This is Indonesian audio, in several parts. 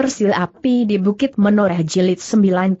Sil Api di Bukit Menoreh Jilid 91.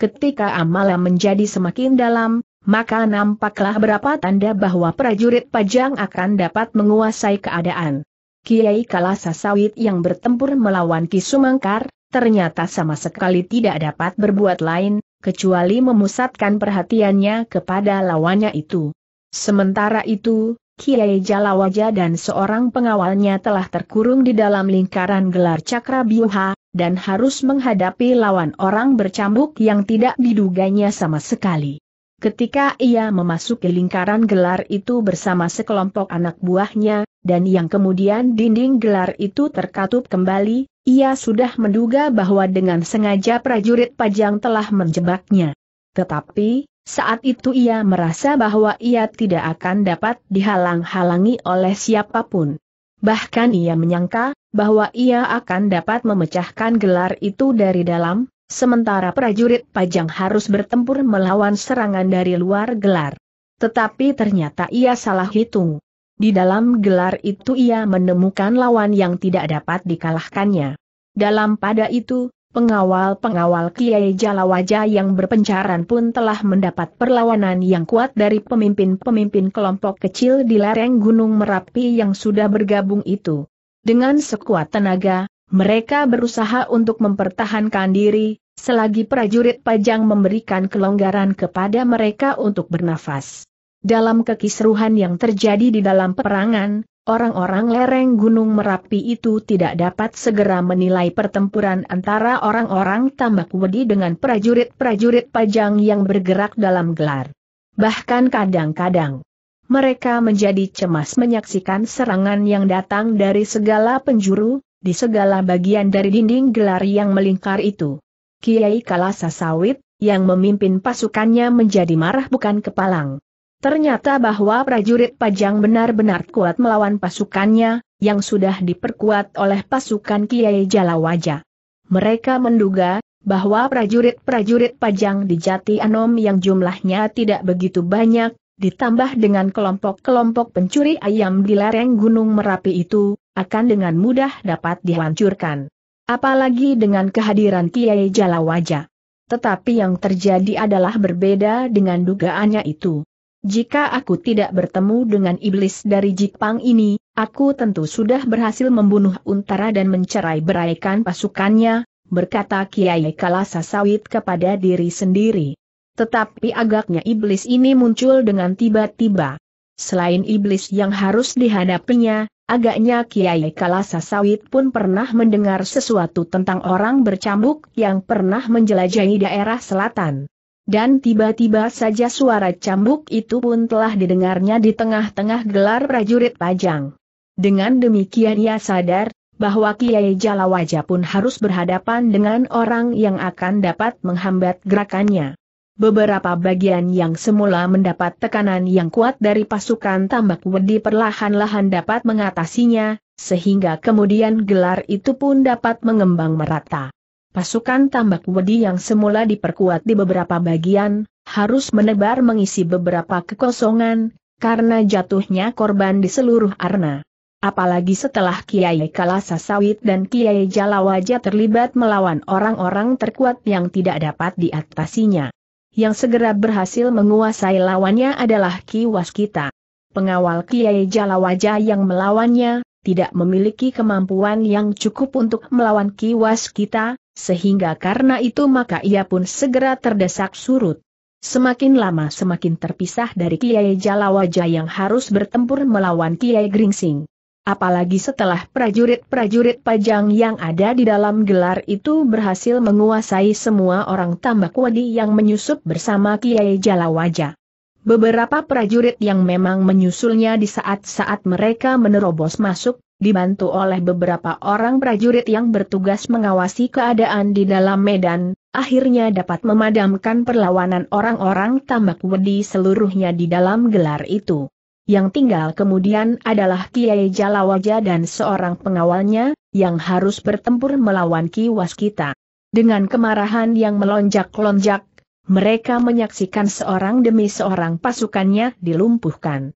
Ketika Amala menjadi semakin dalam, maka nampaklah berapa tanda bahwa prajurit Pajang akan dapat menguasai keadaan. Kiai Kalasa Sawit yang bertempur melawan Kisumangkar, ternyata sama sekali tidak dapat berbuat lain, kecuali memusatkan perhatiannya kepada lawannya itu. Sementara itu, Kiai Jalawaja dan seorang pengawalnya telah terkurung di dalam lingkaran gelar cakra biuha, dan harus menghadapi lawan orang bercambuk yang tidak diduganya sama sekali. Ketika ia memasuki lingkaran gelar itu bersama sekelompok anak buahnya, dan yang kemudian dinding gelar itu terkatup kembali, ia sudah menduga bahwa dengan sengaja prajurit pajang telah menjebaknya. Tetapi, saat itu ia merasa bahwa ia tidak akan dapat dihalang-halangi oleh siapapun. Bahkan ia menyangka bahwa ia akan dapat memecahkan gelar itu dari dalam, sementara prajurit pajang harus bertempur melawan serangan dari luar gelar. Tetapi ternyata ia salah hitung. Di dalam gelar itu ia menemukan lawan yang tidak dapat dikalahkannya. Dalam pada itu, Pengawal-pengawal Kiai Jalawaja yang berpencaran pun telah mendapat perlawanan yang kuat dari pemimpin-pemimpin kelompok kecil di lereng Gunung Merapi yang sudah bergabung itu. Dengan sekuat tenaga, mereka berusaha untuk mempertahankan diri, selagi prajurit pajang memberikan kelonggaran kepada mereka untuk bernafas. Dalam kekisruhan yang terjadi di dalam peperangan, Orang-orang lereng Gunung Merapi itu tidak dapat segera menilai pertempuran antara orang-orang tambak wedi dengan prajurit-prajurit pajang yang bergerak dalam gelar. Bahkan kadang-kadang, mereka menjadi cemas menyaksikan serangan yang datang dari segala penjuru, di segala bagian dari dinding gelar yang melingkar itu. Kiai Kalasa Sawit, yang memimpin pasukannya menjadi marah bukan kepalang. Ternyata bahwa prajurit Pajang benar-benar kuat melawan pasukannya, yang sudah diperkuat oleh pasukan Kiai Jalawaja. Mereka menduga, bahwa prajurit-prajurit Pajang di Jati Anom yang jumlahnya tidak begitu banyak, ditambah dengan kelompok-kelompok pencuri ayam di lereng Gunung Merapi itu, akan dengan mudah dapat dihancurkan. Apalagi dengan kehadiran Kiai Jalawaja. Tetapi yang terjadi adalah berbeda dengan dugaannya itu. Jika aku tidak bertemu dengan iblis dari Jipang ini, aku tentu sudah berhasil membunuh Untara dan mencerai beraikan pasukannya, berkata Kiai Kalasa Sawit kepada diri sendiri. Tetapi agaknya iblis ini muncul dengan tiba-tiba. Selain iblis yang harus dihadapinya, agaknya Kiai Kalasa Sawit pun pernah mendengar sesuatu tentang orang bercambuk yang pernah menjelajahi daerah selatan. Dan tiba-tiba saja suara cambuk itu pun telah didengarnya di tengah-tengah gelar prajurit pajang. Dengan demikian ia sadar, bahwa Kiai Jalawaja pun harus berhadapan dengan orang yang akan dapat menghambat gerakannya. Beberapa bagian yang semula mendapat tekanan yang kuat dari pasukan tambak wedi perlahan-lahan dapat mengatasinya, sehingga kemudian gelar itu pun dapat mengembang merata. Pasukan tambak wedi yang semula diperkuat di beberapa bagian, harus menebar mengisi beberapa kekosongan, karena jatuhnya korban di seluruh arna. Apalagi setelah Kiai Kalasa Sawit dan Kiai Jalawaja terlibat melawan orang-orang terkuat yang tidak dapat diatasinya. Yang segera berhasil menguasai lawannya adalah Ki Waskita, Pengawal Kiai Jalawaja yang melawannya, tidak memiliki kemampuan yang cukup untuk melawan Ki Waskita. Sehingga karena itu maka ia pun segera terdesak surut. Semakin lama semakin terpisah dari Kiai Jalawaja yang harus bertempur melawan Kiai Gringsing. Apalagi setelah prajurit-prajurit pajang yang ada di dalam gelar itu berhasil menguasai semua orang tambak wadi yang menyusup bersama Kiai Jalawaja. Beberapa prajurit yang memang menyusulnya di saat-saat mereka menerobos masuk, dibantu oleh beberapa orang prajurit yang bertugas mengawasi keadaan di dalam medan, akhirnya dapat memadamkan perlawanan orang-orang tambak wedi seluruhnya di dalam gelar itu. Yang tinggal kemudian adalah Kiai Jalawaja dan seorang pengawalnya, yang harus bertempur melawan Ki Waskita. Dengan kemarahan yang melonjak-lonjak, mereka menyaksikan seorang demi seorang pasukannya dilumpuhkan.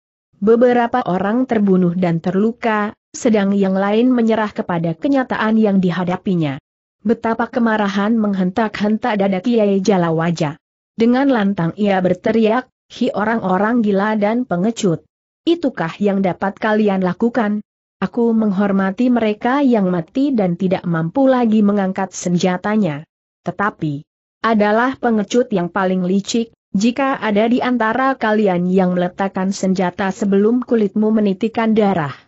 Beberapa orang terbunuh dan terluka, sedang yang lain menyerah kepada kenyataan yang dihadapinya. Betapa kemarahan menghentak-hentak dada Kiai Jalawaja. Dengan lantang ia berteriak, hi orang-orang gila dan pengecut. Itukah yang dapat kalian lakukan? Aku menghormati mereka yang mati dan tidak mampu lagi mengangkat senjatanya. Tetapi, adalah pengecut yang paling licik, jika ada di antara kalian yang meletakkan senjata sebelum kulitmu menitikan darah.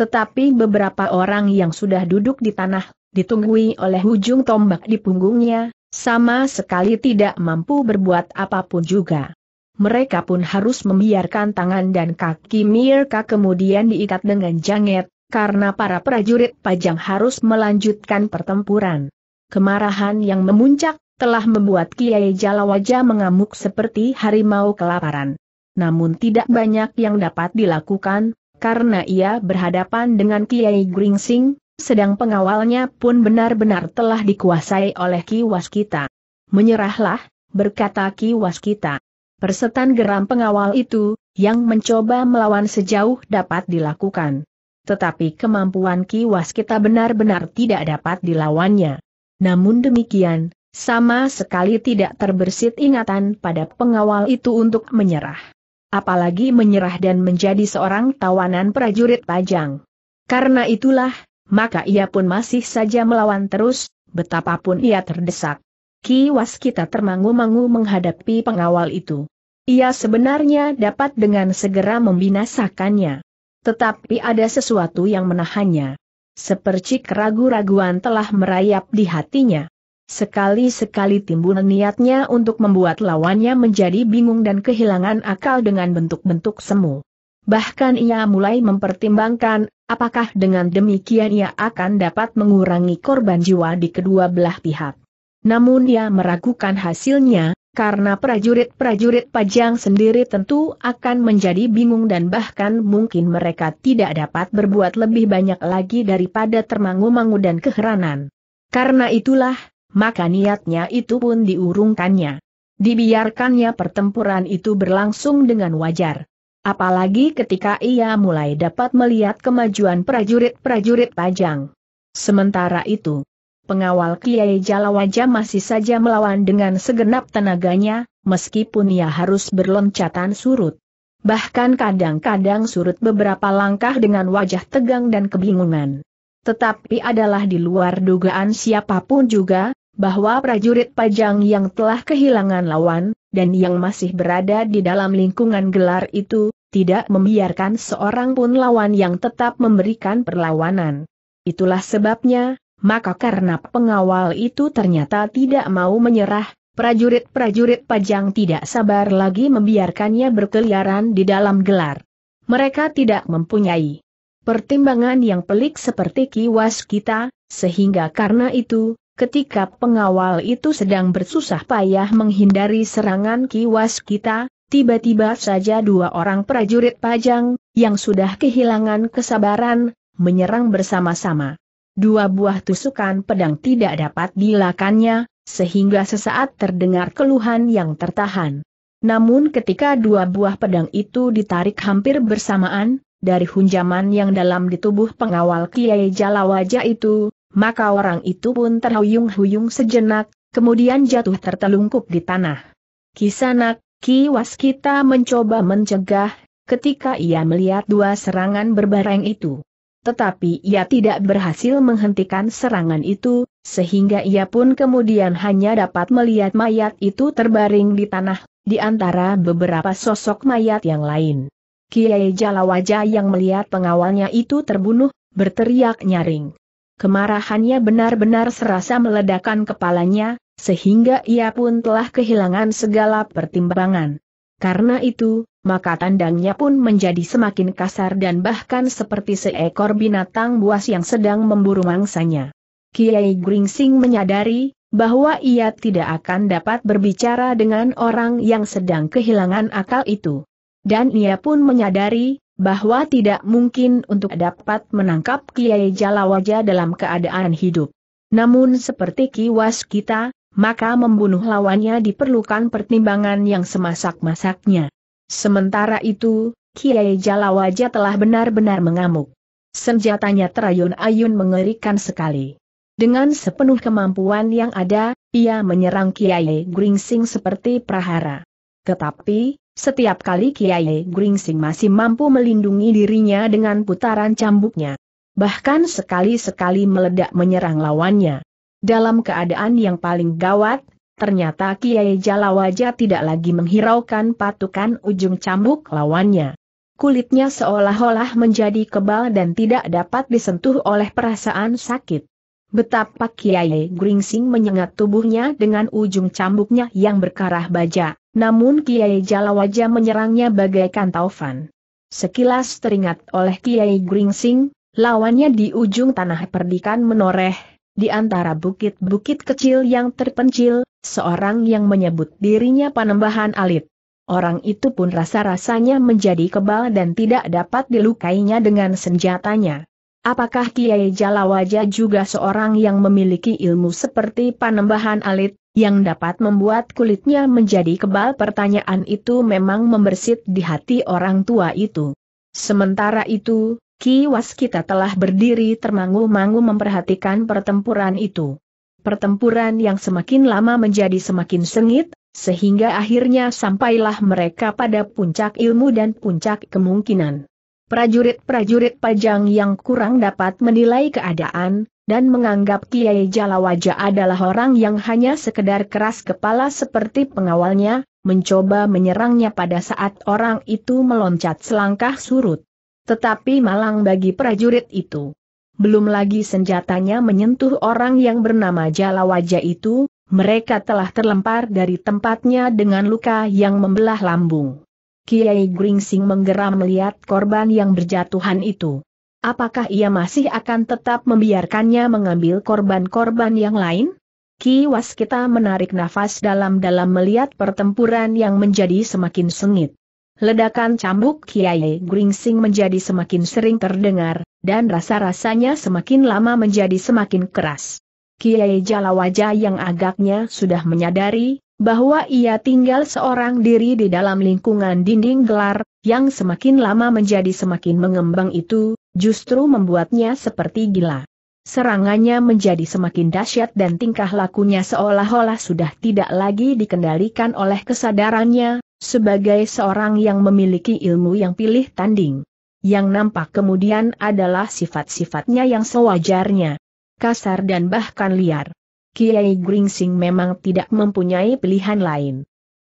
Tetapi beberapa orang yang sudah duduk di tanah, ditunggui oleh ujung tombak di punggungnya, sama sekali tidak mampu berbuat apapun juga. Mereka pun harus membiarkan tangan dan kaki Mirka kemudian diikat dengan janget, karena para prajurit pajang harus melanjutkan pertempuran. Kemarahan yang memuncak telah membuat Kiai Jalawaja mengamuk seperti harimau kelaparan. Namun tidak banyak yang dapat dilakukan, karena ia berhadapan dengan Kiai Gringsing, sedang pengawalnya pun benar-benar telah dikuasai oleh Ki Waskita. Menyerahlah, berkata Ki Waskita. Persetan geram pengawal itu, yang mencoba melawan sejauh dapat dilakukan. Tetapi kemampuan Ki Waskita benar-benar tidak dapat dilawannya. Namun demikian, sama sekali tidak terbersit ingatan pada pengawal itu untuk menyerah apalagi menyerah dan menjadi seorang tawanan prajurit pajang. Karena itulah, maka ia pun masih saja melawan terus, betapapun ia terdesak. Ki Waskita termangu-mangu menghadapi pengawal itu. Ia sebenarnya dapat dengan segera membinasakannya. Tetapi ada sesuatu yang menahannya. Sepercik ragu-raguan telah merayap di hatinya. Sekali-sekali timbul niatnya untuk membuat lawannya menjadi bingung dan kehilangan akal dengan bentuk-bentuk semu. Bahkan ia mulai mempertimbangkan, apakah dengan demikian ia akan dapat mengurangi korban jiwa di kedua belah pihak. Namun ia meragukan hasilnya, karena prajurit-prajurit pajang sendiri tentu akan menjadi bingung dan bahkan mungkin mereka tidak dapat berbuat lebih banyak lagi daripada termangu-mangu dan keheranan. Karena itulah, maka niatnya itu pun diurungkannya. Dibiarkannya pertempuran itu berlangsung dengan wajar. Apalagi ketika ia mulai dapat melihat kemajuan prajurit-prajurit Pajang. Sementara itu, pengawal Kiai Jalawaja masih saja melawan dengan segenap tenaganya, meskipun ia harus berloncatan surut. Bahkan kadang-kadang surut beberapa langkah dengan wajah tegang dan kebingungan. Tetapi adalah di luar dugaan siapapun juga, bahwa prajurit pajang yang telah kehilangan lawan, dan yang masih berada di dalam lingkungan gelar itu, tidak membiarkan seorang pun lawan yang tetap memberikan perlawanan. Itulah sebabnya, maka karena pengawal itu ternyata tidak mau menyerah, prajurit-prajurit pajang tidak sabar lagi membiarkannya berkeliaran di dalam gelar. Mereka tidak mempunyai pertimbangan yang pelik seperti kiwas kita, sehingga karena itu, Ketika pengawal itu sedang bersusah payah menghindari serangan kiwas kita, tiba-tiba saja dua orang prajurit pajang, yang sudah kehilangan kesabaran, menyerang bersama-sama. Dua buah tusukan pedang tidak dapat dilakannya, sehingga sesaat terdengar keluhan yang tertahan. Namun ketika dua buah pedang itu ditarik hampir bersamaan, dari hunjaman yang dalam di tubuh pengawal Kiai Jalawaja itu, maka orang itu pun terhuyung-huyung sejenak, kemudian jatuh tertelungkup di tanah. Kisanak, kiwas kita mencoba mencegah, ketika ia melihat dua serangan berbareng itu. Tetapi ia tidak berhasil menghentikan serangan itu, sehingga ia pun kemudian hanya dapat melihat mayat itu terbaring di tanah, di antara beberapa sosok mayat yang lain. Kiai Jalawaja yang melihat pengawalnya itu terbunuh, berteriak nyaring. Kemarahannya benar-benar serasa meledakan kepalanya, sehingga ia pun telah kehilangan segala pertimbangan. Karena itu, maka tandangnya pun menjadi semakin kasar dan bahkan seperti seekor binatang buas yang sedang memburu mangsanya. Kiai Gringsing menyadari, bahwa ia tidak akan dapat berbicara dengan orang yang sedang kehilangan akal itu. Dan ia pun menyadari, bahwa tidak mungkin untuk dapat menangkap Kiai Jalawaja dalam keadaan hidup. Namun seperti kiwas kita, maka membunuh lawannya diperlukan pertimbangan yang semasak-masaknya. Sementara itu, Kiai Jalawaja telah benar-benar mengamuk. Senjatanya terayun-ayun mengerikan sekali. Dengan sepenuh kemampuan yang ada, ia menyerang Kiai Gringsing seperti prahara. Tetapi, setiap kali Kiai Gringsing masih mampu melindungi dirinya dengan putaran cambuknya. Bahkan sekali-sekali meledak menyerang lawannya. Dalam keadaan yang paling gawat, ternyata Kiai Jalawaja tidak lagi menghiraukan patukan ujung cambuk lawannya. Kulitnya seolah-olah menjadi kebal dan tidak dapat disentuh oleh perasaan sakit. Betapa Kiai Gringsing menyengat tubuhnya dengan ujung cambuknya yang berkarah baja. Namun Kiai Jalawaja menyerangnya bagaikan taufan. Sekilas teringat oleh Kiai Gringsing, lawannya di ujung tanah perdikan menoreh, di antara bukit-bukit kecil yang terpencil, seorang yang menyebut dirinya panembahan alit. Orang itu pun rasa-rasanya menjadi kebal dan tidak dapat dilukainya dengan senjatanya. Apakah Kiai Jalawaja juga seorang yang memiliki ilmu seperti panembahan alit? yang dapat membuat kulitnya menjadi kebal pertanyaan itu memang membersit di hati orang tua itu. Sementara itu, Kiwas kita telah berdiri termangu-mangu memperhatikan pertempuran itu. Pertempuran yang semakin lama menjadi semakin sengit, sehingga akhirnya sampailah mereka pada puncak ilmu dan puncak kemungkinan. Prajurit-prajurit pajang yang kurang dapat menilai keadaan, dan menganggap Kiai Jalawaja adalah orang yang hanya sekedar keras kepala seperti pengawalnya, mencoba menyerangnya pada saat orang itu meloncat selangkah surut. Tetapi malang bagi prajurit itu. Belum lagi senjatanya menyentuh orang yang bernama Jalawaja itu, mereka telah terlempar dari tempatnya dengan luka yang membelah lambung. Kiai Gringsing menggeram melihat korban yang berjatuhan itu. Apakah ia masih akan tetap membiarkannya mengambil korban-korban yang lain? Ki Waskita menarik nafas dalam-dalam melihat pertempuran yang menjadi semakin sengit. Ledakan cambuk Kiai Gringsing menjadi semakin sering terdengar, dan rasa-rasanya semakin lama menjadi semakin keras. Kiai Jalawaja yang agaknya sudah menyadari bahwa ia tinggal seorang diri di dalam lingkungan dinding gelar, yang semakin lama menjadi semakin mengembang itu, justru membuatnya seperti gila. Serangannya menjadi semakin dahsyat dan tingkah lakunya seolah-olah sudah tidak lagi dikendalikan oleh kesadarannya, sebagai seorang yang memiliki ilmu yang pilih tanding. Yang nampak kemudian adalah sifat-sifatnya yang sewajarnya. Kasar dan bahkan liar. Kiai Gringsing memang tidak mempunyai pilihan lain.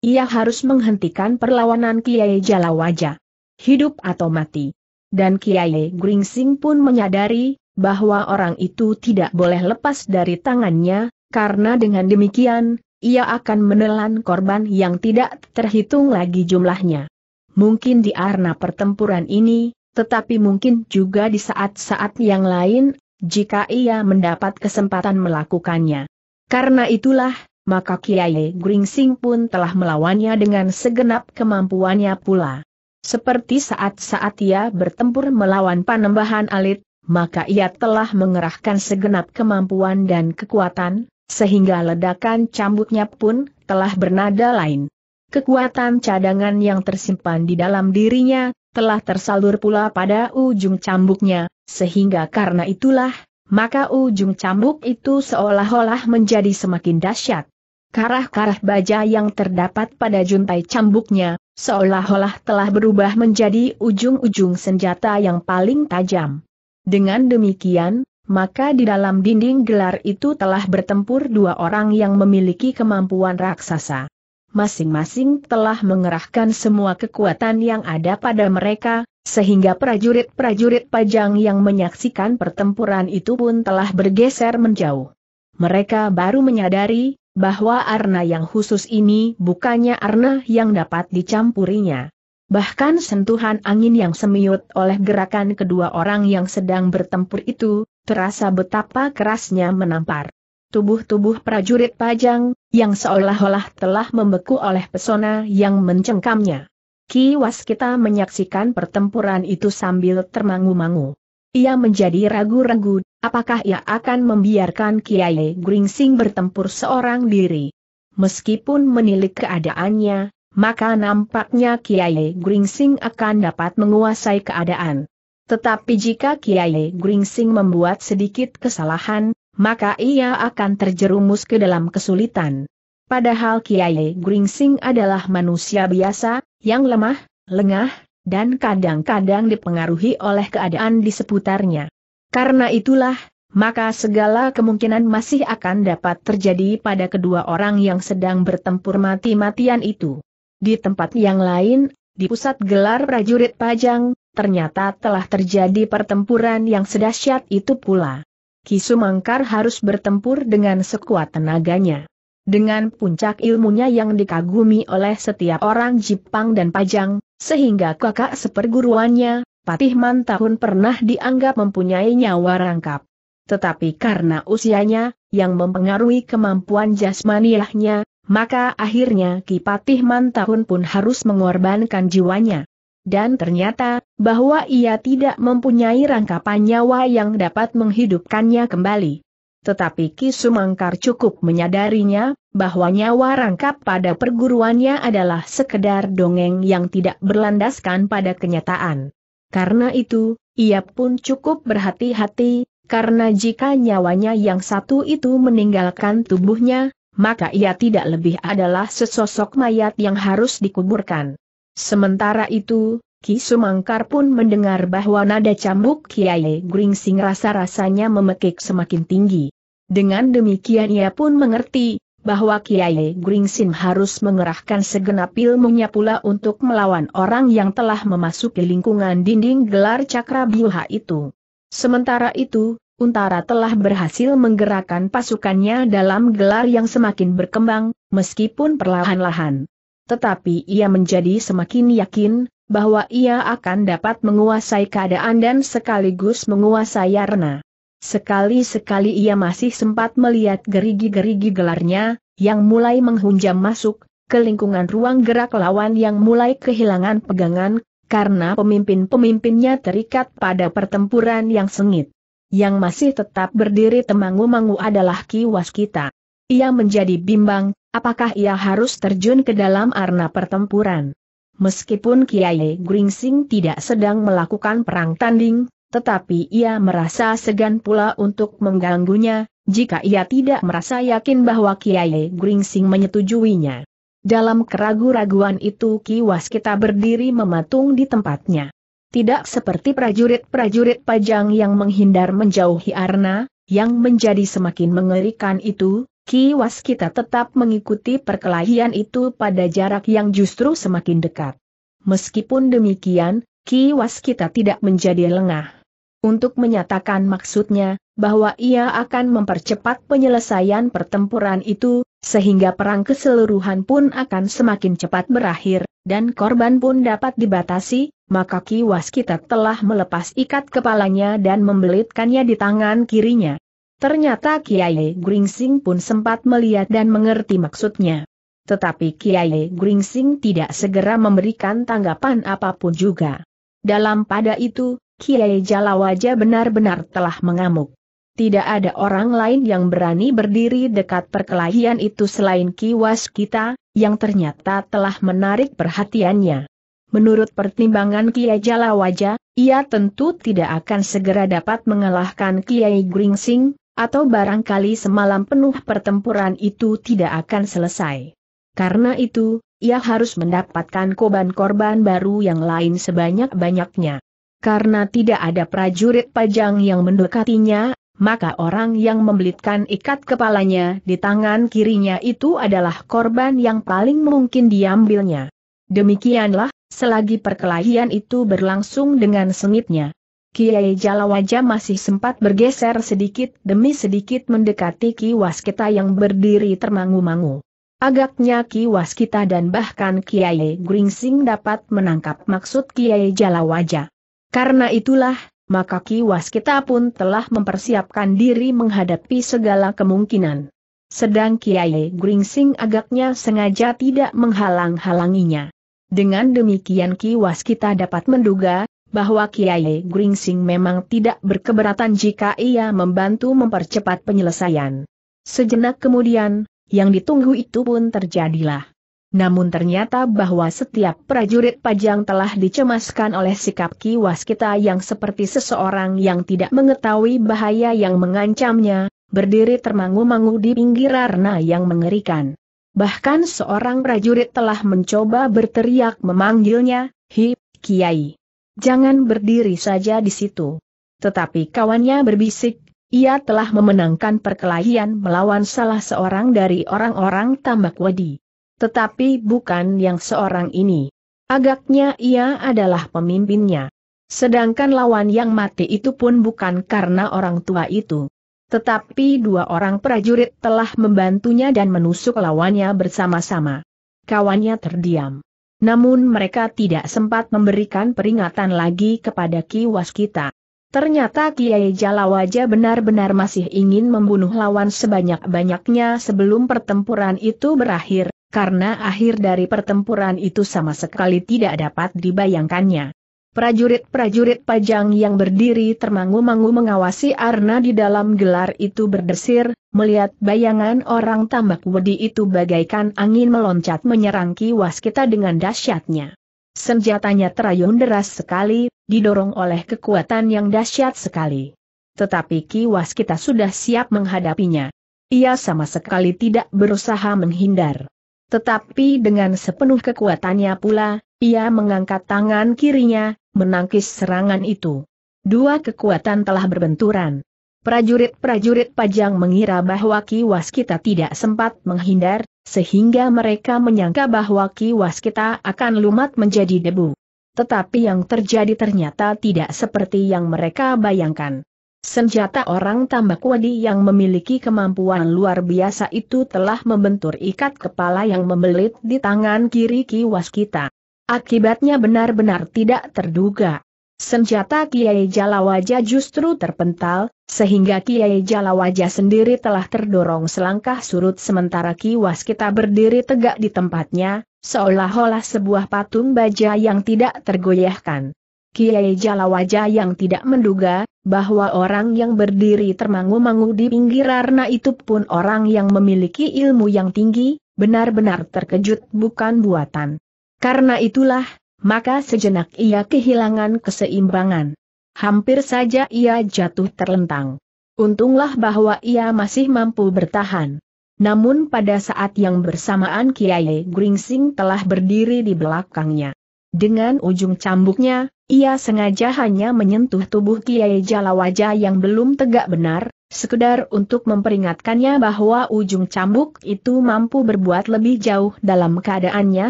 Ia harus menghentikan perlawanan Kiai Jalawaja. Hidup atau mati. Dan Kiai Gringsing pun menyadari, bahwa orang itu tidak boleh lepas dari tangannya, karena dengan demikian, ia akan menelan korban yang tidak terhitung lagi jumlahnya. Mungkin di arena pertempuran ini, tetapi mungkin juga di saat-saat yang lain, jika ia mendapat kesempatan melakukannya. Karena itulah, maka Kiai Gringsing pun telah melawannya dengan segenap kemampuannya pula. Seperti saat-saat ia bertempur melawan panembahan alit, maka ia telah mengerahkan segenap kemampuan dan kekuatan, sehingga ledakan cambuknya pun telah bernada lain. Kekuatan cadangan yang tersimpan di dalam dirinya telah tersalur pula pada ujung cambuknya, sehingga karena itulah maka ujung cambuk itu seolah-olah menjadi semakin dahsyat. Karah-karah baja yang terdapat pada juntai cambuknya, seolah-olah telah berubah menjadi ujung-ujung senjata yang paling tajam. Dengan demikian, maka di dalam dinding gelar itu telah bertempur dua orang yang memiliki kemampuan raksasa masing-masing telah mengerahkan semua kekuatan yang ada pada mereka, sehingga prajurit-prajurit pajang yang menyaksikan pertempuran itu pun telah bergeser menjauh. Mereka baru menyadari bahwa arna yang khusus ini bukannya arna yang dapat dicampurinya. Bahkan sentuhan angin yang semiut oleh gerakan kedua orang yang sedang bertempur itu, terasa betapa kerasnya menampar. Tubuh-tubuh prajurit pajang, yang seolah-olah telah membeku oleh pesona yang mencengkamnya. Ki Waskita menyaksikan pertempuran itu sambil termangu-mangu. Ia menjadi ragu-ragu, apakah ia akan membiarkan Kiai Gringsing bertempur seorang diri. Meskipun menilik keadaannya, maka nampaknya Kiai Gringsing akan dapat menguasai keadaan. Tetapi jika Kiai Gringsing membuat sedikit kesalahan, maka ia akan terjerumus ke dalam kesulitan. Padahal Kiai Gringsing adalah manusia biasa, yang lemah, lengah, dan kadang-kadang dipengaruhi oleh keadaan di seputarnya. Karena itulah, maka segala kemungkinan masih akan dapat terjadi pada kedua orang yang sedang bertempur mati-matian itu. Di tempat yang lain, di pusat gelar prajurit Pajang, ternyata telah terjadi pertempuran yang sedahsyat itu pula. Kisumangkar harus bertempur dengan sekuat tenaganya. Dengan puncak ilmunya yang dikagumi oleh setiap orang Jepang dan Pajang, sehingga kakak seperguruannya, Patih Mantahun pernah dianggap mempunyai nyawa rangkap. Tetapi karena usianya, yang mempengaruhi kemampuan jasmaniahnya, maka akhirnya Ki Patih Mantahun pun harus mengorbankan jiwanya dan ternyata, bahwa ia tidak mempunyai rangkapan nyawa yang dapat menghidupkannya kembali. Tetapi Ki Sumangkar cukup menyadarinya, bahwa nyawa rangkap pada perguruannya adalah sekedar dongeng yang tidak berlandaskan pada kenyataan. Karena itu, ia pun cukup berhati-hati, karena jika nyawanya yang satu itu meninggalkan tubuhnya, maka ia tidak lebih adalah sesosok mayat yang harus dikuburkan. Sementara itu, Ki Sumangkar pun mendengar bahwa nada cambuk Kiai Gringsing rasa-rasanya memekik semakin tinggi. Dengan demikian ia pun mengerti, bahwa Kiai Gringsing harus mengerahkan segenap ilmunya pula untuk melawan orang yang telah memasuki lingkungan dinding gelar cakra biuha itu. Sementara itu, Untara telah berhasil menggerakkan pasukannya dalam gelar yang semakin berkembang, meskipun perlahan-lahan. Tetapi ia menjadi semakin yakin, bahwa ia akan dapat menguasai keadaan dan sekaligus menguasai Yarna. Sekali-sekali ia masih sempat melihat gerigi-gerigi gelarnya, yang mulai menghunjam masuk, ke lingkungan ruang gerak lawan yang mulai kehilangan pegangan, karena pemimpin-pemimpinnya terikat pada pertempuran yang sengit. Yang masih tetap berdiri temangu-mangu adalah kiwas kita. Ia menjadi bimbang, Apakah ia harus terjun ke dalam arena pertempuran? Meskipun Kiai Gringsing tidak sedang melakukan perang tanding, tetapi ia merasa segan pula untuk mengganggunya, jika ia tidak merasa yakin bahwa Kiai Gringsing menyetujuinya. Dalam keragu-raguan itu Ki Waskita berdiri mematung di tempatnya. Tidak seperti prajurit-prajurit pajang yang menghindar menjauhi arna, yang menjadi semakin mengerikan itu, kiwas kita tetap mengikuti perkelahian itu pada jarak yang justru semakin dekat. Meskipun demikian, kiwas kita tidak menjadi lengah. Untuk menyatakan maksudnya, bahwa ia akan mempercepat penyelesaian pertempuran itu, sehingga perang keseluruhan pun akan semakin cepat berakhir, dan korban pun dapat dibatasi, maka kiwas kita telah melepas ikat kepalanya dan membelitkannya di tangan kirinya. Ternyata Kiai Gringsing pun sempat melihat dan mengerti maksudnya. Tetapi Kiai Gringsing tidak segera memberikan tanggapan apapun juga. Dalam pada itu, Kiai Jalawaja benar-benar telah mengamuk. Tidak ada orang lain yang berani berdiri dekat perkelahian itu selain Kiwas kita, yang ternyata telah menarik perhatiannya. Menurut pertimbangan Kiai Jalawaja, ia tentu tidak akan segera dapat mengalahkan Kiai Gringsing, atau barangkali semalam penuh pertempuran itu tidak akan selesai. Karena itu, ia harus mendapatkan korban-korban baru yang lain sebanyak-banyaknya. Karena tidak ada prajurit pajang yang mendekatinya, maka orang yang membelitkan ikat kepalanya di tangan kirinya itu adalah korban yang paling mungkin diambilnya. Demikianlah, selagi perkelahian itu berlangsung dengan sengitnya. Kiai Jalawaja masih sempat bergeser sedikit demi sedikit mendekati Ki Waskita yang berdiri termangu-mangu. Agaknya Ki Waskita dan bahkan Kiai Gringsing dapat menangkap maksud Kiai Jalawaja. Karena itulah, maka Ki Waskita pun telah mempersiapkan diri menghadapi segala kemungkinan. Sedang Kiai Gringsing agaknya sengaja tidak menghalang-halanginya. Dengan demikian Ki Waskita dapat menduga, bahwa Kiai Gringsing memang tidak berkeberatan jika ia membantu mempercepat penyelesaian. Sejenak kemudian, yang ditunggu itu pun terjadilah. Namun ternyata bahwa setiap prajurit pajang telah dicemaskan oleh sikap Ki Waskita yang seperti seseorang yang tidak mengetahui bahaya yang mengancamnya, berdiri termangu-mangu di pinggir arna yang mengerikan. Bahkan seorang prajurit telah mencoba berteriak memanggilnya, Hi, Kiai jangan berdiri saja di situ. Tetapi kawannya berbisik, ia telah memenangkan perkelahian melawan salah seorang dari orang-orang tambak wadi. Tetapi bukan yang seorang ini. Agaknya ia adalah pemimpinnya. Sedangkan lawan yang mati itu pun bukan karena orang tua itu. Tetapi dua orang prajurit telah membantunya dan menusuk lawannya bersama-sama. Kawannya terdiam. Namun mereka tidak sempat memberikan peringatan lagi kepada Ki Waskita. Ternyata Kiai Jalawaja benar-benar masih ingin membunuh lawan sebanyak-banyaknya sebelum pertempuran itu berakhir, karena akhir dari pertempuran itu sama sekali tidak dapat dibayangkannya. Prajurit-prajurit pajang yang berdiri termangu-mangu mengawasi Arna di dalam gelar itu berdesir, melihat bayangan orang tambak wedi itu bagaikan angin meloncat menyerang Ki Waskita dengan dahsyatnya. Senjatanya terayun deras sekali, didorong oleh kekuatan yang dahsyat sekali. Tetapi Ki Waskita sudah siap menghadapinya. Ia sama sekali tidak berusaha menghindar. Tetapi dengan sepenuh kekuatannya pula, ia mengangkat tangan kirinya, menangkis serangan itu. Dua kekuatan telah berbenturan. Prajurit-prajurit Pajang mengira bahwa Ki Waskita tidak sempat menghindar, sehingga mereka menyangka bahwa Ki Waskita akan lumat menjadi debu. Tetapi yang terjadi ternyata tidak seperti yang mereka bayangkan. Senjata orang tambak wadi yang memiliki kemampuan luar biasa itu telah membentur ikat kepala yang membelit di tangan kiri Ki Waskita. Akibatnya benar-benar tidak terduga. Senjata Kiai Jalawaja justru terpental, sehingga Kiai Jalawaja sendiri telah terdorong selangkah surut sementara Kiwas kita berdiri tegak di tempatnya, seolah-olah sebuah patung baja yang tidak tergoyahkan. Kiai Jalawaja yang tidak menduga, bahwa orang yang berdiri termangu-mangu di pinggir arna itu pun orang yang memiliki ilmu yang tinggi, benar-benar terkejut bukan buatan. Karena itulah, maka sejenak ia kehilangan keseimbangan. Hampir saja ia jatuh terlentang. Untunglah bahwa ia masih mampu bertahan. Namun pada saat yang bersamaan Kiai Gringsing telah berdiri di belakangnya. Dengan ujung cambuknya, ia sengaja hanya menyentuh tubuh Kiai Jalawaja yang belum tegak benar, sekedar untuk memperingatkannya bahwa ujung cambuk itu mampu berbuat lebih jauh dalam keadaannya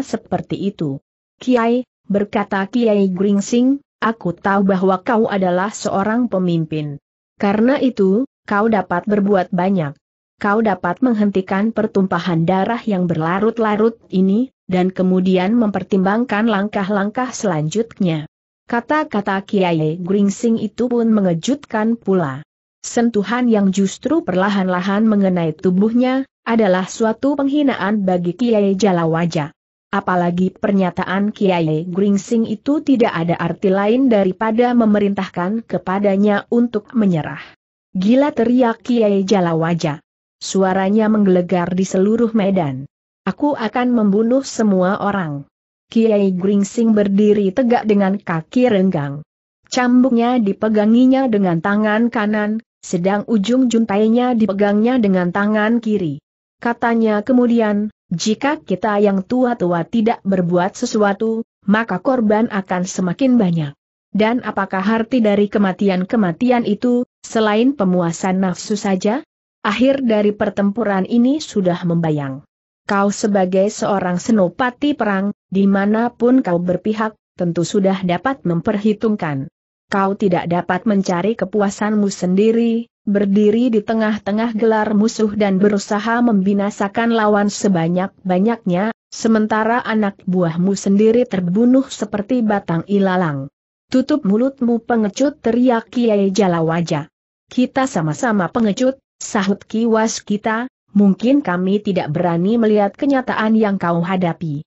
seperti itu. Kiai, berkata Kiai Gringsing, aku tahu bahwa kau adalah seorang pemimpin. Karena itu, kau dapat berbuat banyak. Kau dapat menghentikan pertumpahan darah yang berlarut-larut ini, dan kemudian mempertimbangkan langkah-langkah selanjutnya. Kata-kata Kiai Gringsing itu pun mengejutkan pula. Sentuhan yang justru perlahan-lahan mengenai tubuhnya, adalah suatu penghinaan bagi Kiai Jalawaja. Apalagi pernyataan Kiai Gringsing itu tidak ada arti lain daripada memerintahkan kepadanya untuk menyerah. Gila teriak Kiai Jalawaja. Suaranya menggelegar di seluruh medan. Aku akan membunuh semua orang. Kiai Gringsing berdiri tegak dengan kaki renggang. Cambuknya dipeganginya dengan tangan kanan, sedang ujung juntainya dipegangnya dengan tangan kiri. Katanya kemudian, jika kita yang tua-tua tidak berbuat sesuatu, maka korban akan semakin banyak. Dan apakah arti dari kematian-kematian itu, selain pemuasan nafsu saja? Akhir dari pertempuran ini sudah membayang. Kau sebagai seorang senopati perang, dimanapun kau berpihak, tentu sudah dapat memperhitungkan kau tidak dapat mencari kepuasanmu sendiri, berdiri di tengah-tengah gelar musuh dan berusaha membinasakan lawan sebanyak-banyaknya, sementara anak buahmu sendiri terbunuh seperti batang ilalang. Tutup mulutmu pengecut teriak Kiai Jalawaja. Kita sama-sama pengecut, sahut kiwas kita, mungkin kami tidak berani melihat kenyataan yang kau hadapi.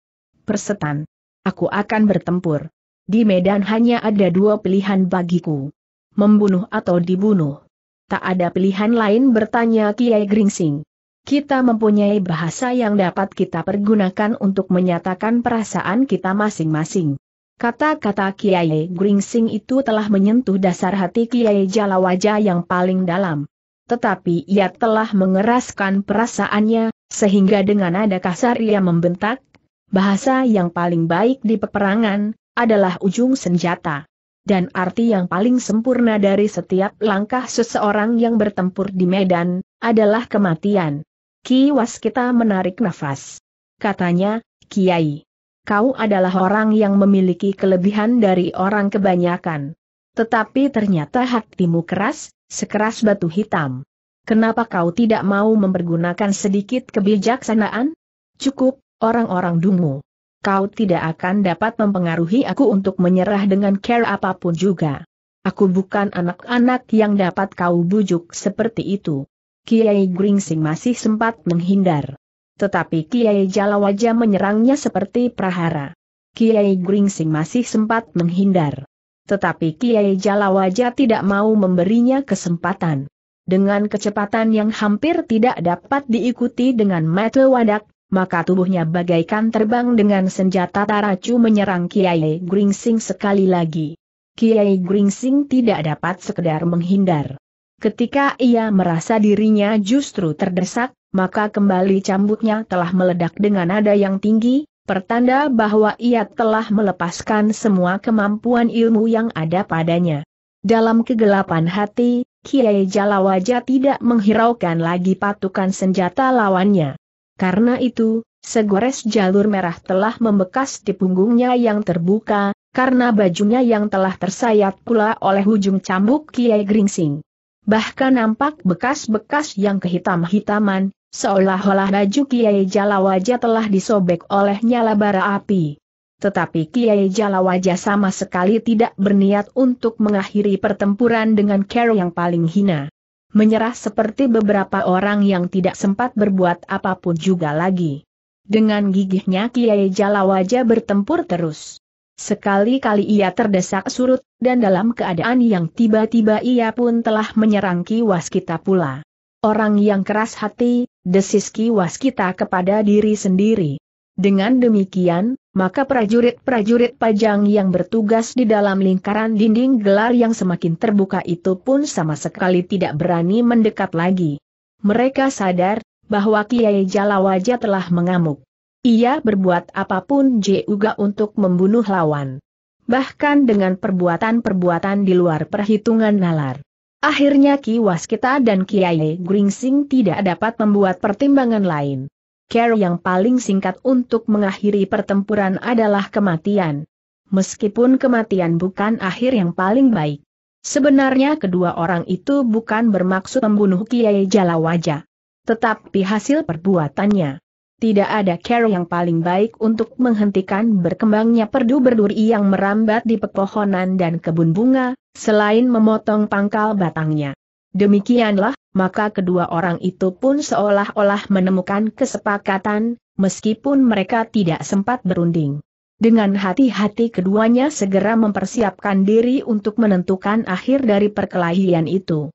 Persetan. Aku akan bertempur. Di medan hanya ada dua pilihan bagiku. Membunuh atau dibunuh. Tak ada pilihan lain bertanya Kiai Gringsing. Kita mempunyai bahasa yang dapat kita pergunakan untuk menyatakan perasaan kita masing-masing. Kata-kata Kiai Gringsing itu telah menyentuh dasar hati Kiai Jalawaja yang paling dalam tetapi ia telah mengeraskan perasaannya, sehingga dengan nada kasar ia membentak, bahasa yang paling baik di peperangan, adalah ujung senjata. Dan arti yang paling sempurna dari setiap langkah seseorang yang bertempur di medan, adalah kematian. Kiwas kita menarik nafas. Katanya, Kiai. Kau adalah orang yang memiliki kelebihan dari orang kebanyakan. Tetapi ternyata hatimu keras, sekeras batu hitam. Kenapa kau tidak mau mempergunakan sedikit kebijaksanaan? Cukup, orang-orang dungu kau tidak akan dapat mempengaruhi aku untuk menyerah dengan care apapun juga. Aku bukan anak-anak yang dapat kau bujuk seperti itu. Kiai Gringsing masih sempat menghindar. Tetapi Kiai Jalawaja menyerangnya seperti prahara. Kiai Gringsing masih sempat menghindar. Tetapi Kiai Jalawaja tidak mau memberinya kesempatan. Dengan kecepatan yang hampir tidak dapat diikuti dengan mata wadak, maka tubuhnya bagaikan terbang dengan senjata taracu menyerang Kiai Gringsing sekali lagi. Kiai Gringsing tidak dapat sekedar menghindar. Ketika ia merasa dirinya justru terdesak, maka kembali cambuknya telah meledak dengan nada yang tinggi, pertanda bahwa ia telah melepaskan semua kemampuan ilmu yang ada padanya. Dalam kegelapan hati, Kiai Jalawaja tidak menghiraukan lagi patukan senjata lawannya. Karena itu, segores jalur merah telah membekas di punggungnya yang terbuka, karena bajunya yang telah tersayat pula oleh ujung cambuk Kiai Gringsing. Bahkan nampak bekas-bekas yang kehitam-hitaman, seolah-olah baju Kiai Jalawaja telah disobek oleh nyala bara api. Tetapi Kiai Jalawaja sama sekali tidak berniat untuk mengakhiri pertempuran dengan cara yang paling hina menyerah seperti beberapa orang yang tidak sempat berbuat apapun juga lagi. Dengan gigihnya Kiai Jalawaja bertempur terus. Sekali-kali ia terdesak surut, dan dalam keadaan yang tiba-tiba ia pun telah menyerang Ki Waskita pula. Orang yang keras hati, desis Ki Waskita kepada diri sendiri. Dengan demikian, maka prajurit-prajurit pajang yang bertugas di dalam lingkaran dinding gelar yang semakin terbuka itu pun sama sekali tidak berani mendekat lagi. Mereka sadar bahwa Kiai Jalawaja telah mengamuk. Ia berbuat apapun juga untuk membunuh lawan. Bahkan dengan perbuatan-perbuatan di luar perhitungan nalar. Akhirnya Ki Waskita dan Kiai Gringsing tidak dapat membuat pertimbangan lain. Cara yang paling singkat untuk mengakhiri pertempuran adalah kematian. Meskipun kematian bukan akhir yang paling baik. Sebenarnya kedua orang itu bukan bermaksud membunuh Kiai Jalawaja. Tetapi hasil perbuatannya. Tidak ada care yang paling baik untuk menghentikan berkembangnya perdu berduri yang merambat di pepohonan dan kebun bunga, selain memotong pangkal batangnya. Demikianlah, maka kedua orang itu pun seolah-olah menemukan kesepakatan, meskipun mereka tidak sempat berunding. Dengan hati-hati keduanya segera mempersiapkan diri untuk menentukan akhir dari perkelahian itu.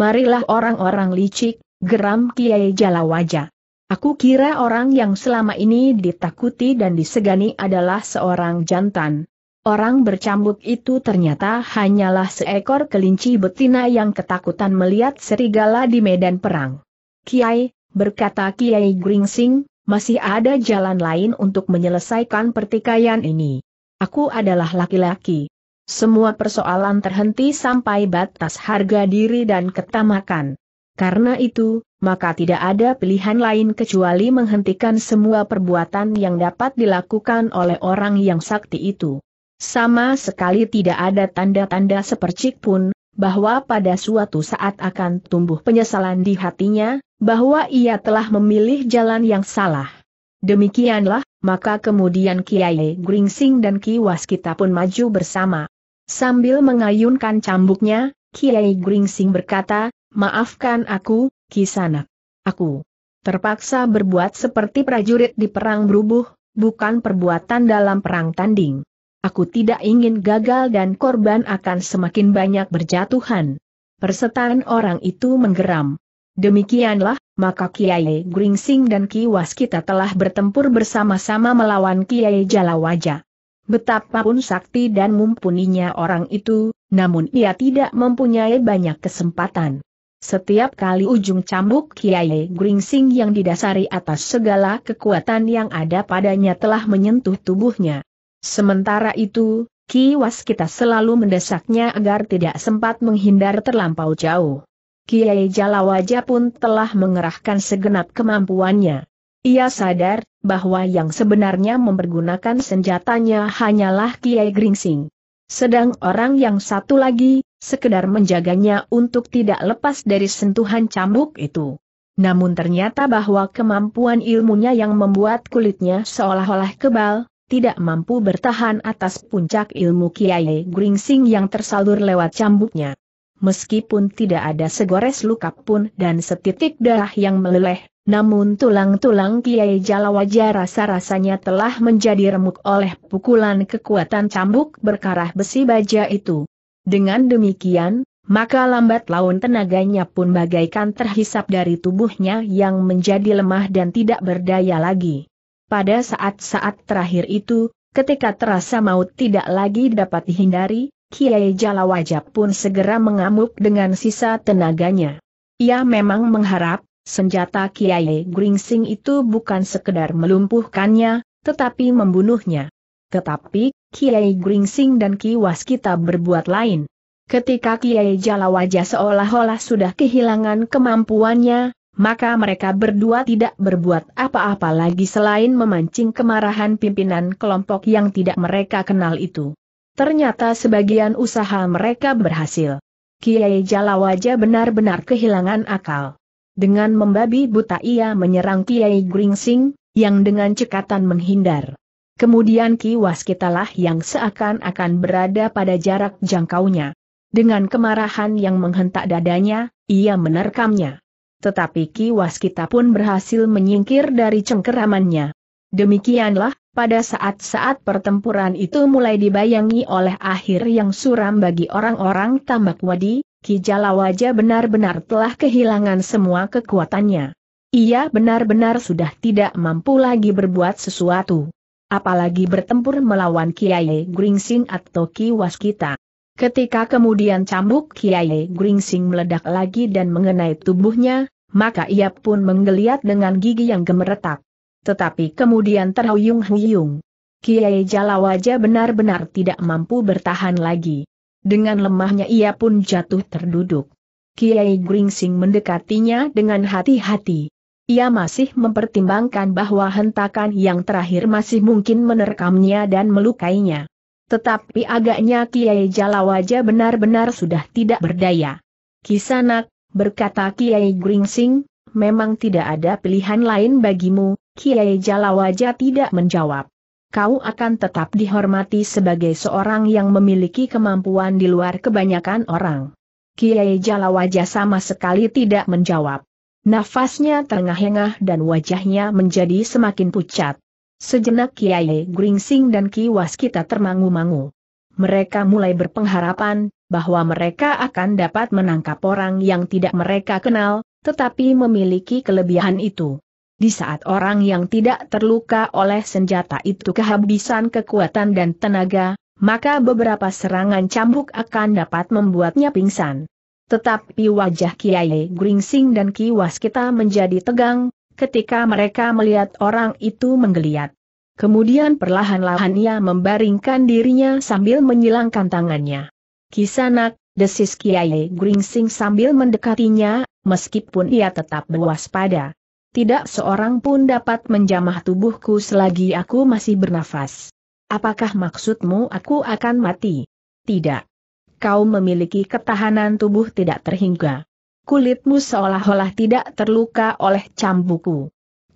Marilah orang-orang licik, geram Kiai Jalawaja. Aku kira orang yang selama ini ditakuti dan disegani adalah seorang jantan. Orang bercambuk itu ternyata hanyalah seekor kelinci betina yang ketakutan melihat serigala di medan perang. Kiai, berkata Kiai Gringsing, masih ada jalan lain untuk menyelesaikan pertikaian ini. Aku adalah laki-laki. Semua persoalan terhenti sampai batas harga diri dan ketamakan. Karena itu, maka tidak ada pilihan lain kecuali menghentikan semua perbuatan yang dapat dilakukan oleh orang yang sakti itu. Sama sekali tidak ada tanda-tanda sepercik pun, bahwa pada suatu saat akan tumbuh penyesalan di hatinya, bahwa ia telah memilih jalan yang salah. Demikianlah, maka kemudian Kiai Gringsing dan Ki kita pun maju bersama. Sambil mengayunkan cambuknya, Kiai Gringsing berkata, Maafkan aku, Kisanak. Aku terpaksa berbuat seperti prajurit di perang berubuh, bukan perbuatan dalam perang tanding. Aku tidak ingin gagal dan korban akan semakin banyak berjatuhan. Persetan orang itu menggeram. Demikianlah, maka Kiai Gringsing dan Kiwas kita telah bertempur bersama-sama melawan Kiai Jalawaja. Betapapun sakti dan mumpuninya orang itu, namun ia tidak mempunyai banyak kesempatan. Setiap kali ujung cambuk Kiai Gringsing yang didasari atas segala kekuatan yang ada padanya telah menyentuh tubuhnya. Sementara itu, Kiwas kita selalu mendesaknya agar tidak sempat menghindar terlampau jauh. Kiai Jalawaja pun telah mengerahkan segenap kemampuannya. Ia sadar bahwa yang sebenarnya mempergunakan senjatanya hanyalah Kiai Gringsing. Sedang orang yang satu lagi, sekedar menjaganya untuk tidak lepas dari sentuhan cambuk itu. Namun ternyata bahwa kemampuan ilmunya yang membuat kulitnya seolah-olah kebal, tidak mampu bertahan atas puncak ilmu Kiai Gringsing yang tersalur lewat cambuknya. Meskipun tidak ada segores luka pun dan setitik darah yang meleleh, namun tulang-tulang Kiai Jalawaja rasa-rasanya telah menjadi remuk oleh pukulan kekuatan cambuk berkarah besi baja itu. Dengan demikian, maka lambat laun tenaganya pun bagaikan terhisap dari tubuhnya yang menjadi lemah dan tidak berdaya lagi. Pada saat-saat terakhir itu, ketika terasa maut tidak lagi dapat dihindari, Kiai Jalawaja pun segera mengamuk dengan sisa tenaganya. Ia memang mengharap, senjata Kiai Gringsing itu bukan sekedar melumpuhkannya, tetapi membunuhnya. Tetapi, Kiai Gringsing dan Kiwas kita berbuat lain. Ketika Kiai Jalawaja seolah-olah sudah kehilangan kemampuannya, maka mereka berdua tidak berbuat apa-apa lagi selain memancing kemarahan pimpinan kelompok yang tidak mereka kenal itu. Ternyata sebagian usaha mereka berhasil. Kiai Jalawaja benar-benar kehilangan akal. Dengan membabi buta ia menyerang Kiai Gringsing, yang dengan cekatan menghindar. Kemudian Ki Waskitalah yang seakan-akan berada pada jarak jangkaunya. Dengan kemarahan yang menghentak dadanya, ia menerkamnya tetapi Ki Waskita pun berhasil menyingkir dari cengkeramannya. Demikianlah, pada saat-saat pertempuran itu mulai dibayangi oleh akhir yang suram bagi orang-orang tambak wadi, Ki Jalawaja benar-benar telah kehilangan semua kekuatannya. Ia benar-benar sudah tidak mampu lagi berbuat sesuatu. Apalagi bertempur melawan Kiai Gringsing atau Ki Waskita. Ketika kemudian cambuk Kiai Gringsing meledak lagi dan mengenai tubuhnya, maka ia pun menggeliat dengan gigi yang gemeretak. Tetapi kemudian terhuyung-huyung. Kiai Jalawaja benar-benar tidak mampu bertahan lagi. Dengan lemahnya ia pun jatuh terduduk. Kiai Gringsing mendekatinya dengan hati-hati. Ia masih mempertimbangkan bahwa hentakan yang terakhir masih mungkin menerkamnya dan melukainya. Tetapi agaknya Kiai Jalawaja benar-benar sudah tidak berdaya. Kisanak, berkata Kiai Gringsing, memang tidak ada pilihan lain bagimu, Kiai Jalawaja tidak menjawab. Kau akan tetap dihormati sebagai seorang yang memiliki kemampuan di luar kebanyakan orang. Kiai Jalawaja sama sekali tidak menjawab. Nafasnya terengah-engah dan wajahnya menjadi semakin pucat. Sejenak Kiai Gringsing dan Ki Waskita termangu-mangu. Mereka mulai berpengharapan bahwa mereka akan dapat menangkap orang yang tidak mereka kenal, tetapi memiliki kelebihan itu. Di saat orang yang tidak terluka oleh senjata itu kehabisan kekuatan dan tenaga, maka beberapa serangan cambuk akan dapat membuatnya pingsan. Tetapi wajah Kiai Gringsing dan Ki Waskita menjadi tegang, ketika mereka melihat orang itu menggeliat. Kemudian perlahan-lahan ia membaringkan dirinya sambil menyilangkan tangannya. Kisanak, desis Kiai Gringsing sambil mendekatinya, meskipun ia tetap berwaspada. Tidak seorang pun dapat menjamah tubuhku selagi aku masih bernafas. Apakah maksudmu aku akan mati? Tidak. Kau memiliki ketahanan tubuh tidak terhingga kulitmu seolah-olah tidak terluka oleh cambuku.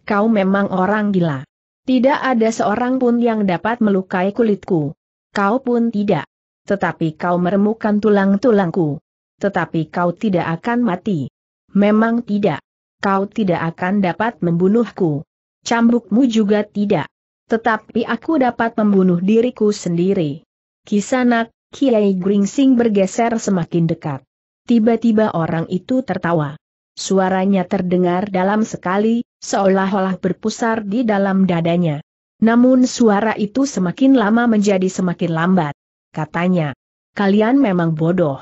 Kau memang orang gila. Tidak ada seorang pun yang dapat melukai kulitku. Kau pun tidak. Tetapi kau meremukkan tulang-tulangku. Tetapi kau tidak akan mati. Memang tidak. Kau tidak akan dapat membunuhku. Cambukmu juga tidak. Tetapi aku dapat membunuh diriku sendiri. Kisanak, Kiai Gringsing bergeser semakin dekat. Tiba-tiba orang itu tertawa. Suaranya terdengar dalam sekali, seolah-olah berpusar di dalam dadanya. Namun suara itu semakin lama menjadi semakin lambat. Katanya, kalian memang bodoh.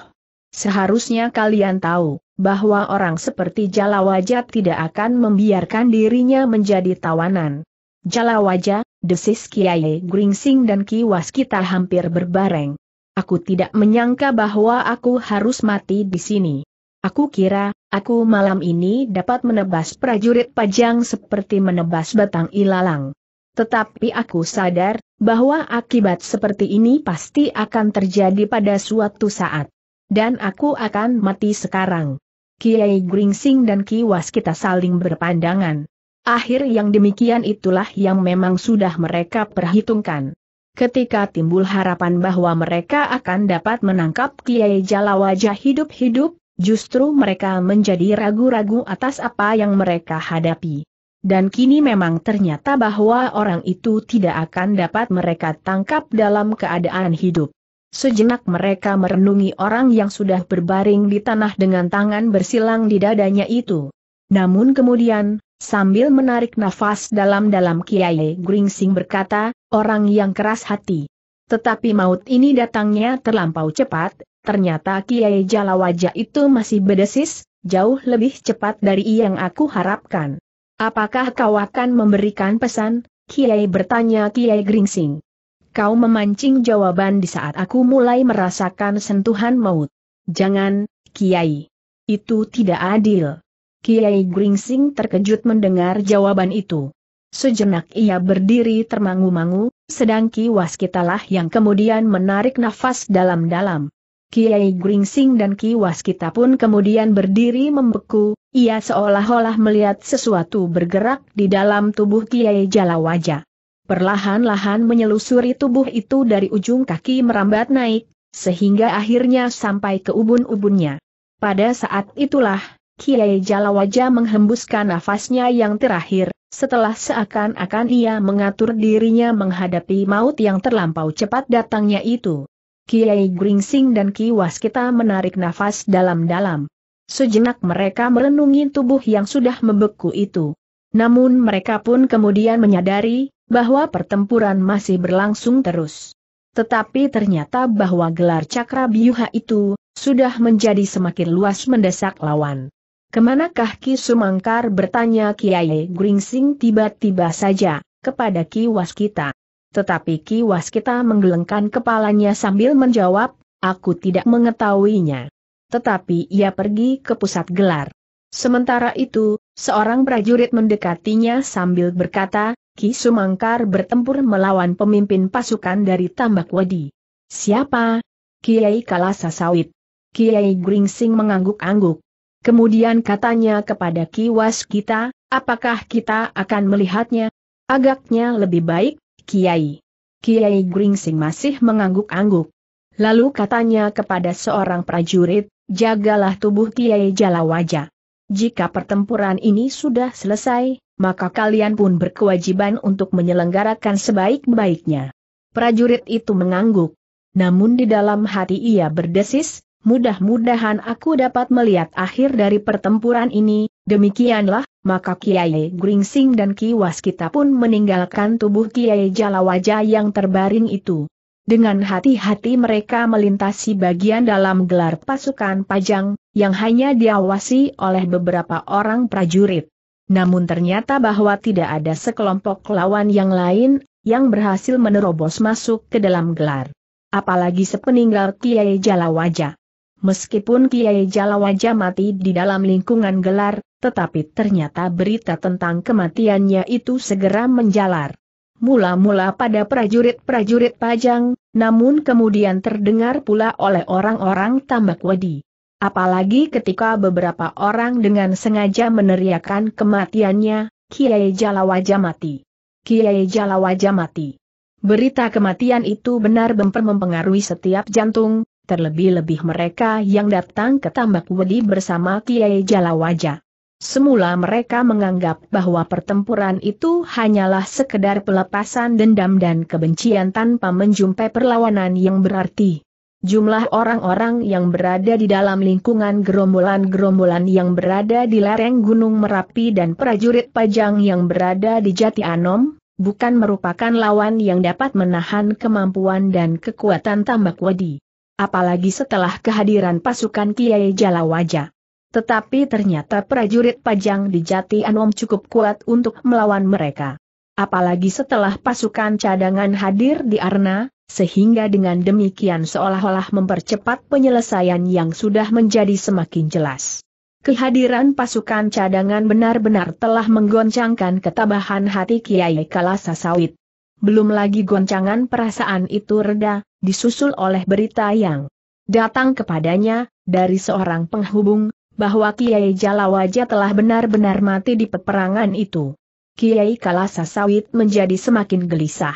Seharusnya kalian tahu, bahwa orang seperti Jalawaja tidak akan membiarkan dirinya menjadi tawanan. Jalawaja, desis Kiai Gringsing dan Kiwas kita hampir berbareng. Aku tidak menyangka bahwa aku harus mati di sini. Aku kira, aku malam ini dapat menebas prajurit pajang seperti menebas batang ilalang. Tetapi aku sadar, bahwa akibat seperti ini pasti akan terjadi pada suatu saat. Dan aku akan mati sekarang. Kiai Gringsing dan Kiwas kita saling berpandangan. Akhir yang demikian itulah yang memang sudah mereka perhitungkan. Ketika timbul harapan bahwa mereka akan dapat menangkap Kiai Jalawaja hidup-hidup, justru mereka menjadi ragu-ragu atas apa yang mereka hadapi. Dan kini memang ternyata bahwa orang itu tidak akan dapat mereka tangkap dalam keadaan hidup. Sejenak mereka merenungi orang yang sudah berbaring di tanah dengan tangan bersilang di dadanya itu. Namun kemudian, sambil menarik nafas dalam-dalam Kiai Gringsing berkata, orang yang keras hati. Tetapi maut ini datangnya terlampau cepat, ternyata Kiai Jalawaja itu masih berdesis, jauh lebih cepat dari yang aku harapkan. Apakah kau akan memberikan pesan? Kiai bertanya Kiai Gringsing. Kau memancing jawaban di saat aku mulai merasakan sentuhan maut. Jangan, Kiai. Itu tidak adil. Kiai Gringsing terkejut mendengar jawaban itu. Sejenak ia berdiri termangu-mangu, sedang Ki Waskitalah yang kemudian menarik nafas dalam-dalam. Kiai Gringsing dan Ki Waskita pun kemudian berdiri membeku, ia seolah-olah melihat sesuatu bergerak di dalam tubuh Kiai Jalawaja. Perlahan-lahan menyelusuri tubuh itu dari ujung kaki merambat naik, sehingga akhirnya sampai ke ubun-ubunnya. Pada saat itulah, Kiai Jalawaja menghembuskan nafasnya yang terakhir, setelah seakan-akan ia mengatur dirinya menghadapi maut yang terlampau cepat datangnya itu. Kiai Gringsing dan Ki Waskita menarik nafas dalam-dalam. Sejenak mereka merenungi tubuh yang sudah membeku itu. Namun mereka pun kemudian menyadari, bahwa pertempuran masih berlangsung terus. Tetapi ternyata bahwa gelar cakra biuha itu, sudah menjadi semakin luas mendesak lawan. Kemanakah Ki Sumangkar bertanya Kiai Gringsing tiba-tiba saja, kepada Ki Waskita. Tetapi Ki Waskita menggelengkan kepalanya sambil menjawab, aku tidak mengetahuinya. Tetapi ia pergi ke pusat gelar. Sementara itu, seorang prajurit mendekatinya sambil berkata, Ki Sumangkar bertempur melawan pemimpin pasukan dari Tambak Wadi. Siapa? Kiai Kalasa Sawit. Kiai Gringsing mengangguk-angguk. Kemudian katanya kepada kiwas kita, apakah kita akan melihatnya? Agaknya lebih baik, Kiai. Kiai Gringsing masih mengangguk-angguk. Lalu katanya kepada seorang prajurit, jagalah tubuh Kiai Jalawaja. Jika pertempuran ini sudah selesai, maka kalian pun berkewajiban untuk menyelenggarakan sebaik-baiknya. Prajurit itu mengangguk. Namun di dalam hati ia berdesis, Mudah-mudahan aku dapat melihat akhir dari pertempuran ini, demikianlah, maka Kiai Gringsing dan Kiwas kita pun meninggalkan tubuh Kiai Jalawaja yang terbaring itu. Dengan hati-hati mereka melintasi bagian dalam gelar pasukan pajang, yang hanya diawasi oleh beberapa orang prajurit. Namun ternyata bahwa tidak ada sekelompok lawan yang lain, yang berhasil menerobos masuk ke dalam gelar. Apalagi sepeninggal Kiai Jalawaja. Meskipun Kiai Jalawaja mati di dalam lingkungan gelar, tetapi ternyata berita tentang kematiannya itu segera menjalar. Mula-mula pada prajurit-prajurit pajang, namun kemudian terdengar pula oleh orang-orang tambak wedi. Apalagi ketika beberapa orang dengan sengaja meneriakan kematiannya, Kiai Jalawaja mati. Kiai Jalawaja mati. Berita kematian itu benar-benar mempengaruhi setiap jantung, terlebih-lebih mereka yang datang ke Tambak Wedi bersama Kiai Jalawaja. Semula mereka menganggap bahwa pertempuran itu hanyalah sekedar pelepasan dendam dan kebencian tanpa menjumpai perlawanan yang berarti. Jumlah orang-orang yang berada di dalam lingkungan gerombolan-gerombolan yang berada di lereng Gunung Merapi dan prajurit pajang yang berada di Jati Anom, bukan merupakan lawan yang dapat menahan kemampuan dan kekuatan tambak wedi apalagi setelah kehadiran pasukan Kiai Jalawaja. Tetapi ternyata prajurit pajang di Jati Anom cukup kuat untuk melawan mereka. Apalagi setelah pasukan cadangan hadir di Arna, sehingga dengan demikian seolah-olah mempercepat penyelesaian yang sudah menjadi semakin jelas. Kehadiran pasukan cadangan benar-benar telah menggoncangkan ketabahan hati Kiai Kalasa Sawit belum lagi goncangan perasaan itu reda, disusul oleh berita yang datang kepadanya, dari seorang penghubung, bahwa Kiai Jalawaja telah benar-benar mati di peperangan itu. Kiai Kalasa Sawit menjadi semakin gelisah.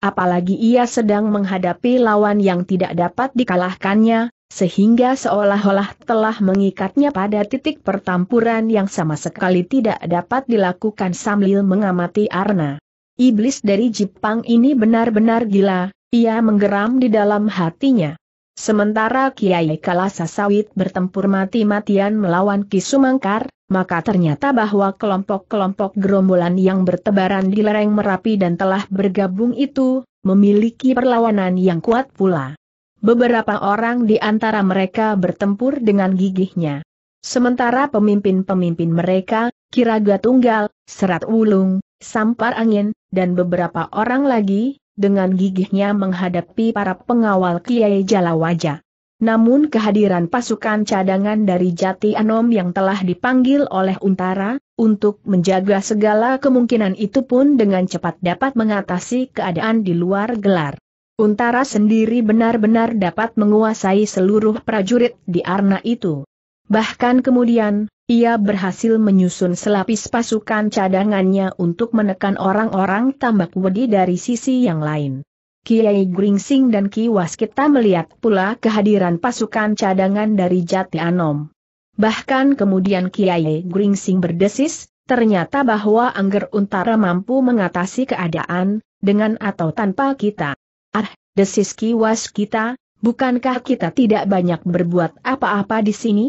Apalagi ia sedang menghadapi lawan yang tidak dapat dikalahkannya, sehingga seolah-olah telah mengikatnya pada titik pertempuran yang sama sekali tidak dapat dilakukan sambil mengamati Arna. Iblis dari Jepang ini benar-benar gila, ia menggeram di dalam hatinya. Sementara Kiai Kalasa Sawit bertempur mati-matian melawan Kisumangkar, maka ternyata bahwa kelompok-kelompok gerombolan yang bertebaran di lereng Merapi dan telah bergabung itu, memiliki perlawanan yang kuat pula. Beberapa orang di antara mereka bertempur dengan gigihnya. Sementara pemimpin-pemimpin mereka, Kiraga Tunggal, Serat Wulung, Sampar Angin, dan beberapa orang lagi, dengan gigihnya menghadapi para pengawal Kiai Jalawaja. Namun kehadiran pasukan cadangan dari Jati Anom yang telah dipanggil oleh Untara, untuk menjaga segala kemungkinan itu pun dengan cepat dapat mengatasi keadaan di luar gelar. Untara sendiri benar-benar dapat menguasai seluruh prajurit di Arna itu. Bahkan kemudian, ia berhasil menyusun selapis pasukan cadangannya untuk menekan orang-orang tambak wedi dari sisi yang lain. Kiai Gringsing dan Ki Waskita melihat pula kehadiran pasukan cadangan dari Jati Anom. Bahkan kemudian Kiai Gringsing berdesis, ternyata bahwa Angger Untara mampu mengatasi keadaan, dengan atau tanpa kita. Ah, desis Ki Waskita, bukankah kita tidak banyak berbuat apa-apa di sini?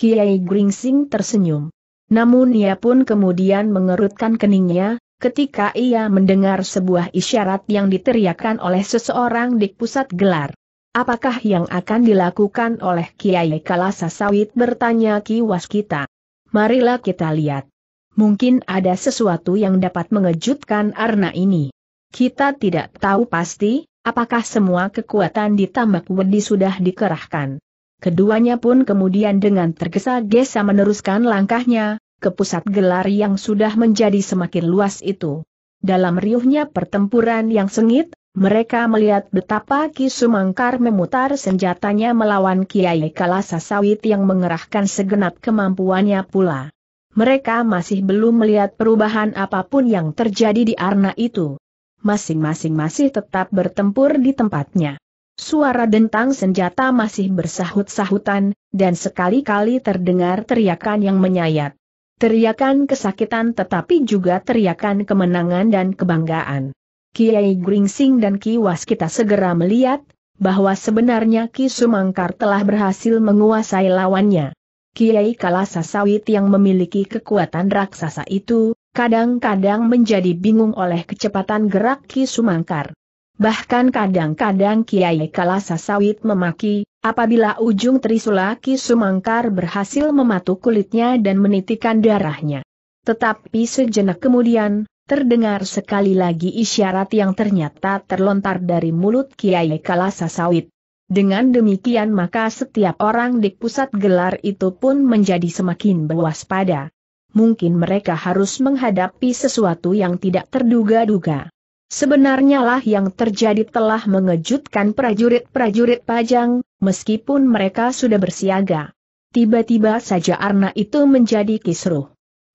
Kiai Gringsing tersenyum. Namun ia pun kemudian mengerutkan keningnya, ketika ia mendengar sebuah isyarat yang diteriakkan oleh seseorang di pusat gelar. Apakah yang akan dilakukan oleh Kiai Kalasa Sawit bertanya Ki Waskita. Marilah kita lihat. Mungkin ada sesuatu yang dapat mengejutkan Arna ini. Kita tidak tahu pasti, apakah semua kekuatan di Tambak Wedi sudah dikerahkan. Keduanya pun kemudian dengan tergesa-gesa meneruskan langkahnya, ke pusat gelar yang sudah menjadi semakin luas itu. Dalam riuhnya pertempuran yang sengit, mereka melihat betapa Ki Sumangkar memutar senjatanya melawan Kiai Kalasasawit yang mengerahkan segenap kemampuannya pula. Mereka masih belum melihat perubahan apapun yang terjadi di Arna itu. Masing-masing masih tetap bertempur di tempatnya. Suara dentang senjata masih bersahut-sahutan, dan sekali-kali terdengar teriakan yang menyayat. Teriakan kesakitan tetapi juga teriakan kemenangan dan kebanggaan. Kiai Gringsing dan Ki kita segera melihat, bahwa sebenarnya Ki Sumangkar telah berhasil menguasai lawannya. Kiai Kalasasawit yang memiliki kekuatan raksasa itu, kadang-kadang menjadi bingung oleh kecepatan gerak Ki Sumangkar. Bahkan kadang-kadang Kiai Kalasa Sawit memaki, apabila ujung Trisula Ki Sumangkar berhasil mematuk kulitnya dan menitikan darahnya. Tetapi sejenak kemudian, terdengar sekali lagi isyarat yang ternyata terlontar dari mulut Kiai Kalasa Sawit. Dengan demikian maka setiap orang di pusat gelar itu pun menjadi semakin berwaspada. Mungkin mereka harus menghadapi sesuatu yang tidak terduga-duga. Sebenarnya lah yang terjadi telah mengejutkan prajurit-prajurit pajang, meskipun mereka sudah bersiaga. Tiba-tiba saja Arna itu menjadi kisruh.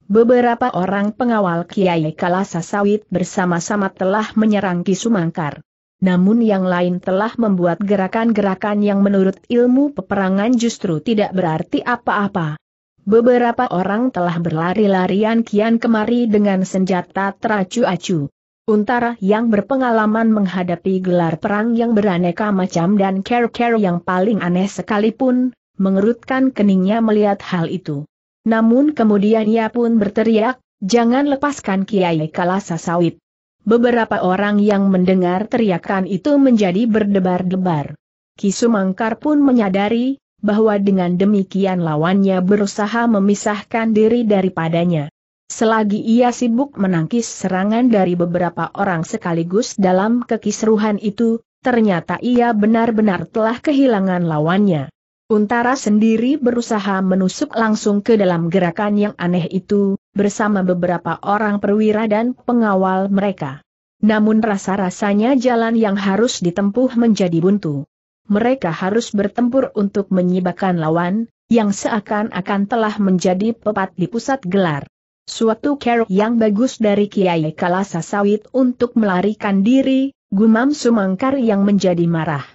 Beberapa orang pengawal Kiai Kalasa Sawit bersama-sama telah menyerang Kisumangkar. Namun yang lain telah membuat gerakan-gerakan yang menurut ilmu peperangan justru tidak berarti apa-apa. Beberapa orang telah berlari-larian kian kemari dengan senjata teracu-acu. Untara yang berpengalaman menghadapi gelar perang yang beraneka macam dan care-care yang paling aneh sekalipun, mengerutkan keningnya melihat hal itu. Namun kemudian ia pun berteriak, jangan lepaskan Kiai Kalasa Sawit. Beberapa orang yang mendengar teriakan itu menjadi berdebar-debar. Kisumangkar pun menyadari, bahwa dengan demikian lawannya berusaha memisahkan diri daripadanya. Selagi ia sibuk menangkis serangan dari beberapa orang sekaligus dalam kekisruhan itu, ternyata ia benar-benar telah kehilangan lawannya. Untara sendiri berusaha menusuk langsung ke dalam gerakan yang aneh itu, bersama beberapa orang perwira dan pengawal mereka. Namun rasa-rasanya jalan yang harus ditempuh menjadi buntu. Mereka harus bertempur untuk menyibakkan lawan, yang seakan-akan telah menjadi pepat di pusat gelar. Suatu kerok yang bagus dari Kiai Kalasa Sawit untuk melarikan diri, gumam Sumangkar yang menjadi marah.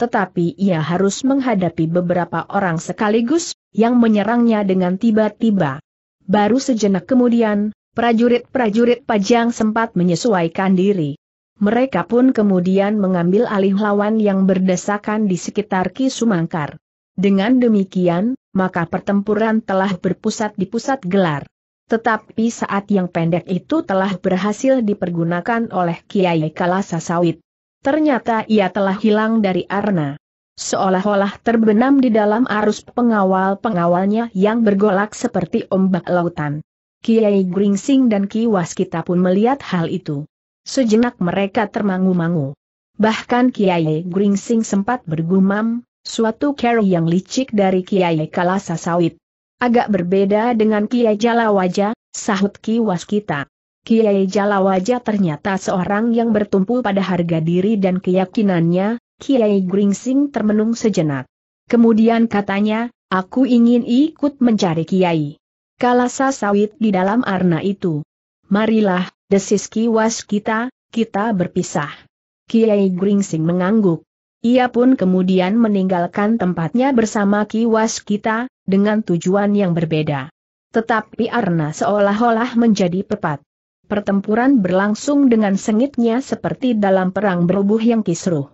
Tetapi ia harus menghadapi beberapa orang sekaligus, yang menyerangnya dengan tiba-tiba. Baru sejenak kemudian, prajurit-prajurit Pajang sempat menyesuaikan diri. Mereka pun kemudian mengambil alih lawan yang berdesakan di sekitar Ki Sumangkar. Dengan demikian, maka pertempuran telah berpusat di pusat gelar. Tetapi saat yang pendek itu telah berhasil dipergunakan oleh Kiai Kalasa Sawit. Ternyata ia telah hilang dari arna. Seolah-olah terbenam di dalam arus pengawal-pengawalnya yang bergolak seperti ombak lautan. Kiai Gringsing dan Ki Waskita pun melihat hal itu. Sejenak mereka termangu-mangu. Bahkan Kiai Gringsing sempat bergumam, suatu carry yang licik dari Kiai Kalasa Sawit. Agak berbeda dengan Kiai Jalawaja, sahut Ki Waskita. Kiai Jalawaja ternyata seorang yang bertumpu pada harga diri dan keyakinannya, Kiai Gringsing termenung sejenak. Kemudian katanya, aku ingin ikut mencari Kiai. Kalasa sawit di dalam arna itu. Marilah, desis Ki Waskita. kita berpisah. Kiai Gringsing mengangguk. Ia pun kemudian meninggalkan tempatnya bersama Ki Waskita dengan tujuan yang berbeda. Tetapi Arna seolah-olah menjadi pepat. Pertempuran berlangsung dengan sengitnya seperti dalam perang berubuh yang kisruh.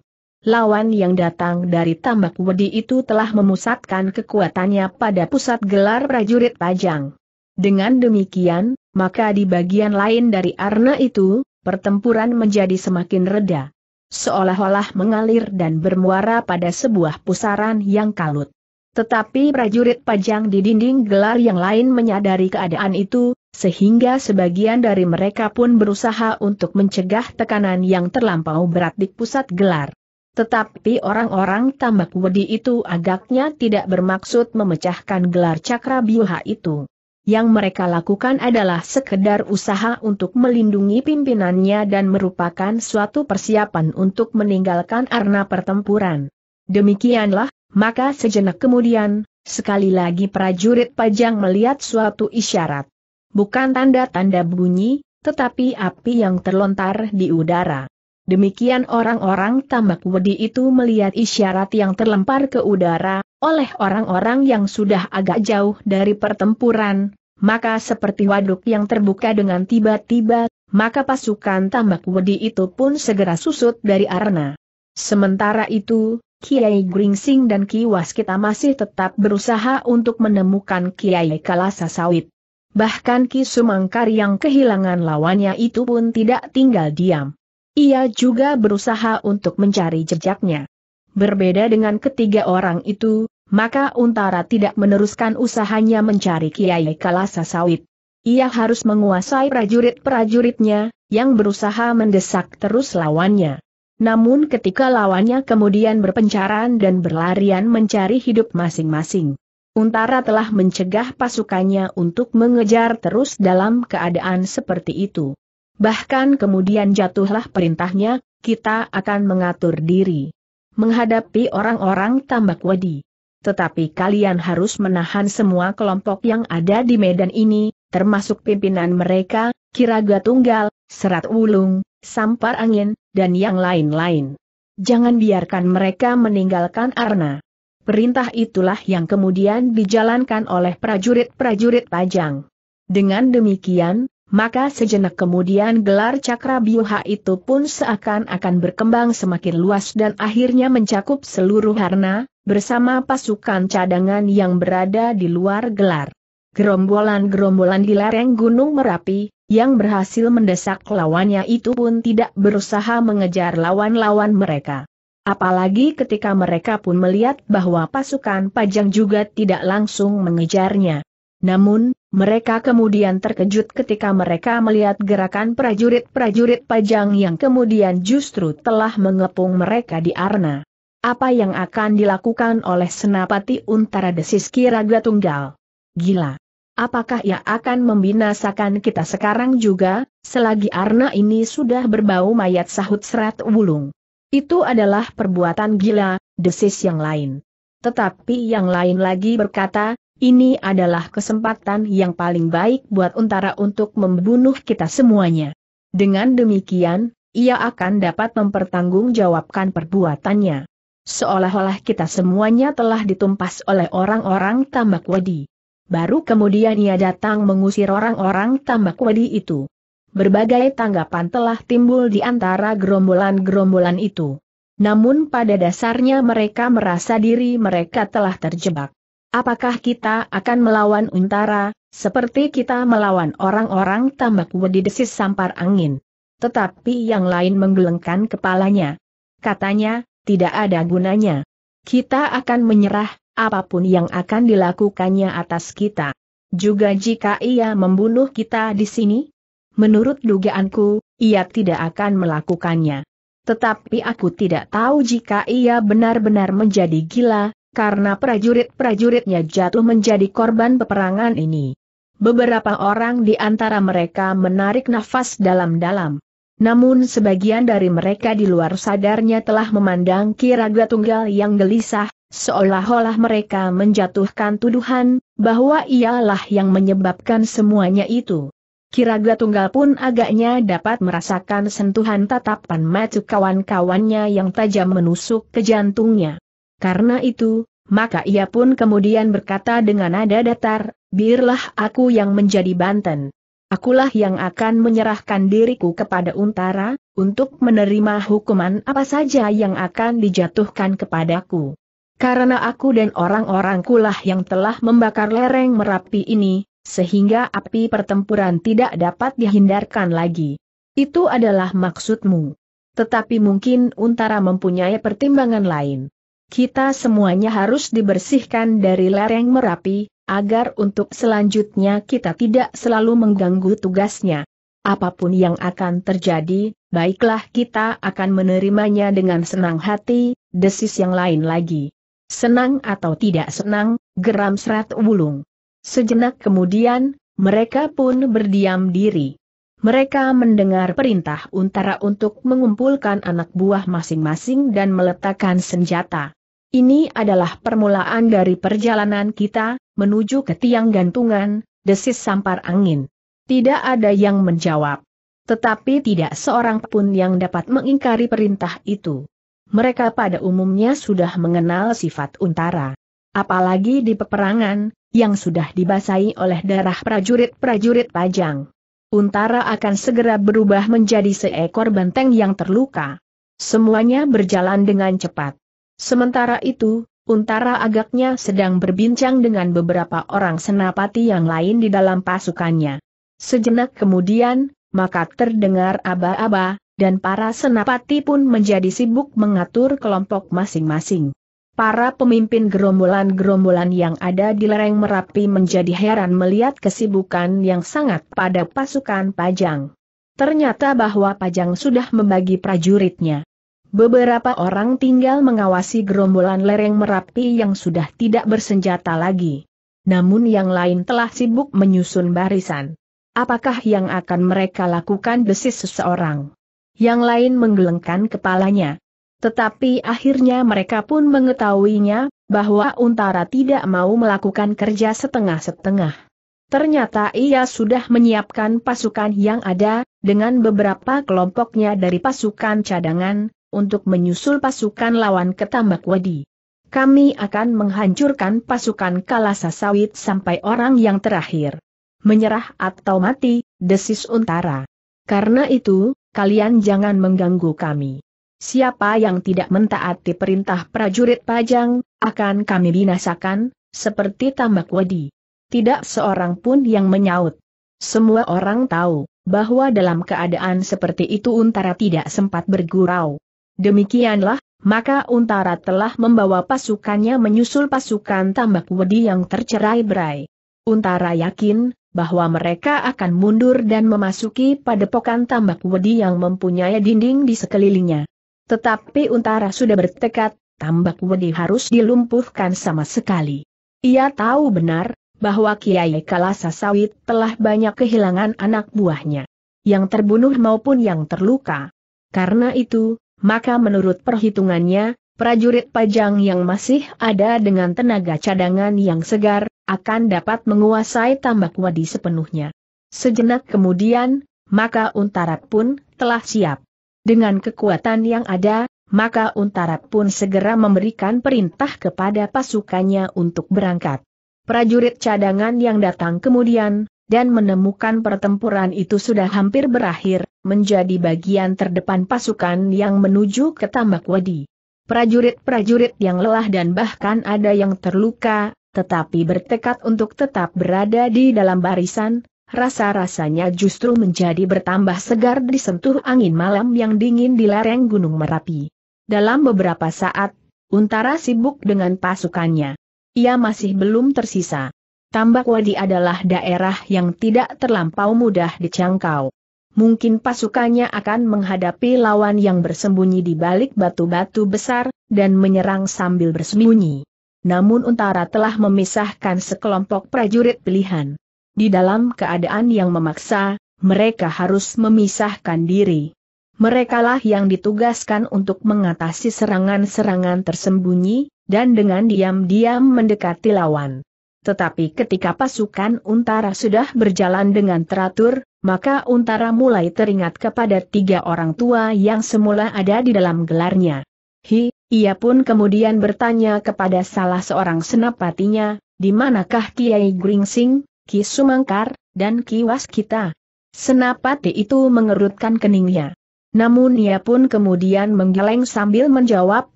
Lawan yang datang dari tambak wedi itu telah memusatkan kekuatannya pada pusat gelar prajurit pajang. Dengan demikian, maka di bagian lain dari Arna itu, pertempuran menjadi semakin reda. Seolah-olah mengalir dan bermuara pada sebuah pusaran yang kalut. Tetapi prajurit pajang di dinding gelar yang lain menyadari keadaan itu, sehingga sebagian dari mereka pun berusaha untuk mencegah tekanan yang terlampau berat di pusat gelar. Tetapi orang-orang tambak wedi itu agaknya tidak bermaksud memecahkan gelar cakra biuha itu. Yang mereka lakukan adalah sekedar usaha untuk melindungi pimpinannya dan merupakan suatu persiapan untuk meninggalkan arena pertempuran. Demikianlah maka sejenak kemudian, sekali lagi prajurit pajang melihat suatu isyarat. Bukan tanda-tanda bunyi, tetapi api yang terlontar di udara. Demikian orang-orang tambak wedi itu melihat isyarat yang terlempar ke udara, oleh orang-orang yang sudah agak jauh dari pertempuran, maka seperti waduk yang terbuka dengan tiba-tiba, maka pasukan tambak wedi itu pun segera susut dari arena. Sementara itu, Kiai Gringsing dan Ki Waskita masih tetap berusaha untuk menemukan Kiai Kalasa Sawit. Bahkan Ki Sumangkar yang kehilangan lawannya itu pun tidak tinggal diam. Ia juga berusaha untuk mencari jejaknya. Berbeda dengan ketiga orang itu, maka Untara tidak meneruskan usahanya mencari Kiai Kalasa Sawit. Ia harus menguasai prajurit-prajuritnya, yang berusaha mendesak terus lawannya. Namun ketika lawannya kemudian berpencaran dan berlarian mencari hidup masing-masing. Untara telah mencegah pasukannya untuk mengejar terus dalam keadaan seperti itu. Bahkan kemudian jatuhlah perintahnya, kita akan mengatur diri. Menghadapi orang-orang tambak wadi. Tetapi kalian harus menahan semua kelompok yang ada di medan ini, termasuk pimpinan mereka, Kiraga Tunggal, Serat Ulung, Sampar Angin, dan yang lain-lain. Jangan biarkan mereka meninggalkan Arna. Perintah itulah yang kemudian dijalankan oleh prajurit-prajurit Pajang. Dengan demikian, maka sejenak kemudian gelar cakra biuha itu pun seakan-akan berkembang semakin luas dan akhirnya mencakup seluruh Arna, bersama pasukan cadangan yang berada di luar gelar. Gerombolan-gerombolan di lereng Gunung Merapi, yang berhasil mendesak lawannya itu pun tidak berusaha mengejar lawan-lawan mereka. Apalagi ketika mereka pun melihat bahwa pasukan pajang juga tidak langsung mengejarnya. Namun, mereka kemudian terkejut ketika mereka melihat gerakan prajurit-prajurit pajang yang kemudian justru telah mengepung mereka di Arna. Apa yang akan dilakukan oleh Senapati Untara Desis Kiraga Tunggal? Gila! apakah ia akan membinasakan kita sekarang juga, selagi Arna ini sudah berbau mayat sahut serat wulung. Itu adalah perbuatan gila, desis yang lain. Tetapi yang lain lagi berkata, ini adalah kesempatan yang paling baik buat Untara untuk membunuh kita semuanya. Dengan demikian, ia akan dapat mempertanggungjawabkan perbuatannya. Seolah-olah kita semuanya telah ditumpas oleh orang-orang tambak wadi. Baru kemudian ia datang mengusir orang-orang tambak wadi itu. Berbagai tanggapan telah timbul di antara gerombolan-gerombolan itu. Namun pada dasarnya mereka merasa diri mereka telah terjebak. Apakah kita akan melawan untara, seperti kita melawan orang-orang tambak wadi desis sampar angin? Tetapi yang lain menggelengkan kepalanya. Katanya, tidak ada gunanya. Kita akan menyerah, apapun yang akan dilakukannya atas kita. Juga jika ia membunuh kita di sini, menurut dugaanku, ia tidak akan melakukannya. Tetapi aku tidak tahu jika ia benar-benar menjadi gila, karena prajurit-prajuritnya jatuh menjadi korban peperangan ini. Beberapa orang di antara mereka menarik nafas dalam-dalam. Namun sebagian dari mereka di luar sadarnya telah memandang kiraga tunggal yang gelisah, Seolah-olah mereka menjatuhkan tuduhan, bahwa ialah yang menyebabkan semuanya itu. Kiraga Tunggal pun agaknya dapat merasakan sentuhan tatapan mata kawan-kawannya yang tajam menusuk ke jantungnya. Karena itu, maka ia pun kemudian berkata dengan nada datar, biarlah aku yang menjadi Banten. Akulah yang akan menyerahkan diriku kepada Untara, untuk menerima hukuman apa saja yang akan dijatuhkan kepadaku. Karena aku dan orang-orang kulah yang telah membakar lereng Merapi ini, sehingga api pertempuran tidak dapat dihindarkan lagi. Itu adalah maksudmu. Tetapi mungkin Untara mempunyai pertimbangan lain. Kita semuanya harus dibersihkan dari lereng Merapi, agar untuk selanjutnya kita tidak selalu mengganggu tugasnya. Apapun yang akan terjadi, baiklah kita akan menerimanya dengan senang hati, desis yang lain lagi. Senang atau tidak senang, geram serat wulung. Sejenak kemudian, mereka pun berdiam diri. Mereka mendengar perintah Untara untuk mengumpulkan anak buah masing-masing dan meletakkan senjata. Ini adalah permulaan dari perjalanan kita, menuju ke tiang gantungan, desis sampar angin. Tidak ada yang menjawab. Tetapi tidak seorang pun yang dapat mengingkari perintah itu mereka pada umumnya sudah mengenal sifat untara. Apalagi di peperangan, yang sudah dibasahi oleh darah prajurit-prajurit pajang. Untara akan segera berubah menjadi seekor banteng yang terluka. Semuanya berjalan dengan cepat. Sementara itu, Untara agaknya sedang berbincang dengan beberapa orang senapati yang lain di dalam pasukannya. Sejenak kemudian, maka terdengar aba-aba, dan para senapati pun menjadi sibuk mengatur kelompok masing-masing. Para pemimpin gerombolan-gerombolan yang ada di lereng Merapi menjadi heran melihat kesibukan yang sangat pada pasukan Pajang. Ternyata bahwa Pajang sudah membagi prajuritnya. Beberapa orang tinggal mengawasi gerombolan lereng Merapi yang sudah tidak bersenjata lagi. Namun yang lain telah sibuk menyusun barisan. Apakah yang akan mereka lakukan desis seseorang? Yang lain menggelengkan kepalanya. Tetapi akhirnya mereka pun mengetahuinya, bahwa Untara tidak mau melakukan kerja setengah-setengah. Ternyata ia sudah menyiapkan pasukan yang ada, dengan beberapa kelompoknya dari pasukan cadangan, untuk menyusul pasukan lawan ke Tambak Wadi. Kami akan menghancurkan pasukan Kalasa Sawit sampai orang yang terakhir. Menyerah atau mati, desis Untara. Karena itu, kalian jangan mengganggu kami. Siapa yang tidak mentaati perintah prajurit pajang, akan kami binasakan, seperti tambak wedi. Tidak seorang pun yang menyaut. Semua orang tahu, bahwa dalam keadaan seperti itu Untara tidak sempat bergurau. Demikianlah, maka Untara telah membawa pasukannya menyusul pasukan tambak wedi yang tercerai berai. Untara yakin, bahwa mereka akan mundur dan memasuki padepokan tambak wedi yang mempunyai dinding di sekelilingnya. Tetapi Untara sudah bertekad, tambak wedi harus dilumpuhkan sama sekali. Ia tahu benar, bahwa Kiai Kalasa Sawit telah banyak kehilangan anak buahnya. Yang terbunuh maupun yang terluka. Karena itu, maka menurut perhitungannya, prajurit pajang yang masih ada dengan tenaga cadangan yang segar, akan dapat menguasai tambak wadi sepenuhnya. Sejenak kemudian, maka Untarap pun telah siap. Dengan kekuatan yang ada, maka Untarap pun segera memberikan perintah kepada pasukannya untuk berangkat. Prajurit cadangan yang datang kemudian, dan menemukan pertempuran itu sudah hampir berakhir, menjadi bagian terdepan pasukan yang menuju ke Tambak Wadi prajurit-prajurit yang lelah dan bahkan ada yang terluka, tetapi bertekad untuk tetap berada di dalam barisan, rasa-rasanya justru menjadi bertambah segar disentuh angin malam yang dingin di lereng Gunung Merapi. Dalam beberapa saat, Untara sibuk dengan pasukannya. Ia masih belum tersisa. Tambak Wadi adalah daerah yang tidak terlampau mudah dicangkau mungkin pasukannya akan menghadapi lawan yang bersembunyi di balik batu-batu besar, dan menyerang sambil bersembunyi. Namun Untara telah memisahkan sekelompok prajurit pilihan. Di dalam keadaan yang memaksa, mereka harus memisahkan diri. Merekalah yang ditugaskan untuk mengatasi serangan-serangan tersembunyi, dan dengan diam-diam mendekati lawan. Tetapi ketika pasukan Untara sudah berjalan dengan teratur, maka Untara mulai teringat kepada tiga orang tua yang semula ada di dalam gelarnya. Hi, ia pun kemudian bertanya kepada salah seorang senapatinya, di manakah Kiai Gringsing, Ki Sumangkar, dan Ki Waskita? Senapati itu mengerutkan keningnya. Namun ia pun kemudian menggeleng sambil menjawab,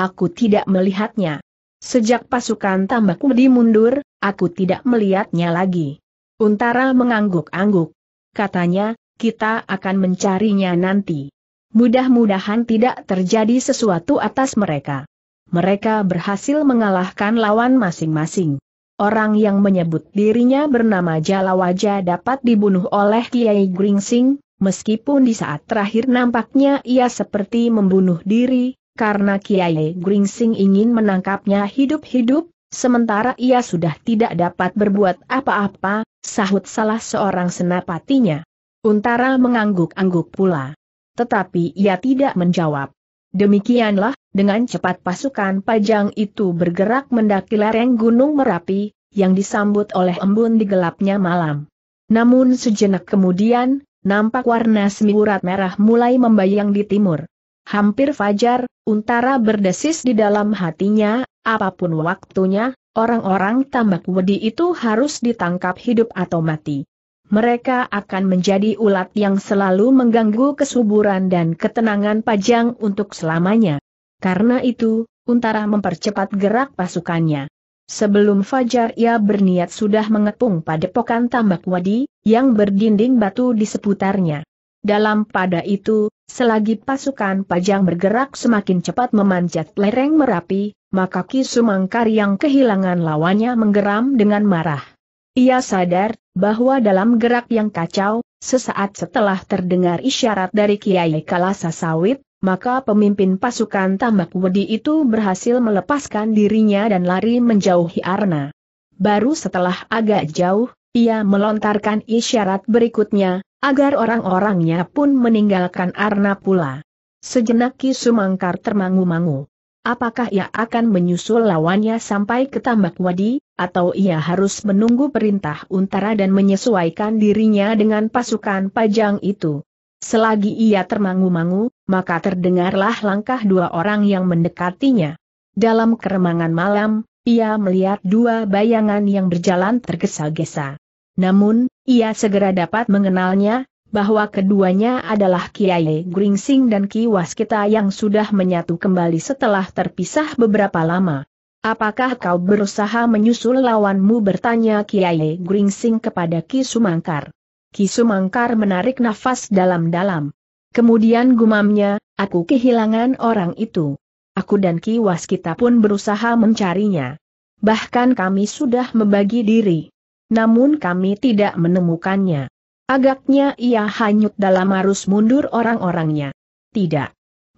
aku tidak melihatnya. Sejak pasukan tambakku dimundur, aku tidak melihatnya lagi. Untara mengangguk-angguk. Katanya, kita akan mencarinya nanti. Mudah-mudahan tidak terjadi sesuatu atas mereka. Mereka berhasil mengalahkan lawan masing-masing. Orang yang menyebut dirinya bernama Jalawaja dapat dibunuh oleh Kiai Gringsing, meskipun di saat terakhir nampaknya ia seperti membunuh diri, karena Kiai Gringsing ingin menangkapnya hidup-hidup, sementara ia sudah tidak dapat berbuat apa-apa, sahut salah seorang senapatinya. Untara mengangguk-angguk pula. Tetapi ia tidak menjawab. Demikianlah, dengan cepat pasukan pajang itu bergerak mendaki lereng Gunung Merapi, yang disambut oleh embun di gelapnya malam. Namun sejenak kemudian, nampak warna semiurat merah mulai membayang di timur. Hampir fajar, Untara berdesis di dalam hatinya, apapun waktunya, orang-orang tambak wedi itu harus ditangkap hidup atau mati. Mereka akan menjadi ulat yang selalu mengganggu kesuburan dan ketenangan Pajang untuk selamanya. Karena itu, Untara mempercepat gerak pasukannya. Sebelum Fajar ia berniat sudah mengepung padepokan tambak wadi, yang berdinding batu di seputarnya. Dalam pada itu, Selagi pasukan pajang bergerak semakin cepat memanjat lereng Merapi, maka Ki Sumangkar yang kehilangan lawannya menggeram dengan marah. Ia sadar bahwa dalam gerak yang kacau, sesaat setelah terdengar isyarat dari Kiai Kalasa Sawit, maka pemimpin pasukan Tambak Wedi itu berhasil melepaskan dirinya dan lari menjauhi Arna. Baru setelah agak jauh, ia melontarkan isyarat berikutnya, agar orang-orangnya pun meninggalkan Arna pula. Sejenak Ki Sumangkar termangu-mangu. Apakah ia akan menyusul lawannya sampai ke tambak wadi, atau ia harus menunggu perintah untara dan menyesuaikan dirinya dengan pasukan pajang itu? Selagi ia termangu-mangu, maka terdengarlah langkah dua orang yang mendekatinya. Dalam keremangan malam, ia melihat dua bayangan yang berjalan tergesa-gesa. Namun, ia segera dapat mengenalnya, bahwa keduanya adalah Kiai Gringsing dan Ki Waskita yang sudah menyatu kembali setelah terpisah beberapa lama. Apakah kau berusaha menyusul lawanmu bertanya Kiai Gringsing kepada Ki Sumangkar. Ki Sumangkar menarik nafas dalam-dalam. Kemudian gumamnya, aku kehilangan orang itu. Aku dan Ki Waskita pun berusaha mencarinya. Bahkan kami sudah membagi diri namun kami tidak menemukannya. Agaknya ia hanyut dalam arus mundur orang-orangnya. Tidak.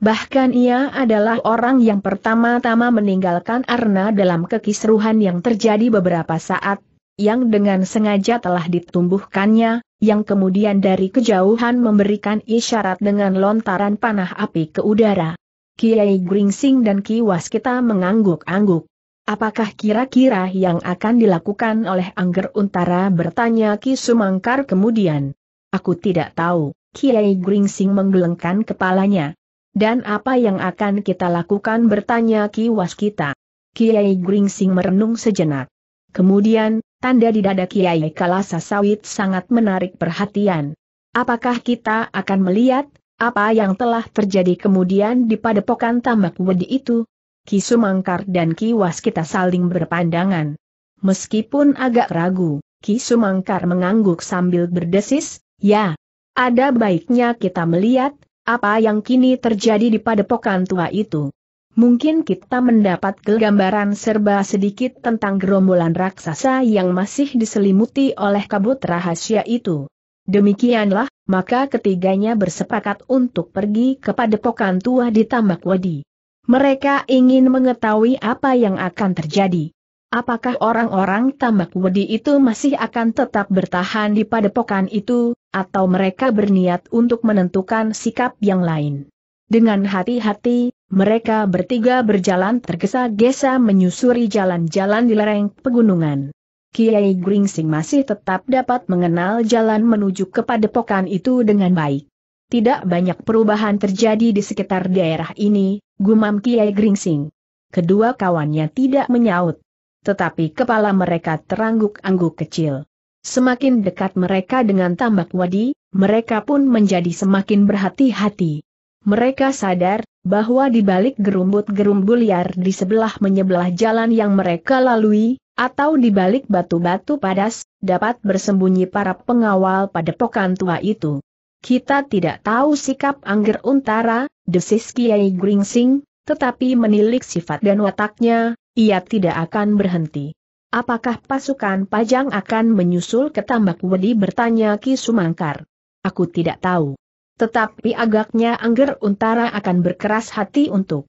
Bahkan ia adalah orang yang pertama-tama meninggalkan Arna dalam kekisruhan yang terjadi beberapa saat, yang dengan sengaja telah ditumbuhkannya, yang kemudian dari kejauhan memberikan isyarat dengan lontaran panah api ke udara. Kiai Gringsing dan Kiwas kita mengangguk-angguk. Apakah kira-kira yang akan dilakukan oleh Angger Untara bertanya Ki Sumangkar kemudian? Aku tidak tahu, Kiai Gringsing menggelengkan kepalanya. Dan apa yang akan kita lakukan bertanya Ki Waskita. Kiai Gringsing merenung sejenak. Kemudian, tanda di dada Kiai Kalasa Sawit sangat menarik perhatian. Apakah kita akan melihat, apa yang telah terjadi kemudian di padepokan tambak wedi itu? Ki Sumangkar dan Ki Waskita saling berpandangan. Meskipun agak ragu, Ki Sumangkar mengangguk sambil berdesis, ya, ada baiknya kita melihat, apa yang kini terjadi di padepokan tua itu. Mungkin kita mendapat gambaran serba sedikit tentang gerombolan raksasa yang masih diselimuti oleh kabut rahasia itu. Demikianlah, maka ketiganya bersepakat untuk pergi kepada pokan tua di Tambak Wadi. Mereka ingin mengetahui apa yang akan terjadi. Apakah orang-orang tambak wedi itu masih akan tetap bertahan di padepokan itu, atau mereka berniat untuk menentukan sikap yang lain? Dengan hati-hati, mereka bertiga berjalan tergesa-gesa menyusuri jalan-jalan di lereng pegunungan. Kiai Gringsing masih tetap dapat mengenal jalan menuju ke padepokan itu dengan baik. Tidak banyak perubahan terjadi di sekitar daerah ini, gumam Kiai Gringsing. Kedua kawannya tidak menyaut. Tetapi kepala mereka terangguk-angguk kecil. Semakin dekat mereka dengan tambak wadi, mereka pun menjadi semakin berhati-hati. Mereka sadar, bahwa di balik gerumbut-gerumbu liar di sebelah menyebelah jalan yang mereka lalui, atau di balik batu-batu padas, dapat bersembunyi para pengawal pada pokan tua itu. Kita tidak tahu sikap Angger Untara, desis Kiai Gringsing, tetapi menilik sifat dan wataknya, ia tidak akan berhenti. Apakah pasukan Pajang akan menyusul ke Tambak Wedi bertanya Ki Sumangkar? Aku tidak tahu. Tetapi agaknya Angger Untara akan berkeras hati untuk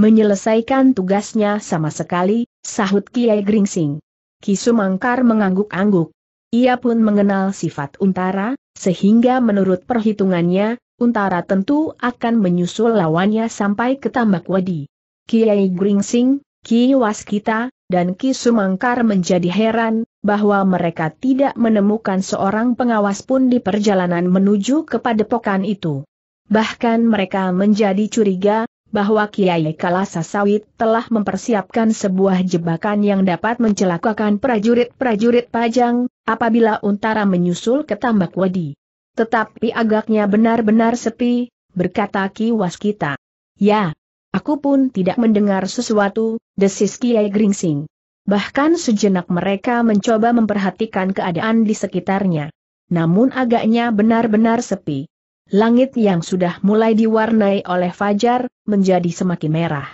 menyelesaikan tugasnya sama sekali, sahut Kiai Gringsing. Ki Sumangkar mengangguk-angguk. Ia pun mengenal sifat Untara, sehingga menurut perhitungannya, Untara tentu akan menyusul lawannya sampai ke tambak wadi. Kiai Gringsing, Ki Waskita, dan Ki Sumangkar menjadi heran, bahwa mereka tidak menemukan seorang pengawas pun di perjalanan menuju ke padepokan itu. Bahkan mereka menjadi curiga, bahwa Kiai Kalasa Sawit telah mempersiapkan sebuah jebakan yang dapat mencelakakan prajurit-prajurit pajang, apabila Untara menyusul ke Tambak Wadi. Tetapi agaknya benar-benar sepi, berkata Ki Waskita. Ya, aku pun tidak mendengar sesuatu, desis Kiai Gringsing. Bahkan sejenak mereka mencoba memperhatikan keadaan di sekitarnya. Namun agaknya benar-benar sepi. Langit yang sudah mulai diwarnai oleh fajar, menjadi semakin merah.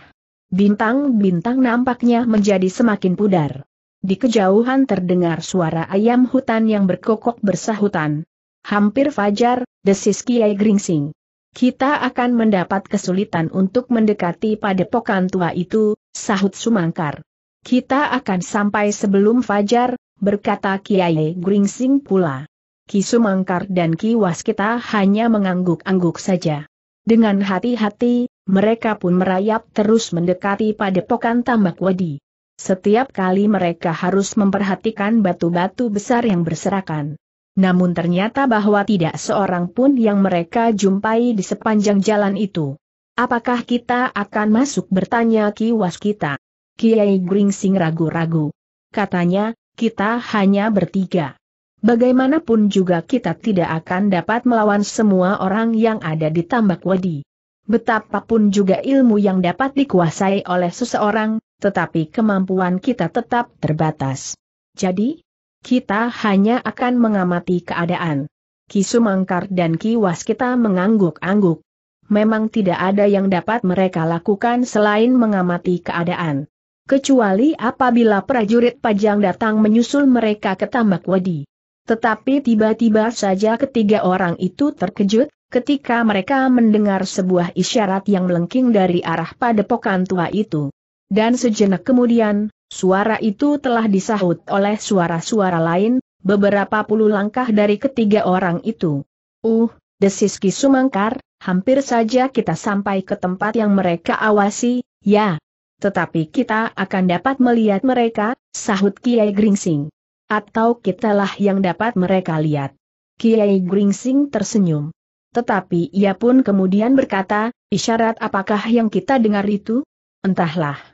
Bintang-bintang nampaknya menjadi semakin pudar. Di kejauhan terdengar suara ayam hutan yang berkokok bersahutan, Hampir fajar, desis Kiai Gringsing. Kita akan mendapat kesulitan untuk mendekati padepokan tua itu, sahut Sumangkar. Kita akan sampai sebelum fajar, berkata Kiai Gringsing pula. Ki Sumangkar dan Ki Waskita hanya mengangguk-angguk saja. Dengan hati-hati, mereka pun merayap terus mendekati padepokan tambak wadi. Setiap kali mereka harus memperhatikan batu-batu besar yang berserakan. Namun ternyata bahwa tidak seorang pun yang mereka jumpai di sepanjang jalan itu. Apakah kita akan masuk bertanya Ki Waskita? Kiai Gringsing ragu-ragu. Katanya, kita hanya bertiga. Bagaimanapun juga kita tidak akan dapat melawan semua orang yang ada di tambak wadi. Betapapun juga ilmu yang dapat dikuasai oleh seseorang, tetapi kemampuan kita tetap terbatas. Jadi, kita hanya akan mengamati keadaan. Ki Sumangkar dan Ki Waskita mengangguk-angguk. Memang tidak ada yang dapat mereka lakukan selain mengamati keadaan. Kecuali apabila prajurit pajang datang menyusul mereka ke tambak wadi. Tetapi tiba-tiba saja ketiga orang itu terkejut, ketika mereka mendengar sebuah isyarat yang melengking dari arah padepokan tua itu. Dan sejenak kemudian, Suara itu telah disahut oleh suara-suara lain, beberapa puluh langkah dari ketiga orang itu. Uh, desis Ki Sumangkar, hampir saja kita sampai ke tempat yang mereka awasi, ya. Tetapi kita akan dapat melihat mereka, sahut Kiai Gringsing. Atau kitalah yang dapat mereka lihat. Kiai Gringsing tersenyum. Tetapi ia pun kemudian berkata, isyarat apakah yang kita dengar itu? Entahlah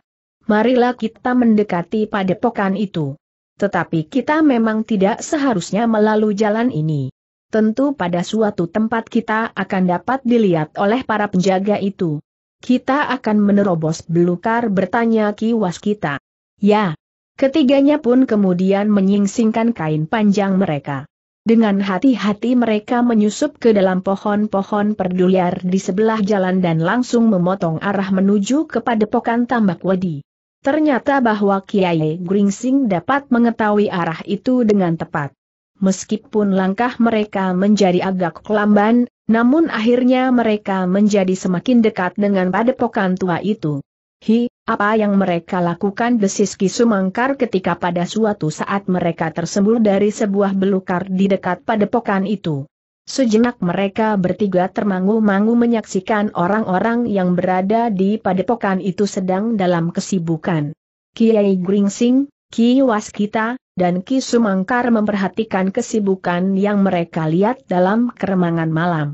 marilah kita mendekati padepokan itu. Tetapi kita memang tidak seharusnya melalui jalan ini. Tentu pada suatu tempat kita akan dapat dilihat oleh para penjaga itu. Kita akan menerobos belukar bertanya kiwas kita. Ya. Ketiganya pun kemudian menyingsingkan kain panjang mereka. Dengan hati-hati mereka menyusup ke dalam pohon-pohon perduliar di sebelah jalan dan langsung memotong arah menuju ke padepokan tambak wadi. Ternyata bahwa Kiai Gringsing dapat mengetahui arah itu dengan tepat. Meskipun langkah mereka menjadi agak kelamban, namun akhirnya mereka menjadi semakin dekat dengan padepokan tua itu. Hi, apa yang mereka lakukan desis Kisumangkar ketika pada suatu saat mereka tersembul dari sebuah belukar di dekat padepokan itu. Sejenak mereka bertiga termangu-mangu menyaksikan orang-orang yang berada di padepokan itu sedang dalam kesibukan. Kiai Gringsing, Ki Waskita, dan Ki Sumangkar memperhatikan kesibukan yang mereka lihat dalam keremangan malam.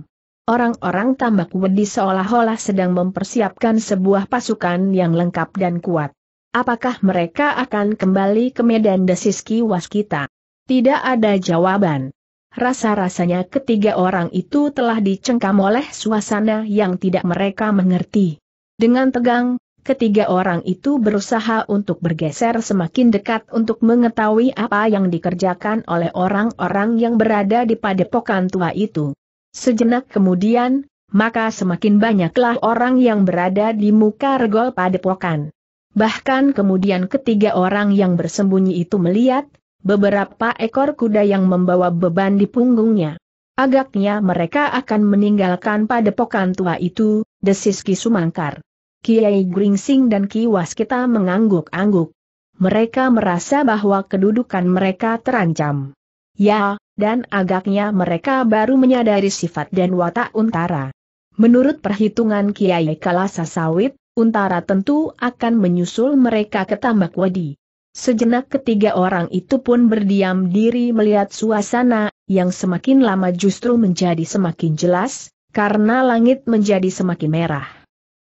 Orang-orang tambak wedi seolah-olah sedang mempersiapkan sebuah pasukan yang lengkap dan kuat. Apakah mereka akan kembali ke medan desis Ki Waskita? Tidak ada jawaban. Rasa-rasanya ketiga orang itu telah dicengkam oleh suasana yang tidak mereka mengerti. Dengan tegang, ketiga orang itu berusaha untuk bergeser semakin dekat untuk mengetahui apa yang dikerjakan oleh orang-orang yang berada di padepokan tua itu. Sejenak kemudian, maka semakin banyaklah orang yang berada di muka regol padepokan. Bahkan kemudian ketiga orang yang bersembunyi itu melihat, beberapa ekor kuda yang membawa beban di punggungnya. Agaknya mereka akan meninggalkan padepokan tua itu, desis Ki Sumangkar. Kiai Gringsing dan Ki Waskita mengangguk-angguk. Mereka merasa bahwa kedudukan mereka terancam. Ya, dan agaknya mereka baru menyadari sifat dan watak Untara. Menurut perhitungan Kiai Kalasa Sawit, Untara tentu akan menyusul mereka ke Tambak Wadi. Sejenak ketiga orang itu pun berdiam diri melihat suasana, yang semakin lama justru menjadi semakin jelas, karena langit menjadi semakin merah.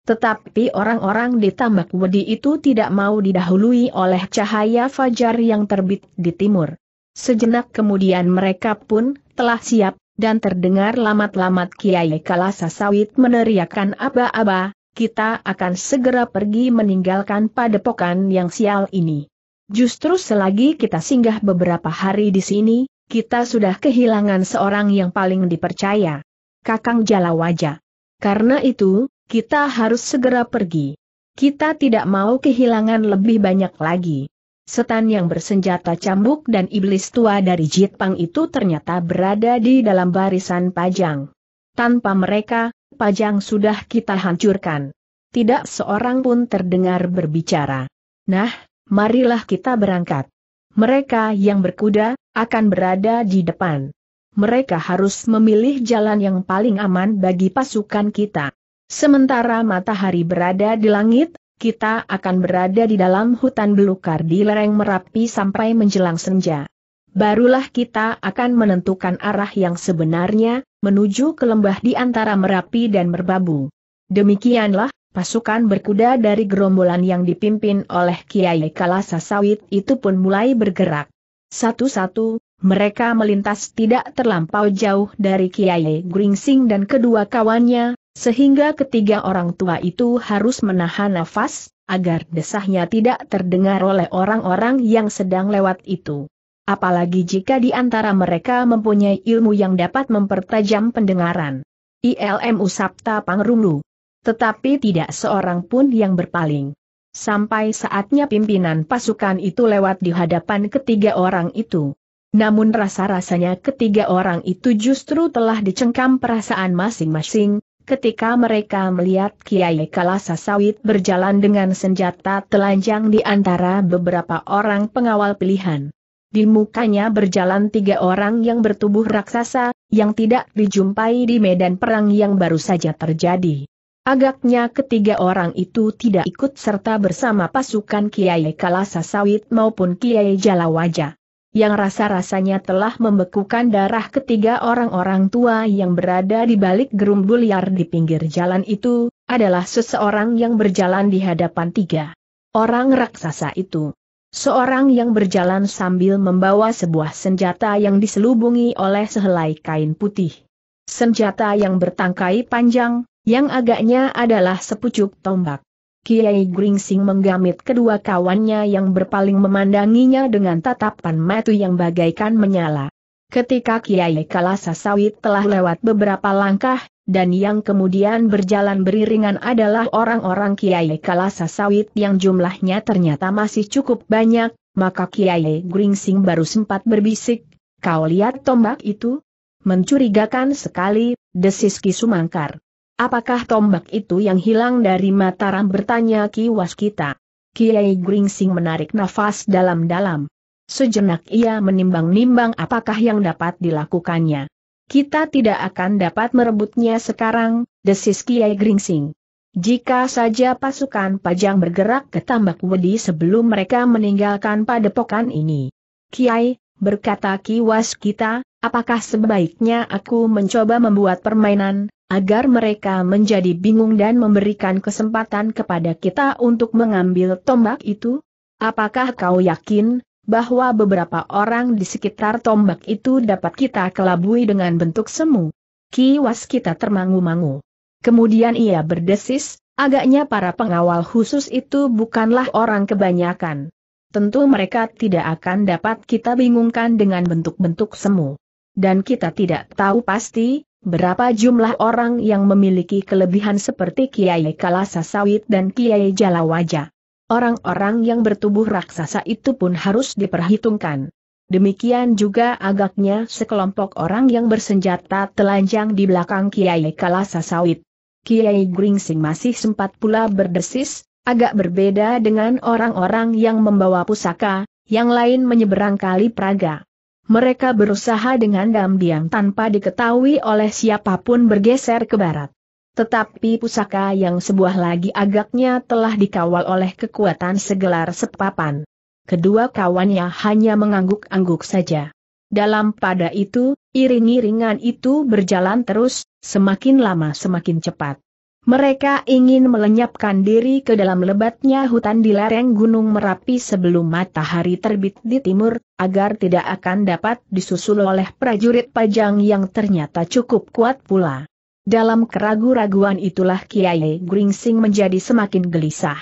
Tetapi orang-orang di tambak wedi itu tidak mau didahului oleh cahaya fajar yang terbit di timur. Sejenak kemudian mereka pun telah siap, dan terdengar lamat-lamat Kiai Kalasa Sawit meneriakan aba-aba, kita akan segera pergi meninggalkan padepokan yang sial ini. Justru selagi kita singgah beberapa hari di sini, kita sudah kehilangan seorang yang paling dipercaya. Kakang Jalawaja. Karena itu, kita harus segera pergi. Kita tidak mau kehilangan lebih banyak lagi. Setan yang bersenjata cambuk dan iblis tua dari Jitpang itu ternyata berada di dalam barisan pajang. Tanpa mereka, pajang sudah kita hancurkan. Tidak seorang pun terdengar berbicara. Nah, Marilah kita berangkat. Mereka yang berkuda, akan berada di depan. Mereka harus memilih jalan yang paling aman bagi pasukan kita. Sementara matahari berada di langit, kita akan berada di dalam hutan belukar di lereng Merapi sampai menjelang senja. Barulah kita akan menentukan arah yang sebenarnya, menuju ke lembah di antara Merapi dan Merbabu. Demikianlah, Pasukan berkuda dari gerombolan yang dipimpin oleh Kiai Kalasa Sawit itu pun mulai bergerak. Satu-satu, mereka melintas tidak terlampau jauh dari Kiai Gringsing dan kedua kawannya, sehingga ketiga orang tua itu harus menahan nafas, agar desahnya tidak terdengar oleh orang-orang yang sedang lewat itu. Apalagi jika di antara mereka mempunyai ilmu yang dapat mempertajam pendengaran. ILMU Sabta Pangrungu tetapi tidak seorang pun yang berpaling. Sampai saatnya pimpinan pasukan itu lewat di hadapan ketiga orang itu. Namun rasa-rasanya ketiga orang itu justru telah dicengkam perasaan masing-masing, ketika mereka melihat Kiai Kalasa Sawit berjalan dengan senjata telanjang di antara beberapa orang pengawal pilihan. Di mukanya berjalan tiga orang yang bertubuh raksasa, yang tidak dijumpai di medan perang yang baru saja terjadi. Agaknya ketiga orang itu tidak ikut serta bersama pasukan Kiai Kalasa Sawit maupun Kiai Jalawaja. Yang rasa-rasanya telah membekukan darah ketiga orang-orang tua yang berada di balik gerumbul liar di pinggir jalan itu, adalah seseorang yang berjalan di hadapan tiga orang raksasa itu. Seorang yang berjalan sambil membawa sebuah senjata yang diselubungi oleh sehelai kain putih. Senjata yang bertangkai panjang, yang agaknya adalah sepucuk tombak. Kiai Gringsing menggamit kedua kawannya yang berpaling memandanginya dengan tatapan matu yang bagaikan menyala. Ketika Kiai Kalasa Sawit telah lewat beberapa langkah, dan yang kemudian berjalan beriringan adalah orang-orang Kiai Kalasa Sawit yang jumlahnya ternyata masih cukup banyak, maka Kiai Gringsing baru sempat berbisik, kau lihat tombak itu? Mencurigakan sekali, desis Ki Sumangkar. Apakah tombak itu yang hilang dari Mataram bertanya Ki Waskita. Kiai Gringsing menarik nafas dalam-dalam. Sejenak ia menimbang-nimbang apakah yang dapat dilakukannya. Kita tidak akan dapat merebutnya sekarang, desis Kiai Gringsing. Jika saja pasukan pajang bergerak ke Tambak Wedi sebelum mereka meninggalkan padepokan ini. Kiai, berkata kiwas kita, apakah sebaiknya aku mencoba membuat permainan, agar mereka menjadi bingung dan memberikan kesempatan kepada kita untuk mengambil tombak itu? Apakah kau yakin bahwa beberapa orang di sekitar tombak itu dapat kita kelabui dengan bentuk semu? Kiwas kita termangu-mangu. Kemudian ia berdesis, agaknya para pengawal khusus itu bukanlah orang kebanyakan tentu mereka tidak akan dapat kita bingungkan dengan bentuk-bentuk semu. Dan kita tidak tahu pasti, Berapa jumlah orang yang memiliki kelebihan seperti Kiai Kalasa Sawit dan Kiai Jalawaja? Orang-orang yang bertubuh raksasa itu pun harus diperhitungkan. Demikian juga agaknya sekelompok orang yang bersenjata telanjang di belakang Kiai Kalasa Sawit. Kiai Gringsing masih sempat pula berdesis, agak berbeda dengan orang-orang yang membawa pusaka, yang lain menyeberang kali Praga mereka berusaha dengan diam-diam tanpa diketahui oleh siapapun bergeser ke barat. Tetapi pusaka yang sebuah lagi agaknya telah dikawal oleh kekuatan segelar sepapan. Kedua kawannya hanya mengangguk-angguk saja. Dalam pada itu, iring-iringan itu berjalan terus, semakin lama semakin cepat. Mereka ingin melenyapkan diri ke dalam lebatnya hutan di lereng Gunung Merapi sebelum matahari terbit di timur, agar tidak akan dapat disusul oleh prajurit pajang yang ternyata cukup kuat pula. Dalam keragu-raguan itulah Kiai Gringsing menjadi semakin gelisah.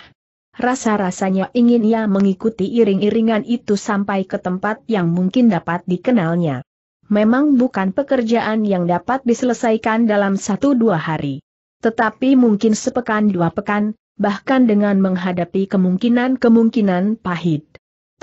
Rasa-rasanya ingin ia mengikuti iring-iringan itu sampai ke tempat yang mungkin dapat dikenalnya. Memang bukan pekerjaan yang dapat diselesaikan dalam satu dua hari. Tetapi mungkin sepekan dua pekan, bahkan dengan menghadapi kemungkinan-kemungkinan pahit.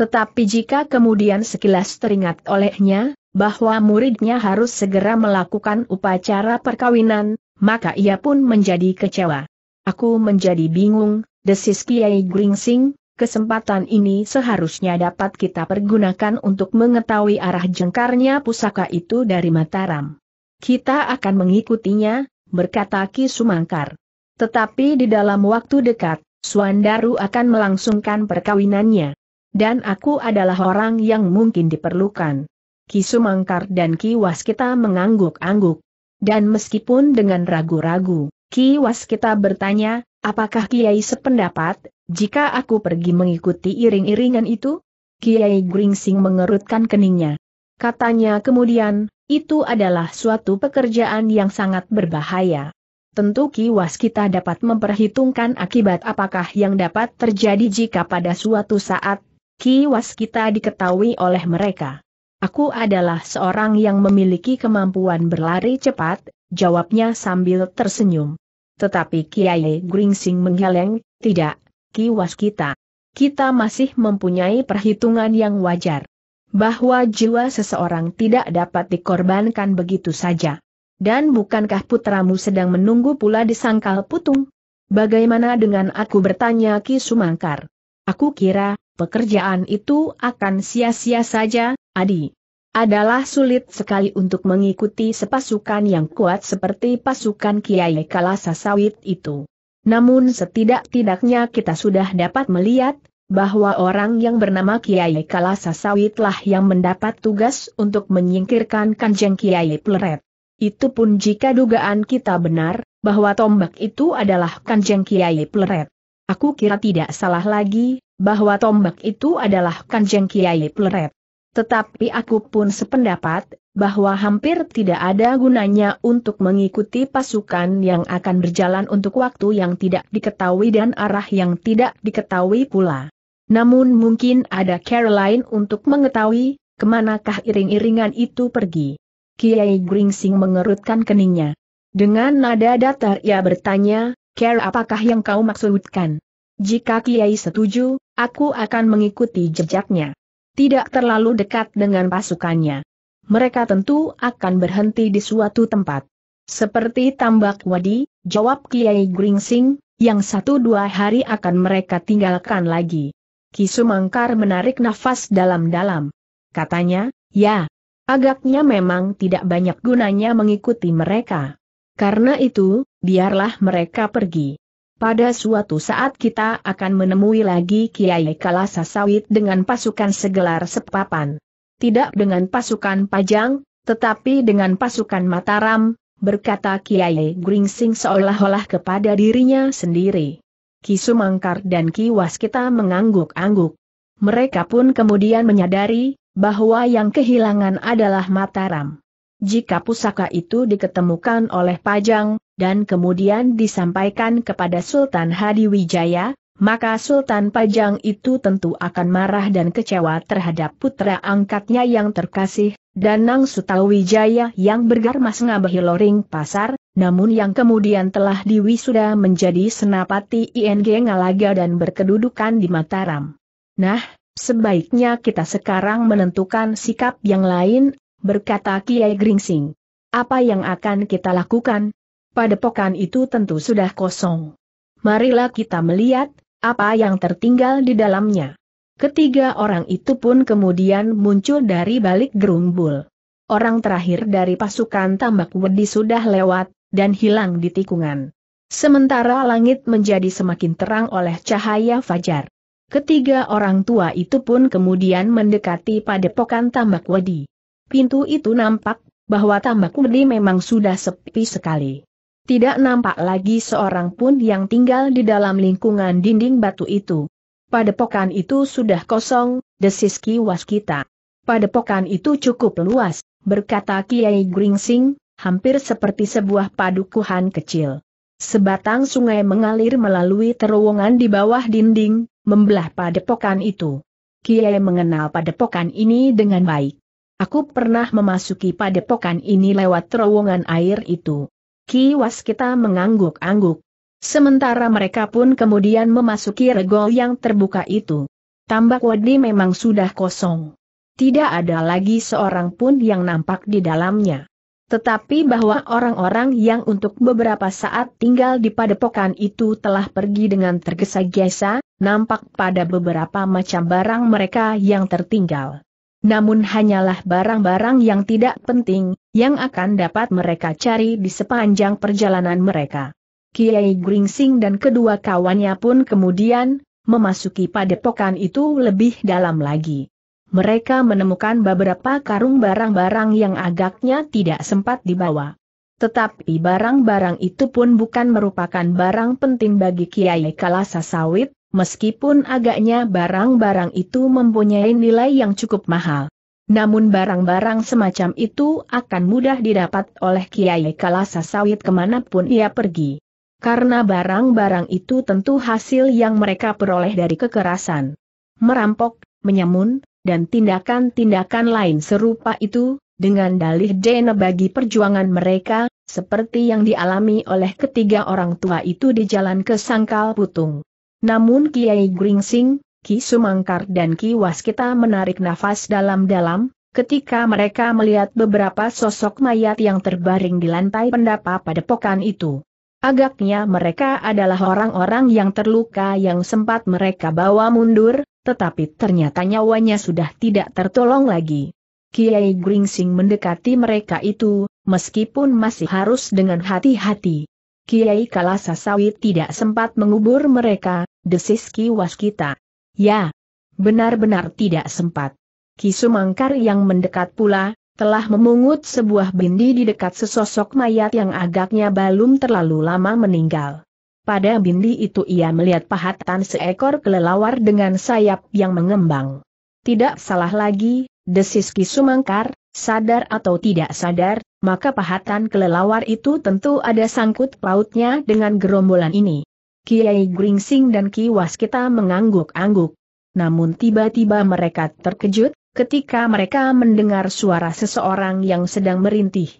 Tetapi jika kemudian sekilas teringat olehnya, bahwa muridnya harus segera melakukan upacara perkawinan, maka ia pun menjadi kecewa. Aku menjadi bingung, desis Kiai Gringsing, kesempatan ini seharusnya dapat kita pergunakan untuk mengetahui arah jengkarnya pusaka itu dari Mataram. Kita akan mengikutinya, berkata Ki Sumangkar. Tetapi di dalam waktu dekat, Suandaru akan melangsungkan perkawinannya. Dan aku adalah orang yang mungkin diperlukan. Ki Sumangkar dan Ki Waskita mengangguk-angguk. Dan meskipun dengan ragu-ragu, Ki Waskita bertanya, apakah Kiai sependapat, jika aku pergi mengikuti iring-iringan itu? Kiai Gringsing mengerutkan keningnya. Katanya kemudian, itu adalah suatu pekerjaan yang sangat berbahaya. Tentu kiwas kita dapat memperhitungkan akibat apakah yang dapat terjadi jika pada suatu saat, kiwas kita diketahui oleh mereka. Aku adalah seorang yang memiliki kemampuan berlari cepat, jawabnya sambil tersenyum. Tetapi Kiai Gringsing menggeleng, tidak, kiwas kita. Kita masih mempunyai perhitungan yang wajar bahwa jiwa seseorang tidak dapat dikorbankan begitu saja. Dan bukankah putramu sedang menunggu pula di sangkal putung? Bagaimana dengan aku bertanya Ki Sumangkar? Aku kira, pekerjaan itu akan sia-sia saja, Adi. Adalah sulit sekali untuk mengikuti sepasukan yang kuat seperti pasukan Kiai Kalasa Sawit itu. Namun setidak-tidaknya kita sudah dapat melihat, bahwa orang yang bernama Kiai Kalasasawi telah yang mendapat tugas untuk menyingkirkan Kanjeng Kiai Pleret. Itu pun jika dugaan kita benar, bahwa tombak itu adalah Kanjeng Kiai Pleret. Aku kira tidak salah lagi, bahwa tombak itu adalah Kanjeng Kiai Pleret. Tetapi aku pun sependapat, bahwa hampir tidak ada gunanya untuk mengikuti pasukan yang akan berjalan untuk waktu yang tidak diketahui dan arah yang tidak diketahui pula. Namun mungkin ada Caroline untuk mengetahui, kemanakah iring-iringan itu pergi. Kiai Gringsing mengerutkan keningnya. Dengan nada datar ia bertanya, care apakah yang kau maksudkan? Jika Kiai setuju, aku akan mengikuti jejaknya. Tidak terlalu dekat dengan pasukannya. Mereka tentu akan berhenti di suatu tempat. Seperti tambak wadi, jawab Kiai Gringsing, yang satu dua hari akan mereka tinggalkan lagi. Kisumangkar menarik nafas dalam-dalam. Katanya, ya, agaknya memang tidak banyak gunanya mengikuti mereka. Karena itu, biarlah mereka pergi. Pada suatu saat kita akan menemui lagi Kiai Kalasa Sawit dengan pasukan segelar sepapan. Tidak dengan pasukan pajang, tetapi dengan pasukan Mataram, berkata Kiai Gringsing seolah-olah kepada dirinya sendiri. Ki Sumangkar dan Ki Waskita mengangguk-angguk. Mereka pun kemudian menyadari, bahwa yang kehilangan adalah Mataram. Jika pusaka itu diketemukan oleh Pajang, dan kemudian disampaikan kepada Sultan Hadi Wijaya, maka Sultan Pajang itu tentu akan marah dan kecewa terhadap putra angkatnya yang terkasih, Danang Sutawijaya yang bergarmas ngabahi loring pasar, namun yang kemudian telah diwisuda menjadi senapati ING Ngalaga dan berkedudukan di Mataram. Nah, sebaiknya kita sekarang menentukan sikap yang lain, berkata Kiai Gringsing. Apa yang akan kita lakukan? Padepokan itu tentu sudah kosong. Marilah kita melihat, apa yang tertinggal di dalamnya. Ketiga orang itu pun kemudian muncul dari balik gerumbul. Orang terakhir dari pasukan tambak wedi sudah lewat, dan hilang di tikungan. Sementara langit menjadi semakin terang oleh cahaya fajar. Ketiga orang tua itu pun kemudian mendekati padepokan tambak wedi. Pintu itu nampak bahwa tambak wedi memang sudah sepi sekali. Tidak nampak lagi seorang pun yang tinggal di dalam lingkungan dinding batu itu. Padepokan itu sudah kosong, desis Ki Waskita. Padepokan itu cukup luas, berkata Kiai Gringsing, hampir seperti sebuah padukuhan kecil. Sebatang sungai mengalir melalui terowongan di bawah dinding, membelah padepokan itu. Kiai mengenal padepokan ini dengan baik. Aku pernah memasuki padepokan ini lewat terowongan air itu. Ki Waskita mengangguk-angguk, Sementara mereka pun kemudian memasuki regol yang terbuka itu. Tambak Wadi memang sudah kosong. Tidak ada lagi seorang pun yang nampak di dalamnya. Tetapi bahwa orang-orang yang untuk beberapa saat tinggal di padepokan itu telah pergi dengan tergesa-gesa, nampak pada beberapa macam barang mereka yang tertinggal. Namun hanyalah barang-barang yang tidak penting, yang akan dapat mereka cari di sepanjang perjalanan mereka. Kiai Gringsing dan kedua kawannya pun kemudian, memasuki padepokan itu lebih dalam lagi. Mereka menemukan beberapa karung barang-barang yang agaknya tidak sempat dibawa. Tetapi barang-barang itu pun bukan merupakan barang penting bagi Kiai Kalasa Sawit, meskipun agaknya barang-barang itu mempunyai nilai yang cukup mahal. Namun barang-barang semacam itu akan mudah didapat oleh Kiai Kalasa Sawit kemanapun ia pergi karena barang-barang itu tentu hasil yang mereka peroleh dari kekerasan. Merampok, menyamun, dan tindakan-tindakan lain serupa itu, dengan dalih dana bagi perjuangan mereka, seperti yang dialami oleh ketiga orang tua itu di jalan ke Sangkal Putung. Namun Kiai Gringsing, Ki Sumangkar dan Ki Waskita menarik nafas dalam-dalam, ketika mereka melihat beberapa sosok mayat yang terbaring di lantai pendapa pada pokan itu. Agaknya mereka adalah orang-orang yang terluka yang sempat mereka bawa mundur, tetapi ternyata nyawanya sudah tidak tertolong lagi. Kiai Gringsing mendekati mereka itu, meskipun masih harus dengan hati-hati. Kiai Kalasasawi tidak sempat mengubur mereka, desis Ki Waskita. Ya, benar-benar tidak sempat. Ki Sumangkar yang mendekat pula, telah memungut sebuah bindi di dekat sesosok mayat yang agaknya belum terlalu lama meninggal. Pada bindi itu ia melihat pahatan seekor kelelawar dengan sayap yang mengembang. Tidak salah lagi, desis Kisumangkar, sadar atau tidak sadar, maka pahatan kelelawar itu tentu ada sangkut pautnya dengan gerombolan ini. Kiai Gringsing dan Kiwas kita mengangguk-angguk. Namun tiba-tiba mereka terkejut, ketika mereka mendengar suara seseorang yang sedang merintih.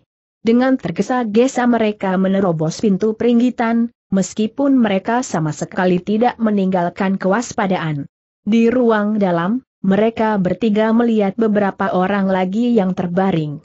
Dengan tergesa-gesa mereka menerobos pintu peringgitan, meskipun mereka sama sekali tidak meninggalkan kewaspadaan. Di ruang dalam, mereka bertiga melihat beberapa orang lagi yang terbaring.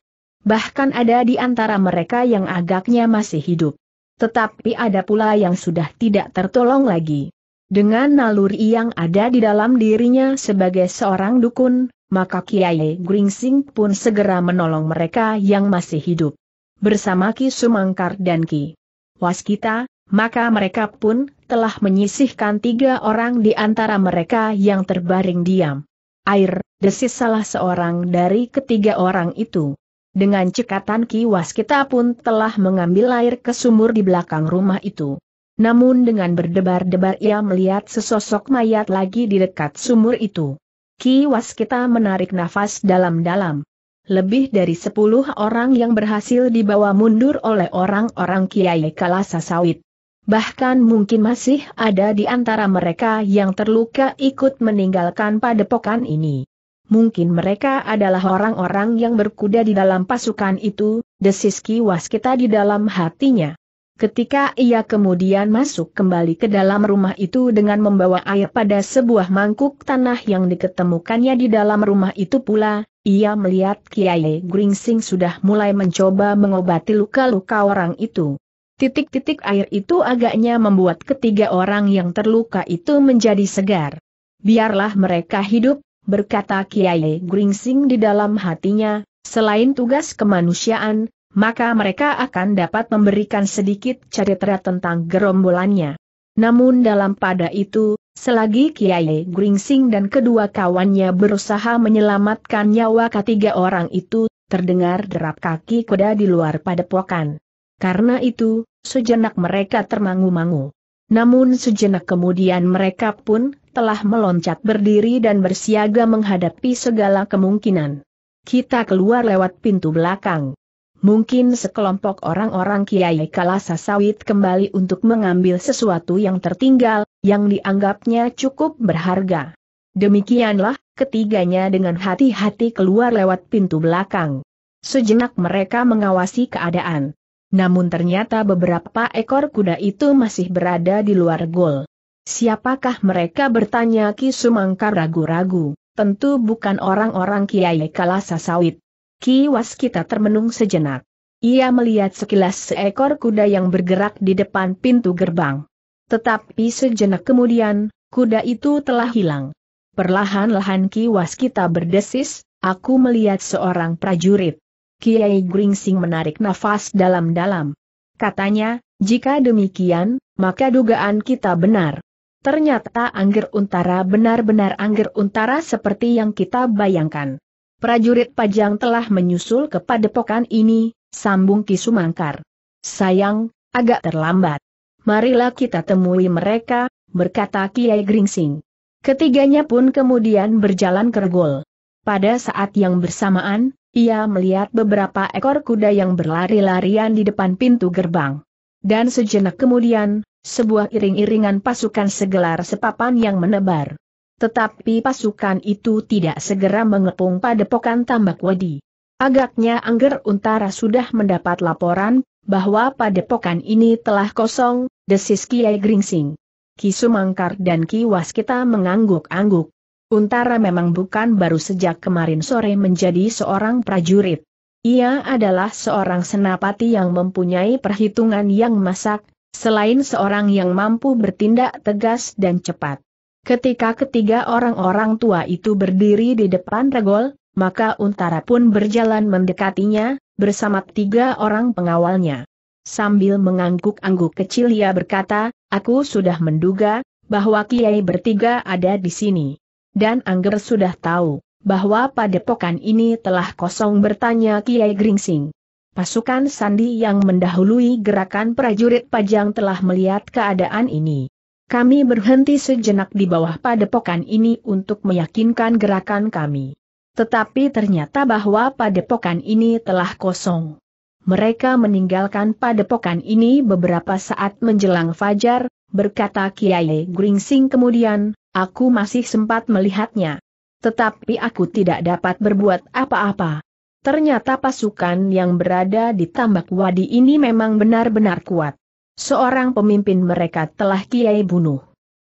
Bahkan ada di antara mereka yang agaknya masih hidup. Tetapi ada pula yang sudah tidak tertolong lagi. Dengan naluri yang ada di dalam dirinya sebagai seorang dukun, maka Kiai Gringsing pun segera menolong mereka yang masih hidup. Bersama Ki Sumangkar dan Ki Waskita, maka mereka pun telah menyisihkan tiga orang di antara mereka yang terbaring diam. Air, desis salah seorang dari ketiga orang itu. Dengan cekatan Ki Waskita pun telah mengambil air ke sumur di belakang rumah itu. Namun dengan berdebar-debar ia melihat sesosok mayat lagi di dekat sumur itu. Ki Waskita menarik nafas dalam-dalam. Lebih dari sepuluh orang yang berhasil dibawa mundur oleh orang-orang Kiai Kalasa Sawit. Bahkan mungkin masih ada di antara mereka yang terluka ikut meninggalkan padepokan ini. Mungkin mereka adalah orang-orang yang berkuda di dalam pasukan itu, desis Ki Waskita di dalam hatinya. Ketika ia kemudian masuk kembali ke dalam rumah itu dengan membawa air pada sebuah mangkuk tanah yang diketemukannya di dalam rumah itu pula, ia melihat Kiai Gringsing sudah mulai mencoba mengobati luka-luka orang itu. Titik-titik air itu agaknya membuat ketiga orang yang terluka itu menjadi segar. Biarlah mereka hidup, berkata Kiai Gringsing di dalam hatinya, selain tugas kemanusiaan, maka mereka akan dapat memberikan sedikit cerita tentang gerombolannya. Namun dalam pada itu, selagi Kiai Gringsing dan kedua kawannya berusaha menyelamatkan nyawa ketiga orang itu, terdengar derap kaki kuda di luar padepokan. Karena itu, sejenak mereka termangu-mangu. Namun sejenak kemudian mereka pun telah meloncat berdiri dan bersiaga menghadapi segala kemungkinan. Kita keluar lewat pintu belakang. Mungkin sekelompok orang-orang Kiai Kalasa Sawit kembali untuk mengambil sesuatu yang tertinggal, yang dianggapnya cukup berharga. Demikianlah, ketiganya dengan hati-hati keluar lewat pintu belakang. Sejenak mereka mengawasi keadaan. Namun ternyata beberapa ekor kuda itu masih berada di luar gol. Siapakah mereka bertanya Ki Sumangkar ragu-ragu, tentu bukan orang-orang Kiai Kalasa Sawit. Ki Waskita termenung sejenak. Ia melihat sekilas seekor kuda yang bergerak di depan pintu gerbang. Tetapi sejenak kemudian, kuda itu telah hilang. Perlahan-lahan Ki Waskita berdesis, aku melihat seorang prajurit. Kiai Gringsing menarik nafas dalam-dalam. Katanya, jika demikian, maka dugaan kita benar. Ternyata Angger Untara benar-benar Angger Untara seperti yang kita bayangkan prajurit Pajang telah menyusul ke padepokan ini, sambung Ki Sumangkar. Sayang, agak terlambat. Marilah kita temui mereka, berkata Kiai Gringsing. Ketiganya pun kemudian berjalan ke Regol. Pada saat yang bersamaan, ia melihat beberapa ekor kuda yang berlari-larian di depan pintu gerbang. Dan sejenak kemudian, sebuah iring-iringan pasukan segelar sepapan yang menebar. Tetapi pasukan itu tidak segera mengepung padepokan tambak wadi. Agaknya Angger Untara sudah mendapat laporan, bahwa padepokan ini telah kosong, desis Kiai Gringsing. Ki Sumangkar dan Ki Waskita mengangguk-angguk. Untara memang bukan baru sejak kemarin sore menjadi seorang prajurit. Ia adalah seorang senapati yang mempunyai perhitungan yang masak, selain seorang yang mampu bertindak tegas dan cepat. Ketika ketiga orang-orang tua itu berdiri di depan regol, maka Untara pun berjalan mendekatinya, bersama tiga orang pengawalnya. Sambil mengangguk-angguk kecil ia berkata, aku sudah menduga, bahwa Kiai bertiga ada di sini. Dan Angger sudah tahu, bahwa padepokan ini telah kosong bertanya Kiai Gringsing. Pasukan Sandi yang mendahului gerakan prajurit pajang telah melihat keadaan ini. Kami berhenti sejenak di bawah padepokan ini untuk meyakinkan gerakan kami. Tetapi ternyata bahwa padepokan ini telah kosong. Mereka meninggalkan padepokan ini beberapa saat menjelang fajar, berkata Kiai Gringsing kemudian, aku masih sempat melihatnya. Tetapi aku tidak dapat berbuat apa-apa. Ternyata pasukan yang berada di tambak wadi ini memang benar-benar kuat. Seorang pemimpin mereka telah Kiai bunuh.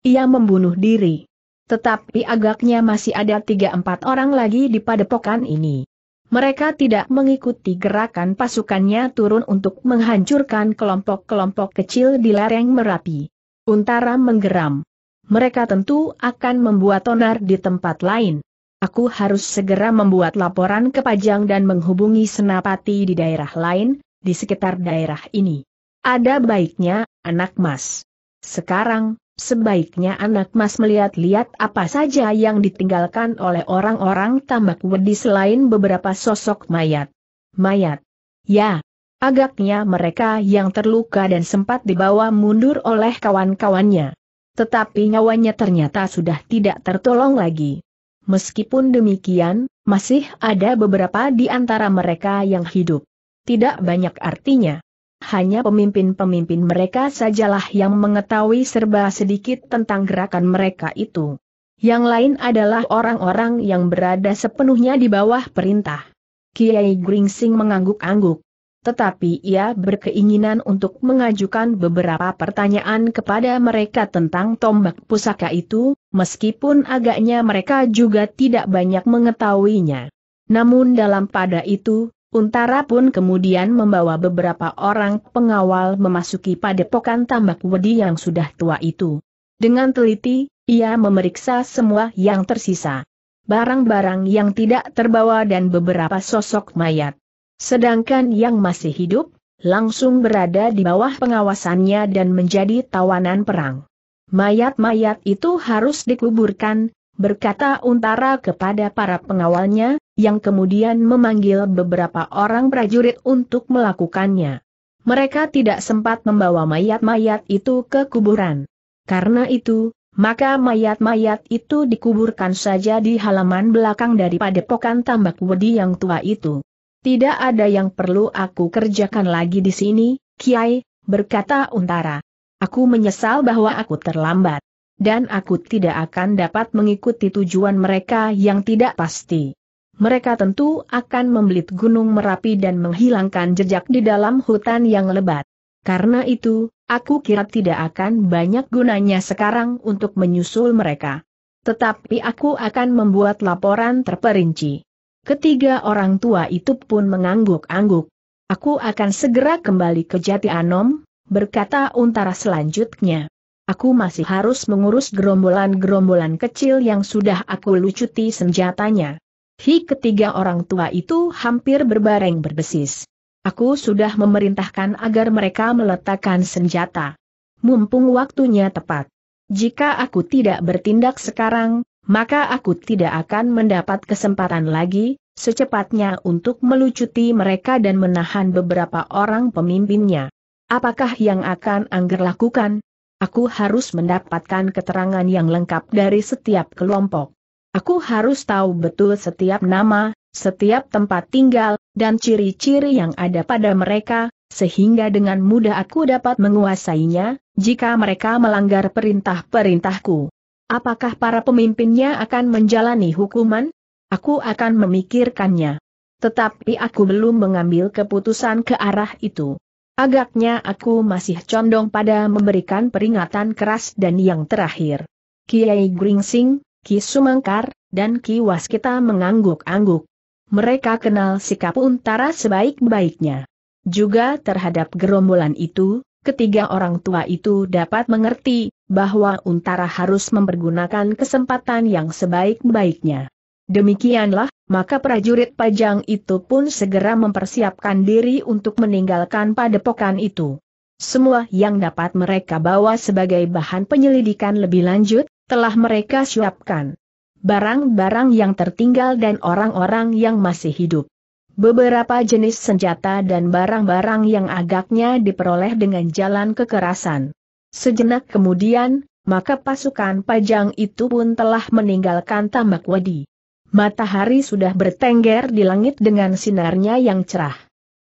Ia membunuh diri. Tetapi agaknya masih ada tiga empat orang lagi di padepokan ini. Mereka tidak mengikuti gerakan pasukannya turun untuk menghancurkan kelompok-kelompok kecil di lereng Merapi. Untara menggeram. Mereka tentu akan membuat onar di tempat lain. Aku harus segera membuat laporan ke Pajang dan menghubungi Senapati di daerah lain, di sekitar daerah ini. Ada baiknya, anak mas. Sekarang, sebaiknya anak mas melihat-lihat apa saja yang ditinggalkan oleh orang-orang tambak wedi selain beberapa sosok mayat. Mayat. Ya, agaknya mereka yang terluka dan sempat dibawa mundur oleh kawan-kawannya. Tetapi nyawanya ternyata sudah tidak tertolong lagi. Meskipun demikian, masih ada beberapa di antara mereka yang hidup. Tidak banyak artinya hanya pemimpin-pemimpin mereka sajalah yang mengetahui serba sedikit tentang gerakan mereka itu. Yang lain adalah orang-orang yang berada sepenuhnya di bawah perintah. Kiai Gringsing mengangguk-angguk. Tetapi ia berkeinginan untuk mengajukan beberapa pertanyaan kepada mereka tentang tombak pusaka itu, meskipun agaknya mereka juga tidak banyak mengetahuinya. Namun dalam pada itu, Untara pun kemudian membawa beberapa orang pengawal memasuki padepokan tambak wedi yang sudah tua itu. Dengan teliti, ia memeriksa semua yang tersisa. Barang-barang yang tidak terbawa dan beberapa sosok mayat. Sedangkan yang masih hidup, langsung berada di bawah pengawasannya dan menjadi tawanan perang. Mayat-mayat itu harus dikuburkan, berkata Untara kepada para pengawalnya, yang kemudian memanggil beberapa orang prajurit untuk melakukannya. Mereka tidak sempat membawa mayat-mayat itu ke kuburan. Karena itu, maka mayat-mayat itu dikuburkan saja di halaman belakang dari padepokan tambak wedi yang tua itu. Tidak ada yang perlu aku kerjakan lagi di sini, Kiai, berkata Untara. Aku menyesal bahwa aku terlambat. Dan aku tidak akan dapat mengikuti tujuan mereka yang tidak pasti mereka tentu akan membelit Gunung Merapi dan menghilangkan jejak di dalam hutan yang lebat. Karena itu, aku kira tidak akan banyak gunanya sekarang untuk menyusul mereka. Tetapi aku akan membuat laporan terperinci. Ketiga orang tua itu pun mengangguk-angguk. Aku akan segera kembali ke Jati Anom, berkata Untara selanjutnya. Aku masih harus mengurus gerombolan-gerombolan kecil yang sudah aku lucuti senjatanya. Hi ketiga orang tua itu hampir berbareng berdesis. Aku sudah memerintahkan agar mereka meletakkan senjata. Mumpung waktunya tepat. Jika aku tidak bertindak sekarang, maka aku tidak akan mendapat kesempatan lagi, secepatnya untuk melucuti mereka dan menahan beberapa orang pemimpinnya. Apakah yang akan Angger lakukan? Aku harus mendapatkan keterangan yang lengkap dari setiap kelompok. Aku harus tahu betul setiap nama, setiap tempat tinggal, dan ciri-ciri yang ada pada mereka, sehingga dengan mudah aku dapat menguasainya, jika mereka melanggar perintah-perintahku. Apakah para pemimpinnya akan menjalani hukuman? Aku akan memikirkannya. Tetapi aku belum mengambil keputusan ke arah itu. Agaknya aku masih condong pada memberikan peringatan keras dan yang terakhir. Kiai Gringsing, Ki Sumangkar, dan Ki Waskita mengangguk-angguk. Mereka kenal sikap Untara sebaik-baiknya. Juga terhadap gerombolan itu, ketiga orang tua itu dapat mengerti bahwa Untara harus mempergunakan kesempatan yang sebaik-baiknya. Demikianlah, maka prajurit pajang itu pun segera mempersiapkan diri untuk meninggalkan padepokan itu. Semua yang dapat mereka bawa sebagai bahan penyelidikan lebih lanjut, telah mereka siapkan. Barang-barang yang tertinggal dan orang-orang yang masih hidup. Beberapa jenis senjata dan barang-barang yang agaknya diperoleh dengan jalan kekerasan. Sejenak kemudian, maka pasukan pajang itu pun telah meninggalkan tambak wadi. Matahari sudah bertengger di langit dengan sinarnya yang cerah.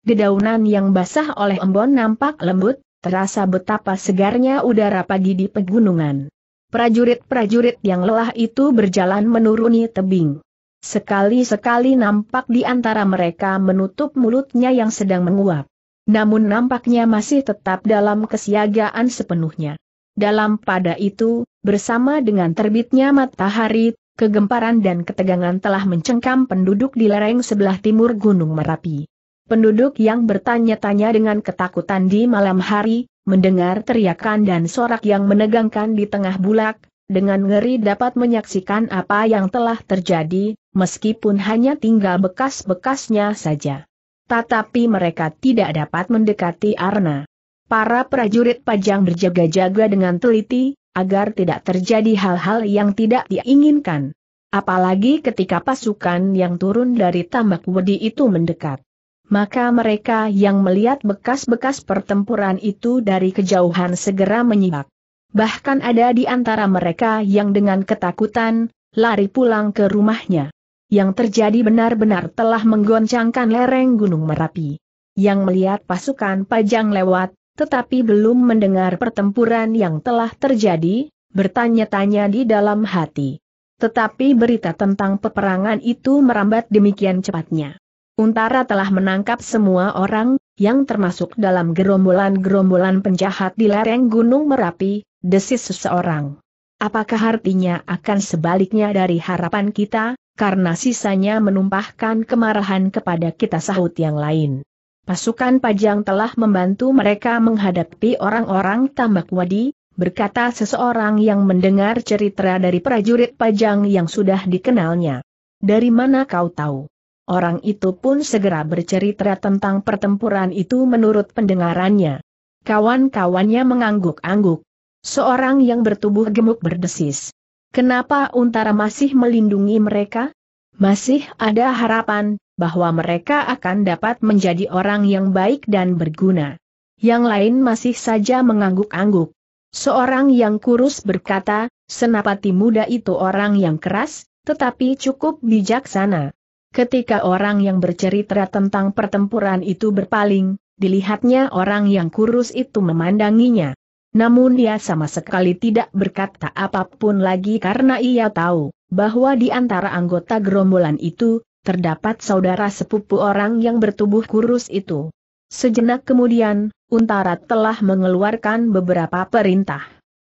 Dedaunan yang basah oleh embun nampak lembut, terasa betapa segarnya udara pagi di pegunungan. Prajurit-prajurit yang lelah itu berjalan menuruni tebing. Sekali-sekali nampak di antara mereka menutup mulutnya yang sedang menguap. Namun nampaknya masih tetap dalam kesiagaan sepenuhnya. Dalam pada itu, bersama dengan terbitnya matahari, kegemparan dan ketegangan telah mencengkam penduduk di lereng sebelah timur Gunung Merapi. Penduduk yang bertanya-tanya dengan ketakutan di malam hari, Mendengar teriakan dan sorak yang menegangkan di tengah bulak, dengan ngeri dapat menyaksikan apa yang telah terjadi, meskipun hanya tinggal bekas-bekasnya saja. Tetapi mereka tidak dapat mendekati Arna. Para prajurit pajang berjaga-jaga dengan teliti, agar tidak terjadi hal-hal yang tidak diinginkan. Apalagi ketika pasukan yang turun dari tambak wedi itu mendekat maka mereka yang melihat bekas-bekas pertempuran itu dari kejauhan segera menyimak. Bahkan ada di antara mereka yang dengan ketakutan, lari pulang ke rumahnya. Yang terjadi benar-benar telah menggoncangkan lereng Gunung Merapi. Yang melihat pasukan pajang lewat, tetapi belum mendengar pertempuran yang telah terjadi, bertanya-tanya di dalam hati. Tetapi berita tentang peperangan itu merambat demikian cepatnya Untara telah menangkap semua orang, yang termasuk dalam gerombolan-gerombolan penjahat di lereng Gunung Merapi, desis seseorang. Apakah artinya akan sebaliknya dari harapan kita, karena sisanya menumpahkan kemarahan kepada kita sahut yang lain. Pasukan pajang telah membantu mereka menghadapi orang-orang tambak wadi, berkata seseorang yang mendengar cerita dari prajurit pajang yang sudah dikenalnya. Dari mana kau tahu? Orang itu pun segera bercerita tentang pertempuran itu menurut pendengarannya. Kawan-kawannya mengangguk-angguk. Seorang yang bertubuh gemuk berdesis. Kenapa Untara masih melindungi mereka? Masih ada harapan bahwa mereka akan dapat menjadi orang yang baik dan berguna. Yang lain masih saja mengangguk-angguk. Seorang yang kurus berkata, senapati muda itu orang yang keras, tetapi cukup bijaksana. Ketika orang yang bercerita tentang pertempuran itu berpaling, dilihatnya orang yang kurus itu memandanginya. Namun dia sama sekali tidak berkata apapun lagi karena ia tahu bahwa di antara anggota gerombolan itu, terdapat saudara sepupu orang yang bertubuh kurus itu. Sejenak kemudian, Untara telah mengeluarkan beberapa perintah.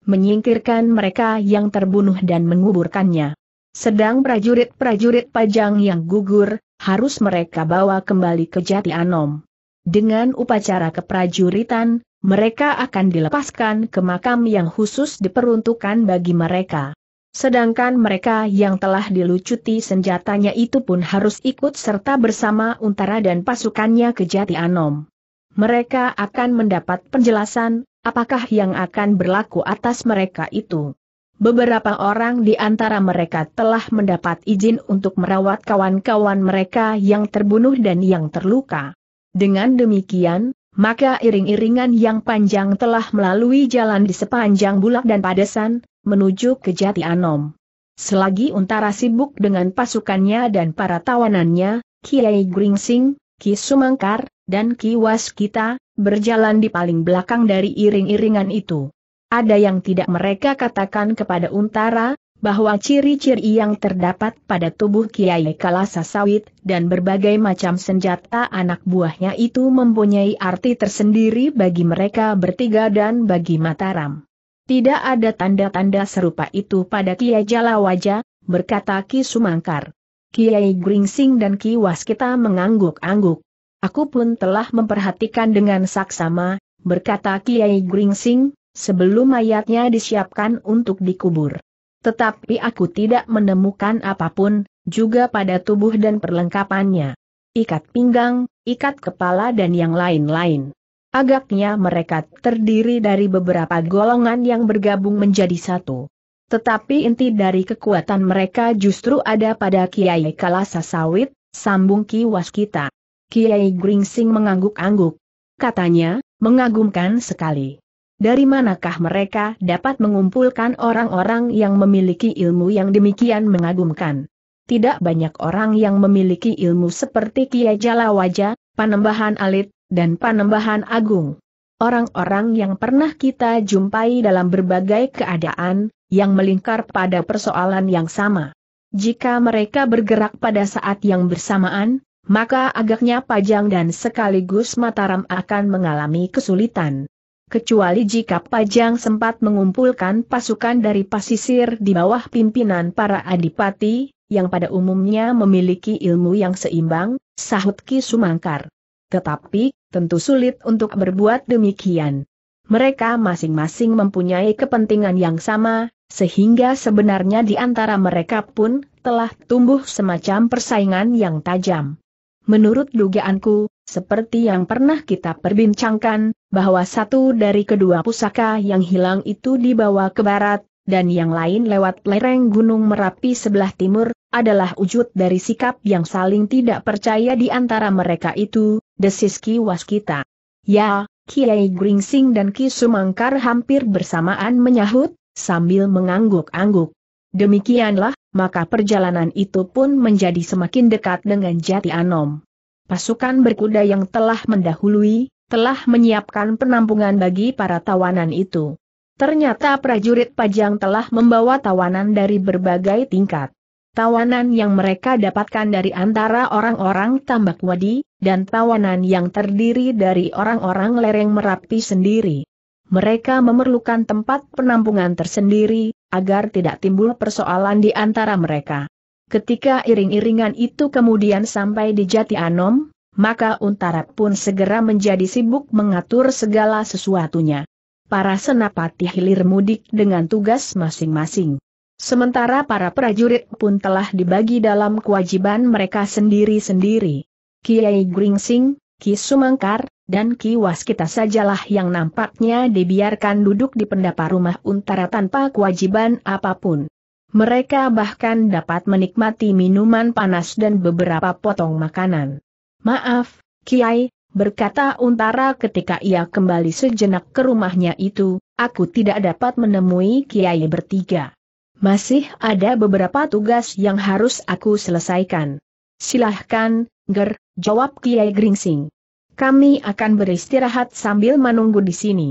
Menyingkirkan mereka yang terbunuh dan menguburkannya. Sedang prajurit-prajurit pajang yang gugur, harus mereka bawa kembali ke Jati Anom. Dengan upacara keprajuritan, mereka akan dilepaskan ke makam yang khusus diperuntukkan bagi mereka. Sedangkan mereka yang telah dilucuti senjatanya itu pun harus ikut serta bersama Untara dan pasukannya ke Jati Anom. Mereka akan mendapat penjelasan, apakah yang akan berlaku atas mereka itu. Beberapa orang di antara mereka telah mendapat izin untuk merawat kawan-kawan mereka yang terbunuh dan yang terluka. Dengan demikian, maka iring-iringan yang panjang telah melalui jalan di sepanjang bulak dan padesan, menuju ke Jati Anom. Selagi Untara sibuk dengan pasukannya dan para tawanannya, Kiai Gringsing, Ki Sumangkar, dan Ki Waskita, berjalan di paling belakang dari iring-iringan itu. Ada yang tidak mereka katakan kepada Untara, bahwa ciri-ciri yang terdapat pada tubuh Kiai Kalasa Sawit dan berbagai macam senjata anak buahnya itu mempunyai arti tersendiri bagi mereka bertiga dan bagi Mataram. Tidak ada tanda-tanda serupa itu pada Kiai Jalawaja, berkata Ki Sumangkar. Kiai Gringsing dan Ki Waskita mengangguk-angguk. Aku pun telah memperhatikan dengan saksama, berkata Kiai Gringsing, sebelum mayatnya disiapkan untuk dikubur. Tetapi aku tidak menemukan apapun, juga pada tubuh dan perlengkapannya. Ikat pinggang, ikat kepala dan yang lain-lain. Agaknya mereka terdiri dari beberapa golongan yang bergabung menjadi satu. Tetapi inti dari kekuatan mereka justru ada pada Kiai Kalasa Sawit, sambung kiwas Waskita. Kiai Gringsing mengangguk-angguk. Katanya, mengagumkan sekali. Dari manakah mereka dapat mengumpulkan orang-orang yang memiliki ilmu yang demikian mengagumkan? Tidak banyak orang yang memiliki ilmu seperti Kiai Jalawaja, Panembahan Alit, dan Panembahan Agung. Orang-orang yang pernah kita jumpai dalam berbagai keadaan, yang melingkar pada persoalan yang sama. Jika mereka bergerak pada saat yang bersamaan, maka agaknya Pajang dan sekaligus Mataram akan mengalami kesulitan kecuali jika Pajang sempat mengumpulkan pasukan dari pasisir di bawah pimpinan para adipati, yang pada umumnya memiliki ilmu yang seimbang, sahut Ki Sumangkar. Tetapi, tentu sulit untuk berbuat demikian. Mereka masing-masing mempunyai kepentingan yang sama, sehingga sebenarnya di antara mereka pun telah tumbuh semacam persaingan yang tajam. Menurut dugaanku, seperti yang pernah kita perbincangkan, bahwa satu dari kedua pusaka yang hilang itu dibawa ke barat, dan yang lain lewat lereng Gunung Merapi sebelah timur, adalah wujud dari sikap yang saling tidak percaya di antara mereka itu, desis Ki Waskita. Ya, Kiai Gringsing dan Ki Sumangkar hampir bersamaan menyahut, sambil mengangguk-angguk. Demikianlah, maka perjalanan itu pun menjadi semakin dekat dengan Jati Anom pasukan berkuda yang telah mendahului, telah menyiapkan penampungan bagi para tawanan itu. Ternyata prajurit pajang telah membawa tawanan dari berbagai tingkat. Tawanan yang mereka dapatkan dari antara orang-orang tambak wadi, dan tawanan yang terdiri dari orang-orang lereng merapi sendiri. Mereka memerlukan tempat penampungan tersendiri, agar tidak timbul persoalan di antara mereka. Ketika iring-iringan itu kemudian sampai di Jati Anom, maka Untara pun segera menjadi sibuk mengatur segala sesuatunya. Para senapati hilir mudik dengan tugas masing-masing. Sementara para prajurit pun telah dibagi dalam kewajiban mereka sendiri-sendiri. Kiai Gringsing, Ki Sumangkar, dan Ki Waskita sajalah yang nampaknya dibiarkan duduk di pendapa rumah Untara tanpa kewajiban apapun. Mereka bahkan dapat menikmati minuman panas dan beberapa potong makanan. Maaf, Kiai, berkata Untara ketika ia kembali sejenak ke rumahnya itu, aku tidak dapat menemui Kiai bertiga. Masih ada beberapa tugas yang harus aku selesaikan. Silahkan, Ger, jawab Kiai Gringsing. Kami akan beristirahat sambil menunggu di sini.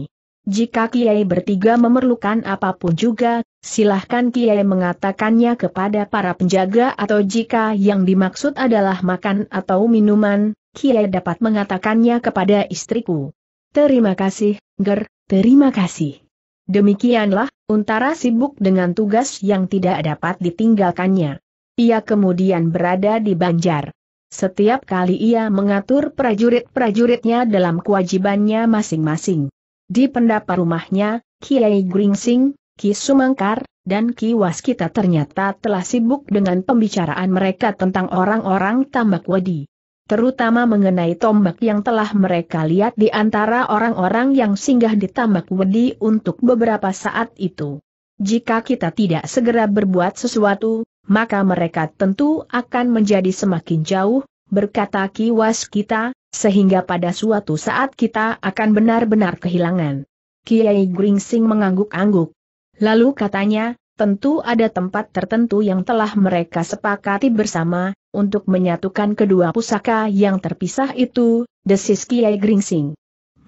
Jika Kiai bertiga memerlukan apapun juga, silahkan Kiai mengatakannya kepada para penjaga atau jika yang dimaksud adalah makan atau minuman, Kiai dapat mengatakannya kepada istriku. Terima kasih, Ger, terima kasih. Demikianlah, Untara sibuk dengan tugas yang tidak dapat ditinggalkannya. Ia kemudian berada di Banjar. Setiap kali ia mengatur prajurit-prajuritnya dalam kewajibannya masing-masing. Di pendapa rumahnya, Kiai Gringsing, Ki Sumangkar, dan Ki Waskita ternyata telah sibuk dengan pembicaraan mereka tentang orang-orang tambak wedi. Terutama mengenai tombak yang telah mereka lihat di antara orang-orang yang singgah di tambak wedi untuk beberapa saat itu. Jika kita tidak segera berbuat sesuatu, maka mereka tentu akan menjadi semakin jauh, berkata Ki Waskita, sehingga pada suatu saat kita akan benar-benar kehilangan. Kiai Gringsing mengangguk-angguk. Lalu katanya, tentu ada tempat tertentu yang telah mereka sepakati bersama, untuk menyatukan kedua pusaka yang terpisah itu, desis Kiai Gringsing.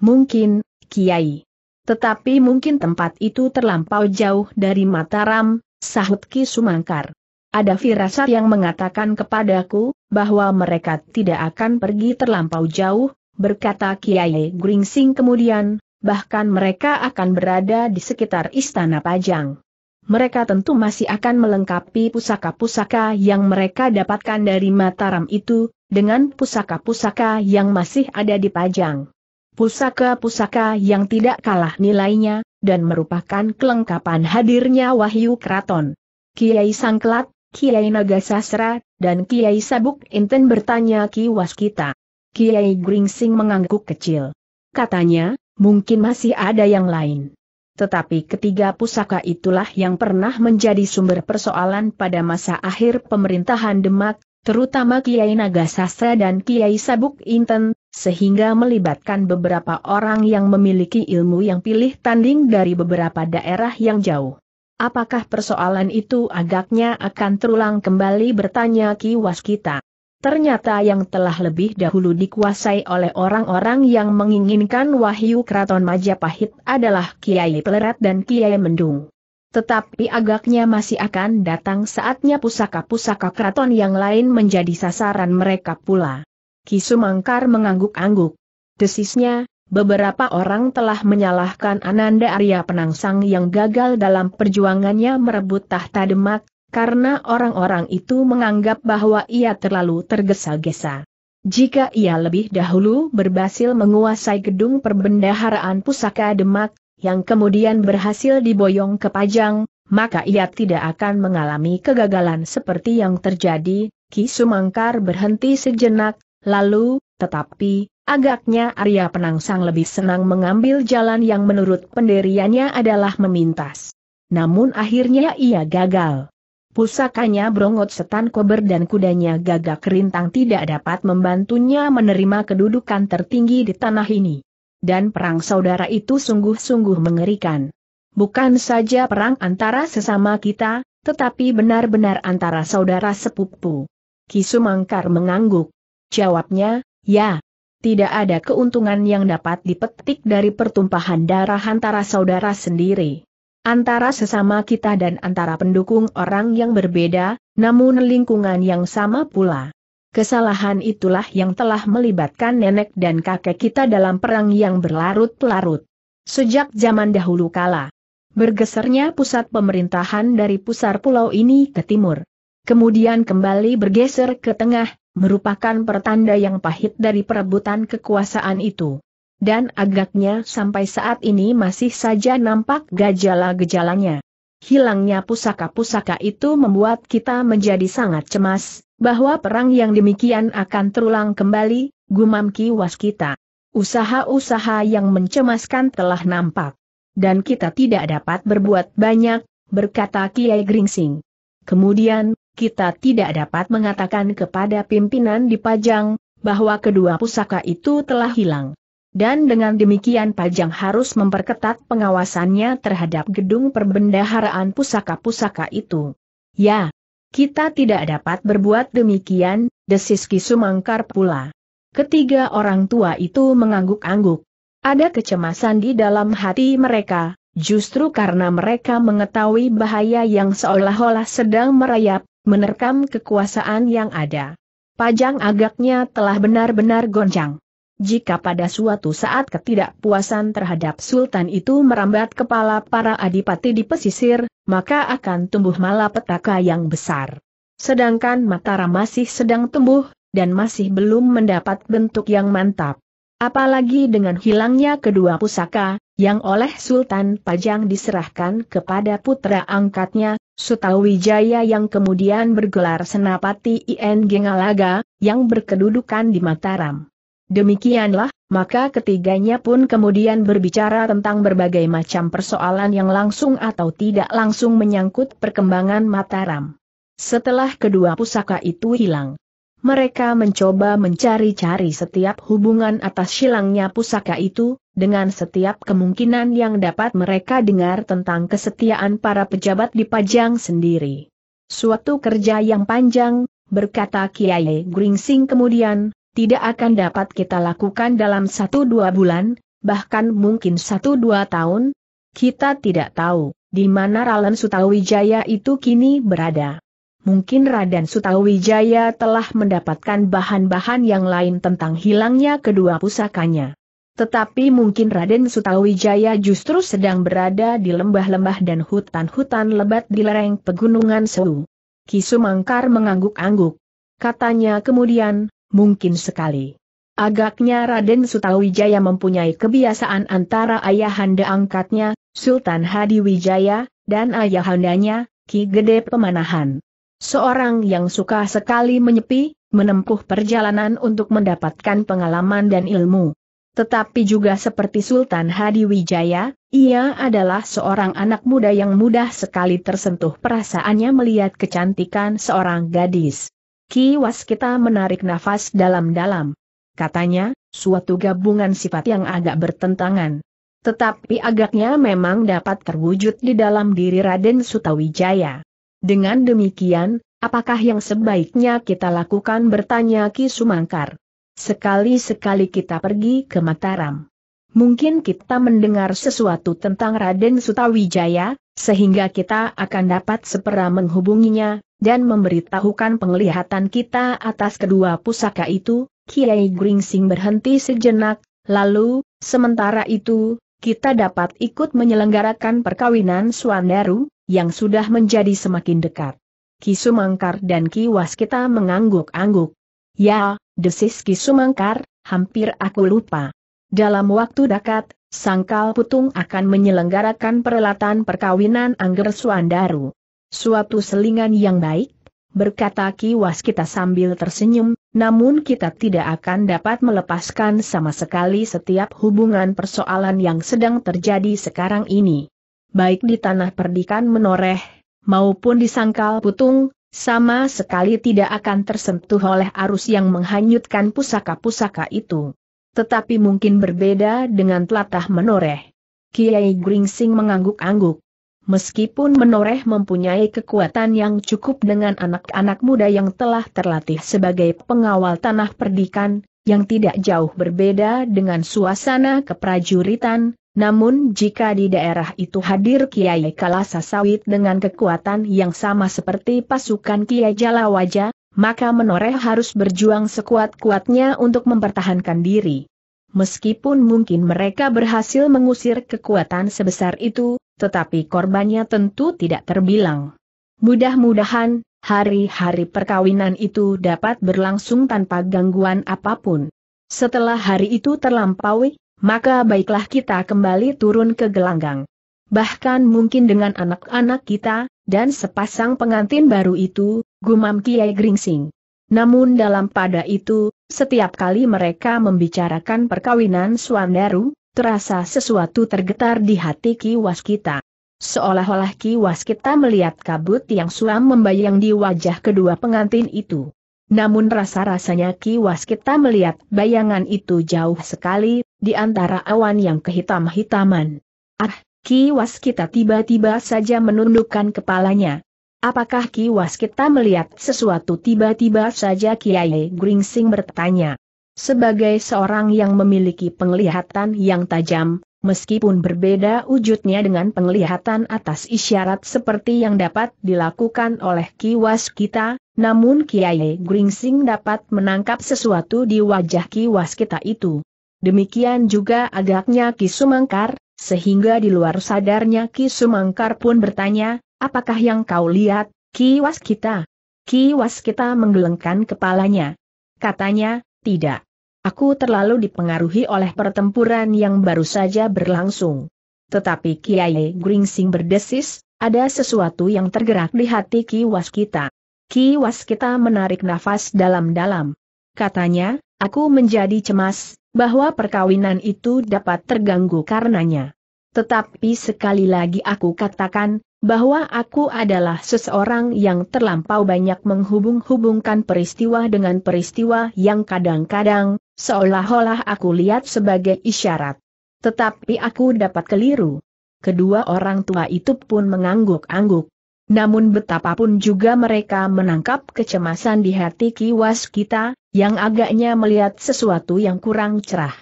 Mungkin, Kiai. Tetapi mungkin tempat itu terlampau jauh dari Mataram, sahut Ki Sumangkar. Ada firasat yang mengatakan kepadaku, bahwa mereka tidak akan pergi terlampau jauh, berkata Kiai Gringsing kemudian, bahkan mereka akan berada di sekitar Istana Pajang. Mereka tentu masih akan melengkapi pusaka-pusaka yang mereka dapatkan dari Mataram itu, dengan pusaka-pusaka yang masih ada di Pajang. Pusaka-pusaka yang tidak kalah nilainya, dan merupakan kelengkapan hadirnya Wahyu Kraton. Kiai Sangklat, Kiai Naga Sasra, dan Kiai Sabuk Inten bertanya Ki Waskita. Kiai Gringsing mengangguk kecil. Katanya, mungkin masih ada yang lain. Tetapi ketiga pusaka itulah yang pernah menjadi sumber persoalan pada masa akhir pemerintahan Demak, terutama Kiai Naga Sasra dan Kiai Sabuk Inten, sehingga melibatkan beberapa orang yang memiliki ilmu yang pilih tanding dari beberapa daerah yang jauh. Apakah persoalan itu agaknya akan terulang kembali bertanya Ki Waskita? Ternyata yang telah lebih dahulu dikuasai oleh orang-orang yang menginginkan wahyu keraton Majapahit adalah Kiai Pelerat dan Kiai Mendung. Tetapi agaknya masih akan datang saatnya pusaka-pusaka keraton yang lain menjadi sasaran mereka pula. Kisumangkar mengangguk-angguk. Desisnya, beberapa orang telah menyalahkan Ananda Arya Penangsang yang gagal dalam perjuangannya merebut tahta Demak, karena orang-orang itu menganggap bahwa ia terlalu tergesa-gesa. Jika ia lebih dahulu berhasil menguasai gedung perbendaharaan pusaka Demak, yang kemudian berhasil diboyong ke Pajang, maka ia tidak akan mengalami kegagalan seperti yang terjadi, Ki Sumangkar berhenti sejenak, lalu, tetapi, Agaknya Arya Penangsang lebih senang mengambil jalan yang menurut pendiriannya adalah memintas. Namun akhirnya ia gagal. Pusakanya brongot setan kober dan kudanya gagak kerintang tidak dapat membantunya menerima kedudukan tertinggi di tanah ini. Dan perang saudara itu sungguh-sungguh mengerikan. Bukan saja perang antara sesama kita, tetapi benar-benar antara saudara sepupu. Kisumangkar mengangguk. Jawabnya, ya, tidak ada keuntungan yang dapat dipetik dari pertumpahan darah antara saudara sendiri. Antara sesama kita dan antara pendukung orang yang berbeda, namun lingkungan yang sama pula. Kesalahan itulah yang telah melibatkan nenek dan kakek kita dalam perang yang berlarut-larut. Sejak zaman dahulu kala, bergesernya pusat pemerintahan dari pusar pulau ini ke timur. Kemudian kembali bergeser ke tengah, merupakan pertanda yang pahit dari perebutan kekuasaan itu. Dan agaknya sampai saat ini masih saja nampak gejala-gejalanya. Hilangnya pusaka-pusaka itu membuat kita menjadi sangat cemas, bahwa perang yang demikian akan terulang kembali, gumam kiwas kita. Usaha-usaha yang mencemaskan telah nampak. Dan kita tidak dapat berbuat banyak, berkata Kiai Gringsing. Kemudian, kita tidak dapat mengatakan kepada pimpinan di Pajang, bahwa kedua pusaka itu telah hilang. Dan dengan demikian Pajang harus memperketat pengawasannya terhadap gedung perbendaharaan pusaka-pusaka itu. Ya, kita tidak dapat berbuat demikian, desis Kisumangkar pula. Ketiga orang tua itu mengangguk-angguk. Ada kecemasan di dalam hati mereka, justru karena mereka mengetahui bahaya yang seolah-olah sedang merayap, menerkam kekuasaan yang ada. Pajang agaknya telah benar-benar goncang. Jika pada suatu saat ketidakpuasan terhadap Sultan itu merambat kepala para adipati di pesisir, maka akan tumbuh malapetaka yang besar. Sedangkan Mataram masih sedang tumbuh, dan masih belum mendapat bentuk yang mantap. Apalagi dengan hilangnya kedua pusaka, yang oleh Sultan Pajang diserahkan kepada putra angkatnya, Sutawijaya yang kemudian bergelar Senapati IN Gengalaga, yang berkedudukan di Mataram. Demikianlah, maka ketiganya pun kemudian berbicara tentang berbagai macam persoalan yang langsung atau tidak langsung menyangkut perkembangan Mataram. Setelah kedua pusaka itu hilang, mereka mencoba mencari-cari setiap hubungan atas silangnya pusaka itu, dengan setiap kemungkinan yang dapat mereka dengar tentang kesetiaan para pejabat di Pajang sendiri. Suatu kerja yang panjang, berkata Kiai Gringsing kemudian, tidak akan dapat kita lakukan dalam satu dua bulan, bahkan mungkin satu dua tahun. Kita tidak tahu di mana Ralan Sutawijaya itu kini berada mungkin Raden Sutawijaya telah mendapatkan bahan-bahan yang lain tentang hilangnya kedua pusakanya. Tetapi mungkin Raden Sutawijaya justru sedang berada di lembah-lembah dan hutan-hutan lebat di lereng pegunungan Sewu. Kisumangkar mengangguk-angguk. Katanya kemudian, mungkin sekali. Agaknya Raden Sutawijaya mempunyai kebiasaan antara ayahanda angkatnya, Sultan Hadiwijaya, dan ayahandanya, Ki Gede Pemanahan. Seorang yang suka sekali menyepi, menempuh perjalanan untuk mendapatkan pengalaman dan ilmu. Tetapi juga seperti Sultan Hadi Wijaya, ia adalah seorang anak muda yang mudah sekali tersentuh perasaannya melihat kecantikan seorang gadis. Ki Waskita menarik nafas dalam-dalam. Katanya, suatu gabungan sifat yang agak bertentangan. Tetapi agaknya memang dapat terwujud di dalam diri Raden Sutawijaya. Dengan demikian, apakah yang sebaiknya kita lakukan bertanya Ki Sumangkar. Sekali-sekali kita pergi ke Mataram. Mungkin kita mendengar sesuatu tentang Raden Sutawijaya, sehingga kita akan dapat sepera menghubunginya, dan memberitahukan penglihatan kita atas kedua pusaka itu, Kiai Gringsing berhenti sejenak, lalu, sementara itu, kita dapat ikut menyelenggarakan perkawinan Swandaru, yang sudah menjadi semakin dekat. Ki Sumangkar dan Ki Waskita mengangguk-angguk. Ya, desis Ki Sumangkar, hampir aku lupa. Dalam waktu dekat, Sangkal Putung akan menyelenggarakan perelatan perkawinan Angger Suandaru. Suatu selingan yang baik, berkata Ki Waskita sambil tersenyum, namun kita tidak akan dapat melepaskan sama sekali setiap hubungan persoalan yang sedang terjadi sekarang ini baik di tanah perdikan menoreh, maupun di sangkal putung, sama sekali tidak akan tersentuh oleh arus yang menghanyutkan pusaka-pusaka itu. Tetapi mungkin berbeda dengan telatah menoreh. Kiai Gringsing mengangguk-angguk. Meskipun menoreh mempunyai kekuatan yang cukup dengan anak-anak muda yang telah terlatih sebagai pengawal tanah perdikan, yang tidak jauh berbeda dengan suasana keprajuritan, namun jika di daerah itu hadir Kiai Kalasa Sawit dengan kekuatan yang sama seperti pasukan Kiai Jalawaja, maka menoreh harus berjuang sekuat-kuatnya untuk mempertahankan diri. Meskipun mungkin mereka berhasil mengusir kekuatan sebesar itu, tetapi korbannya tentu tidak terbilang. Mudah-mudahan, hari-hari perkawinan itu dapat berlangsung tanpa gangguan apapun. Setelah hari itu terlampaui, maka baiklah kita kembali turun ke gelanggang. Bahkan mungkin dengan anak-anak kita, dan sepasang pengantin baru itu, gumam Kiai Gringsing. Namun dalam pada itu, setiap kali mereka membicarakan perkawinan Swandaru, terasa sesuatu tergetar di hati kiwas kita. Seolah-olah kiwas kita melihat kabut yang suam membayang di wajah kedua pengantin itu. Namun rasa-rasanya kiwas kita melihat bayangan itu jauh sekali, di antara awan yang kehitam-hitaman. Ah, kiwas kita tiba-tiba saja menundukkan kepalanya. Apakah kiwas kita melihat sesuatu tiba-tiba saja Kiai Gringsing bertanya. Sebagai seorang yang memiliki penglihatan yang tajam, meskipun berbeda wujudnya dengan penglihatan atas isyarat seperti yang dapat dilakukan oleh kiwas kita, namun Kiai Gringsing dapat menangkap sesuatu di wajah Ki Waskita itu. Demikian juga agaknya Ki Sumangkar, sehingga di luar sadarnya Ki Sumangkar pun bertanya, apakah yang kau lihat, Ki Waskita? Ki Waskita menggelengkan kepalanya. Katanya, tidak. Aku terlalu dipengaruhi oleh pertempuran yang baru saja berlangsung. Tetapi Kiai Gringsing berdesis, ada sesuatu yang tergerak di hati Ki Waskita. Ki kita menarik nafas dalam-dalam. Katanya, aku menjadi cemas, bahwa perkawinan itu dapat terganggu karenanya. Tetapi sekali lagi aku katakan, bahwa aku adalah seseorang yang terlampau banyak menghubung-hubungkan peristiwa dengan peristiwa yang kadang-kadang, seolah-olah aku lihat sebagai isyarat. Tetapi aku dapat keliru. Kedua orang tua itu pun mengangguk-angguk. Namun betapapun juga mereka menangkap kecemasan di hati kiwas kita, yang agaknya melihat sesuatu yang kurang cerah.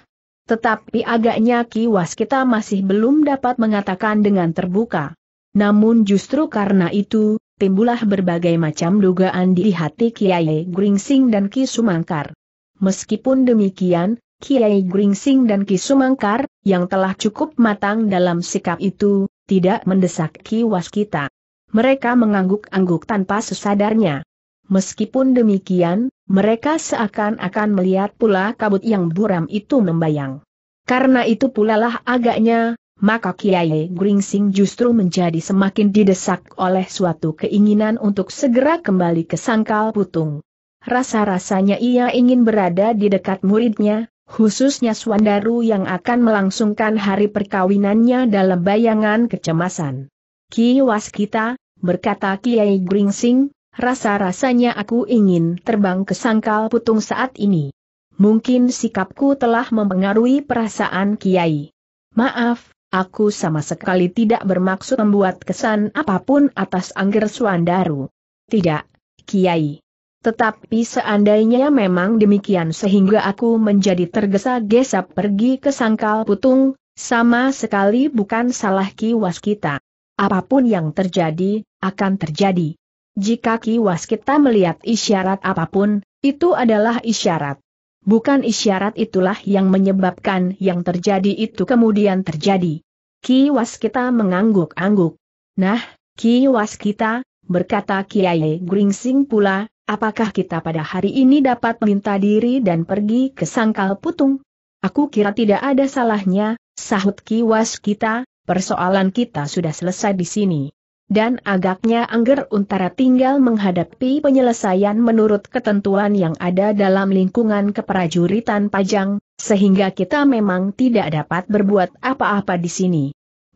Tetapi agaknya kiwas kita masih belum dapat mengatakan dengan terbuka. Namun justru karena itu, timbullah berbagai macam dugaan di hati Kiai Gringsing dan Ki Sumangkar. Meskipun demikian, Kiai Gringsing dan Ki Sumangkar, yang telah cukup matang dalam sikap itu, tidak mendesak kiwas kita mereka mengangguk-angguk tanpa sesadarnya. Meskipun demikian, mereka seakan-akan melihat pula kabut yang buram itu membayang. Karena itu pulalah agaknya, maka Kiai Gringsing justru menjadi semakin didesak oleh suatu keinginan untuk segera kembali ke sangkal putung. Rasa-rasanya ia ingin berada di dekat muridnya, khususnya Swandaru yang akan melangsungkan hari perkawinannya dalam bayangan kecemasan. Ki Waskita, berkata Kiai Gringsing, rasa-rasanya aku ingin terbang ke sangkal putung saat ini. Mungkin sikapku telah mempengaruhi perasaan Kiai. Maaf, aku sama sekali tidak bermaksud membuat kesan apapun atas Angger Suandaru. Tidak, Kiai. Tetapi seandainya memang demikian sehingga aku menjadi tergesa-gesa pergi ke sangkal putung, sama sekali bukan salah Ki Waskita. Apapun yang terjadi, akan terjadi. Jika Ki Waskita melihat isyarat apapun, itu adalah isyarat. Bukan isyarat itulah yang menyebabkan yang terjadi itu kemudian terjadi. Ki Waskita mengangguk-angguk. Nah, Ki Waskita berkata Kiai Gringsing pula, apakah kita pada hari ini dapat meminta diri dan pergi ke sangkal putung? Aku kira tidak ada salahnya, sahut Ki Waskita persoalan kita sudah selesai di sini. Dan agaknya Angger Untara tinggal menghadapi penyelesaian menurut ketentuan yang ada dalam lingkungan keprajuritan Pajang, sehingga kita memang tidak dapat berbuat apa-apa di sini.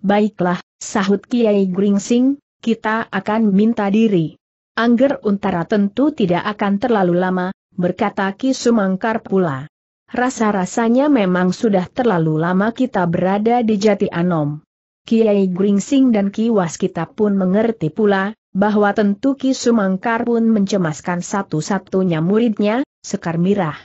Baiklah, sahut Kiai Gringsing, kita akan minta diri. Angger Untara tentu tidak akan terlalu lama, berkata Ki Sumangkar pula. Rasa-rasanya memang sudah terlalu lama kita berada di Jati Anom. Kiai Gringsing dan Ki Waskita pun mengerti pula, bahwa tentu Ki Sumangkar pun mencemaskan satu-satunya muridnya, Sekar Mirah.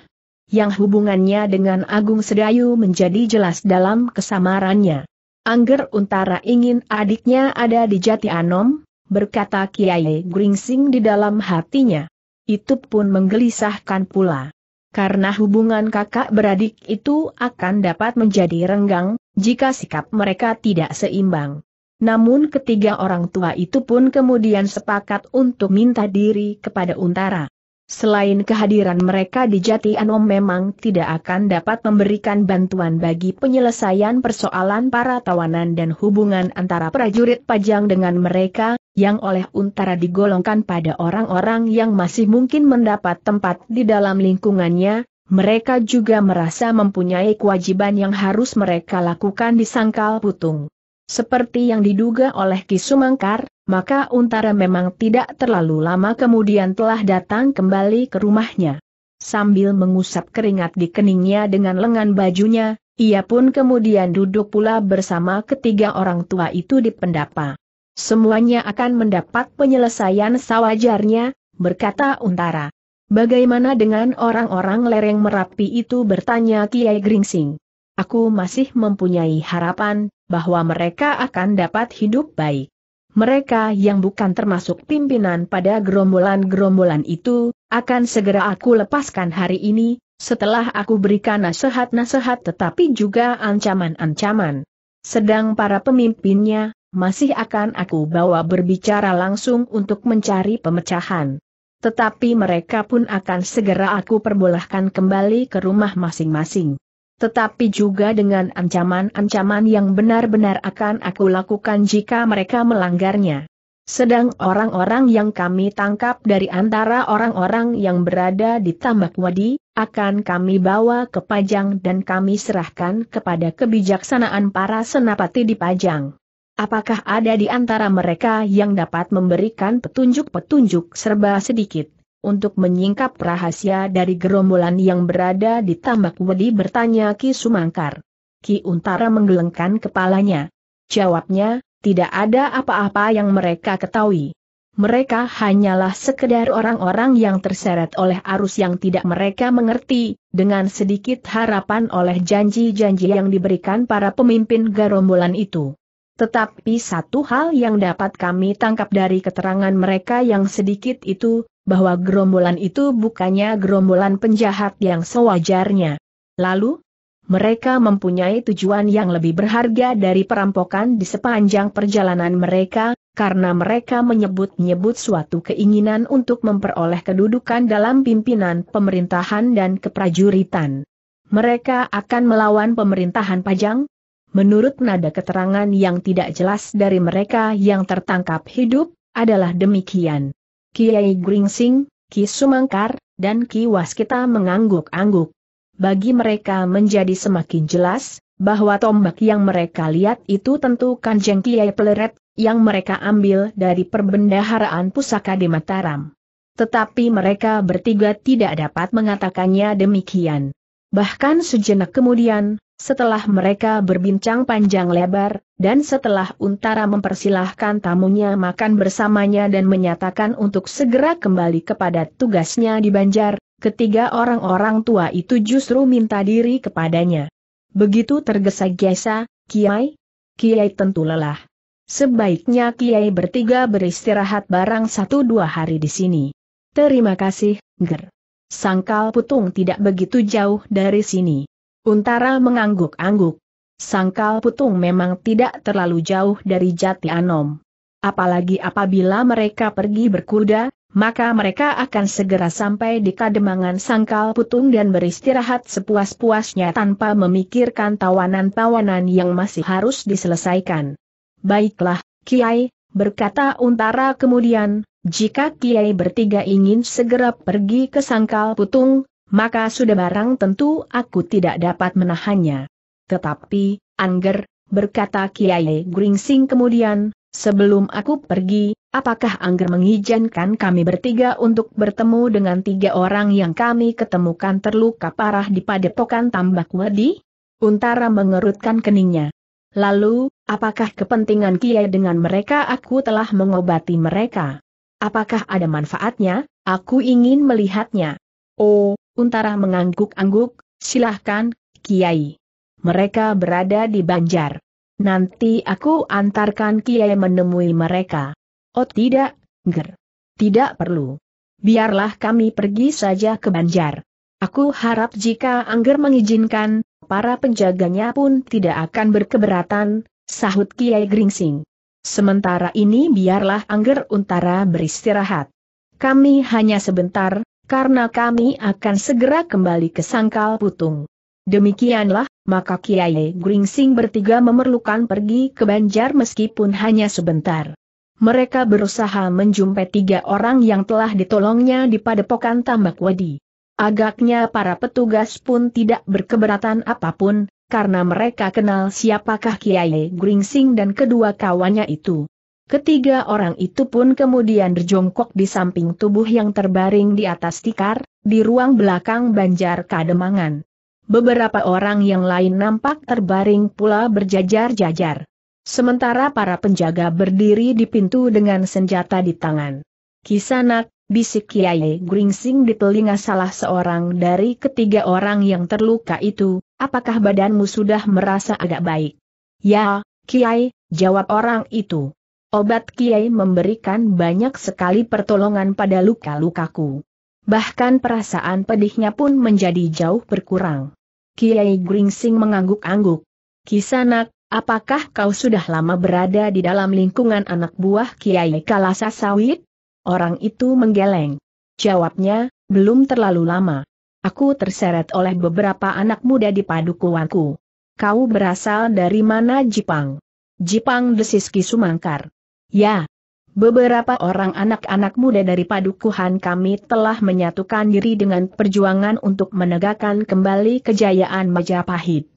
Yang hubungannya dengan Agung Sedayu menjadi jelas dalam kesamarannya. Angger Untara ingin adiknya ada di Jati Anom, berkata Kiai Gringsing di dalam hatinya. Itu pun menggelisahkan pula karena hubungan kakak beradik itu akan dapat menjadi renggang, jika sikap mereka tidak seimbang. Namun ketiga orang tua itu pun kemudian sepakat untuk minta diri kepada Untara. Selain kehadiran mereka di Jati Anom memang tidak akan dapat memberikan bantuan bagi penyelesaian persoalan para tawanan dan hubungan antara prajurit Pajang dengan mereka, yang oleh untara digolongkan pada orang-orang yang masih mungkin mendapat tempat di dalam lingkungannya, mereka juga merasa mempunyai kewajiban yang harus mereka lakukan di Sangkal Putung. Seperti yang diduga oleh Kisumangkar, maka Untara memang tidak terlalu lama kemudian telah datang kembali ke rumahnya. Sambil mengusap keringat di keningnya dengan lengan bajunya, ia pun kemudian duduk pula bersama ketiga orang tua itu di pendapa. Semuanya akan mendapat penyelesaian sewajarnya, berkata Untara. Bagaimana dengan orang-orang lereng Merapi itu bertanya Kiai Gringsing. Aku masih mempunyai harapan, bahwa mereka akan dapat hidup baik mereka yang bukan termasuk pimpinan pada gerombolan-gerombolan itu, akan segera aku lepaskan hari ini, setelah aku berikan nasihat-nasihat tetapi juga ancaman-ancaman. Sedang para pemimpinnya, masih akan aku bawa berbicara langsung untuk mencari pemecahan. Tetapi mereka pun akan segera aku perbolehkan kembali ke rumah masing-masing tetapi juga dengan ancaman-ancaman yang benar-benar akan aku lakukan jika mereka melanggarnya. Sedang orang-orang yang kami tangkap dari antara orang-orang yang berada di Tambak Wadi, akan kami bawa ke Pajang dan kami serahkan kepada kebijaksanaan para senapati di Pajang. Apakah ada di antara mereka yang dapat memberikan petunjuk-petunjuk serba sedikit? untuk menyingkap rahasia dari gerombolan yang berada di tambak wedi bertanya Ki Sumangkar. Ki Untara menggelengkan kepalanya. Jawabnya, tidak ada apa-apa yang mereka ketahui. Mereka hanyalah sekedar orang-orang yang terseret oleh arus yang tidak mereka mengerti, dengan sedikit harapan oleh janji-janji yang diberikan para pemimpin gerombolan itu. Tetapi satu hal yang dapat kami tangkap dari keterangan mereka yang sedikit itu, bahwa gerombolan itu bukannya gerombolan penjahat yang sewajarnya. Lalu, mereka mempunyai tujuan yang lebih berharga dari perampokan di sepanjang perjalanan mereka, karena mereka menyebut-nyebut suatu keinginan untuk memperoleh kedudukan dalam pimpinan pemerintahan dan keprajuritan. Mereka akan melawan pemerintahan Pajang. Menurut nada keterangan yang tidak jelas dari mereka yang tertangkap hidup, adalah demikian. Kiai Gringsing, Ki Sumangkar, dan Ki Waskita mengangguk-angguk. Bagi mereka menjadi semakin jelas, bahwa tombak yang mereka lihat itu tentu kanjeng Kiai Peleret, yang mereka ambil dari perbendaharaan pusaka di Mataram. Tetapi mereka bertiga tidak dapat mengatakannya demikian. Bahkan sejenak kemudian, setelah mereka berbincang panjang lebar, dan setelah Untara mempersilahkan tamunya makan bersamanya dan menyatakan untuk segera kembali kepada tugasnya di Banjar, ketiga orang-orang tua itu justru minta diri kepadanya. Begitu tergesa-gesa, Kiai, Kiai tentu lelah. Sebaiknya Kiai bertiga beristirahat barang satu dua hari di sini. Terima kasih, Ger. Sangkal Putung tidak begitu jauh dari sini. Untara mengangguk-angguk. Sangkal Putung memang tidak terlalu jauh dari Jati Anom. Apalagi apabila mereka pergi berkuda, maka mereka akan segera sampai di kademangan Sangkal Putung dan beristirahat sepuas-puasnya tanpa memikirkan tawanan-tawanan yang masih harus diselesaikan. Baiklah, Kiai, berkata Untara kemudian, jika Kiai bertiga ingin segera pergi ke Sangkal Putung, maka sudah barang tentu aku tidak dapat menahannya. Tetapi, Angger, berkata Kiai Gringsing kemudian, sebelum aku pergi, apakah Angger mengizinkan kami bertiga untuk bertemu dengan tiga orang yang kami ketemukan terluka parah di padepokan tambak wadi? Untara mengerutkan keningnya. Lalu, apakah kepentingan Kiai dengan mereka aku telah mengobati mereka? Apakah ada manfaatnya? Aku ingin melihatnya. Oh, Untara mengangguk-angguk, silahkan, Kiai. Mereka berada di Banjar. Nanti aku antarkan Kiai menemui mereka. Oh tidak, Ger. Tidak perlu. Biarlah kami pergi saja ke Banjar. Aku harap jika Angger mengizinkan, para penjaganya pun tidak akan berkeberatan, sahut Kiai Gringsing. Sementara ini biarlah Angger Untara beristirahat. Kami hanya sebentar, karena kami akan segera kembali ke Sangkal Putung. Demikianlah, maka Kiai Gringsing bertiga memerlukan pergi ke Banjar meskipun hanya sebentar. Mereka berusaha menjumpai tiga orang yang telah ditolongnya di padepokan tambak wedi. Agaknya para petugas pun tidak berkeberatan apapun, karena mereka kenal siapakah Kiai Gringsing dan kedua kawannya itu. Ketiga orang itu pun kemudian berjongkok di samping tubuh yang terbaring di atas tikar, di ruang belakang banjar kademangan. Beberapa orang yang lain nampak terbaring pula berjajar-jajar. Sementara para penjaga berdiri di pintu dengan senjata di tangan. Kisanak, bisik Kiai Gringsing di telinga salah seorang dari ketiga orang yang terluka itu, apakah badanmu sudah merasa agak baik? Ya, Kiai, jawab orang itu. Obat Kiai memberikan banyak sekali pertolongan pada luka-lukaku. Bahkan perasaan pedihnya pun menjadi jauh berkurang. Kiai Gringsing mengangguk-angguk. Kisanak, apakah kau sudah lama berada di dalam lingkungan anak buah Kiai Kalasa Sawit? Orang itu menggeleng. Jawabnya, belum terlalu lama. Aku terseret oleh beberapa anak muda di padukuanku. Kau berasal dari mana Jipang? Jipang desis Kisumangkar. Ya, Beberapa orang anak-anak muda dari padukuhan kami telah menyatukan diri dengan perjuangan untuk menegakkan kembali kejayaan Majapahit.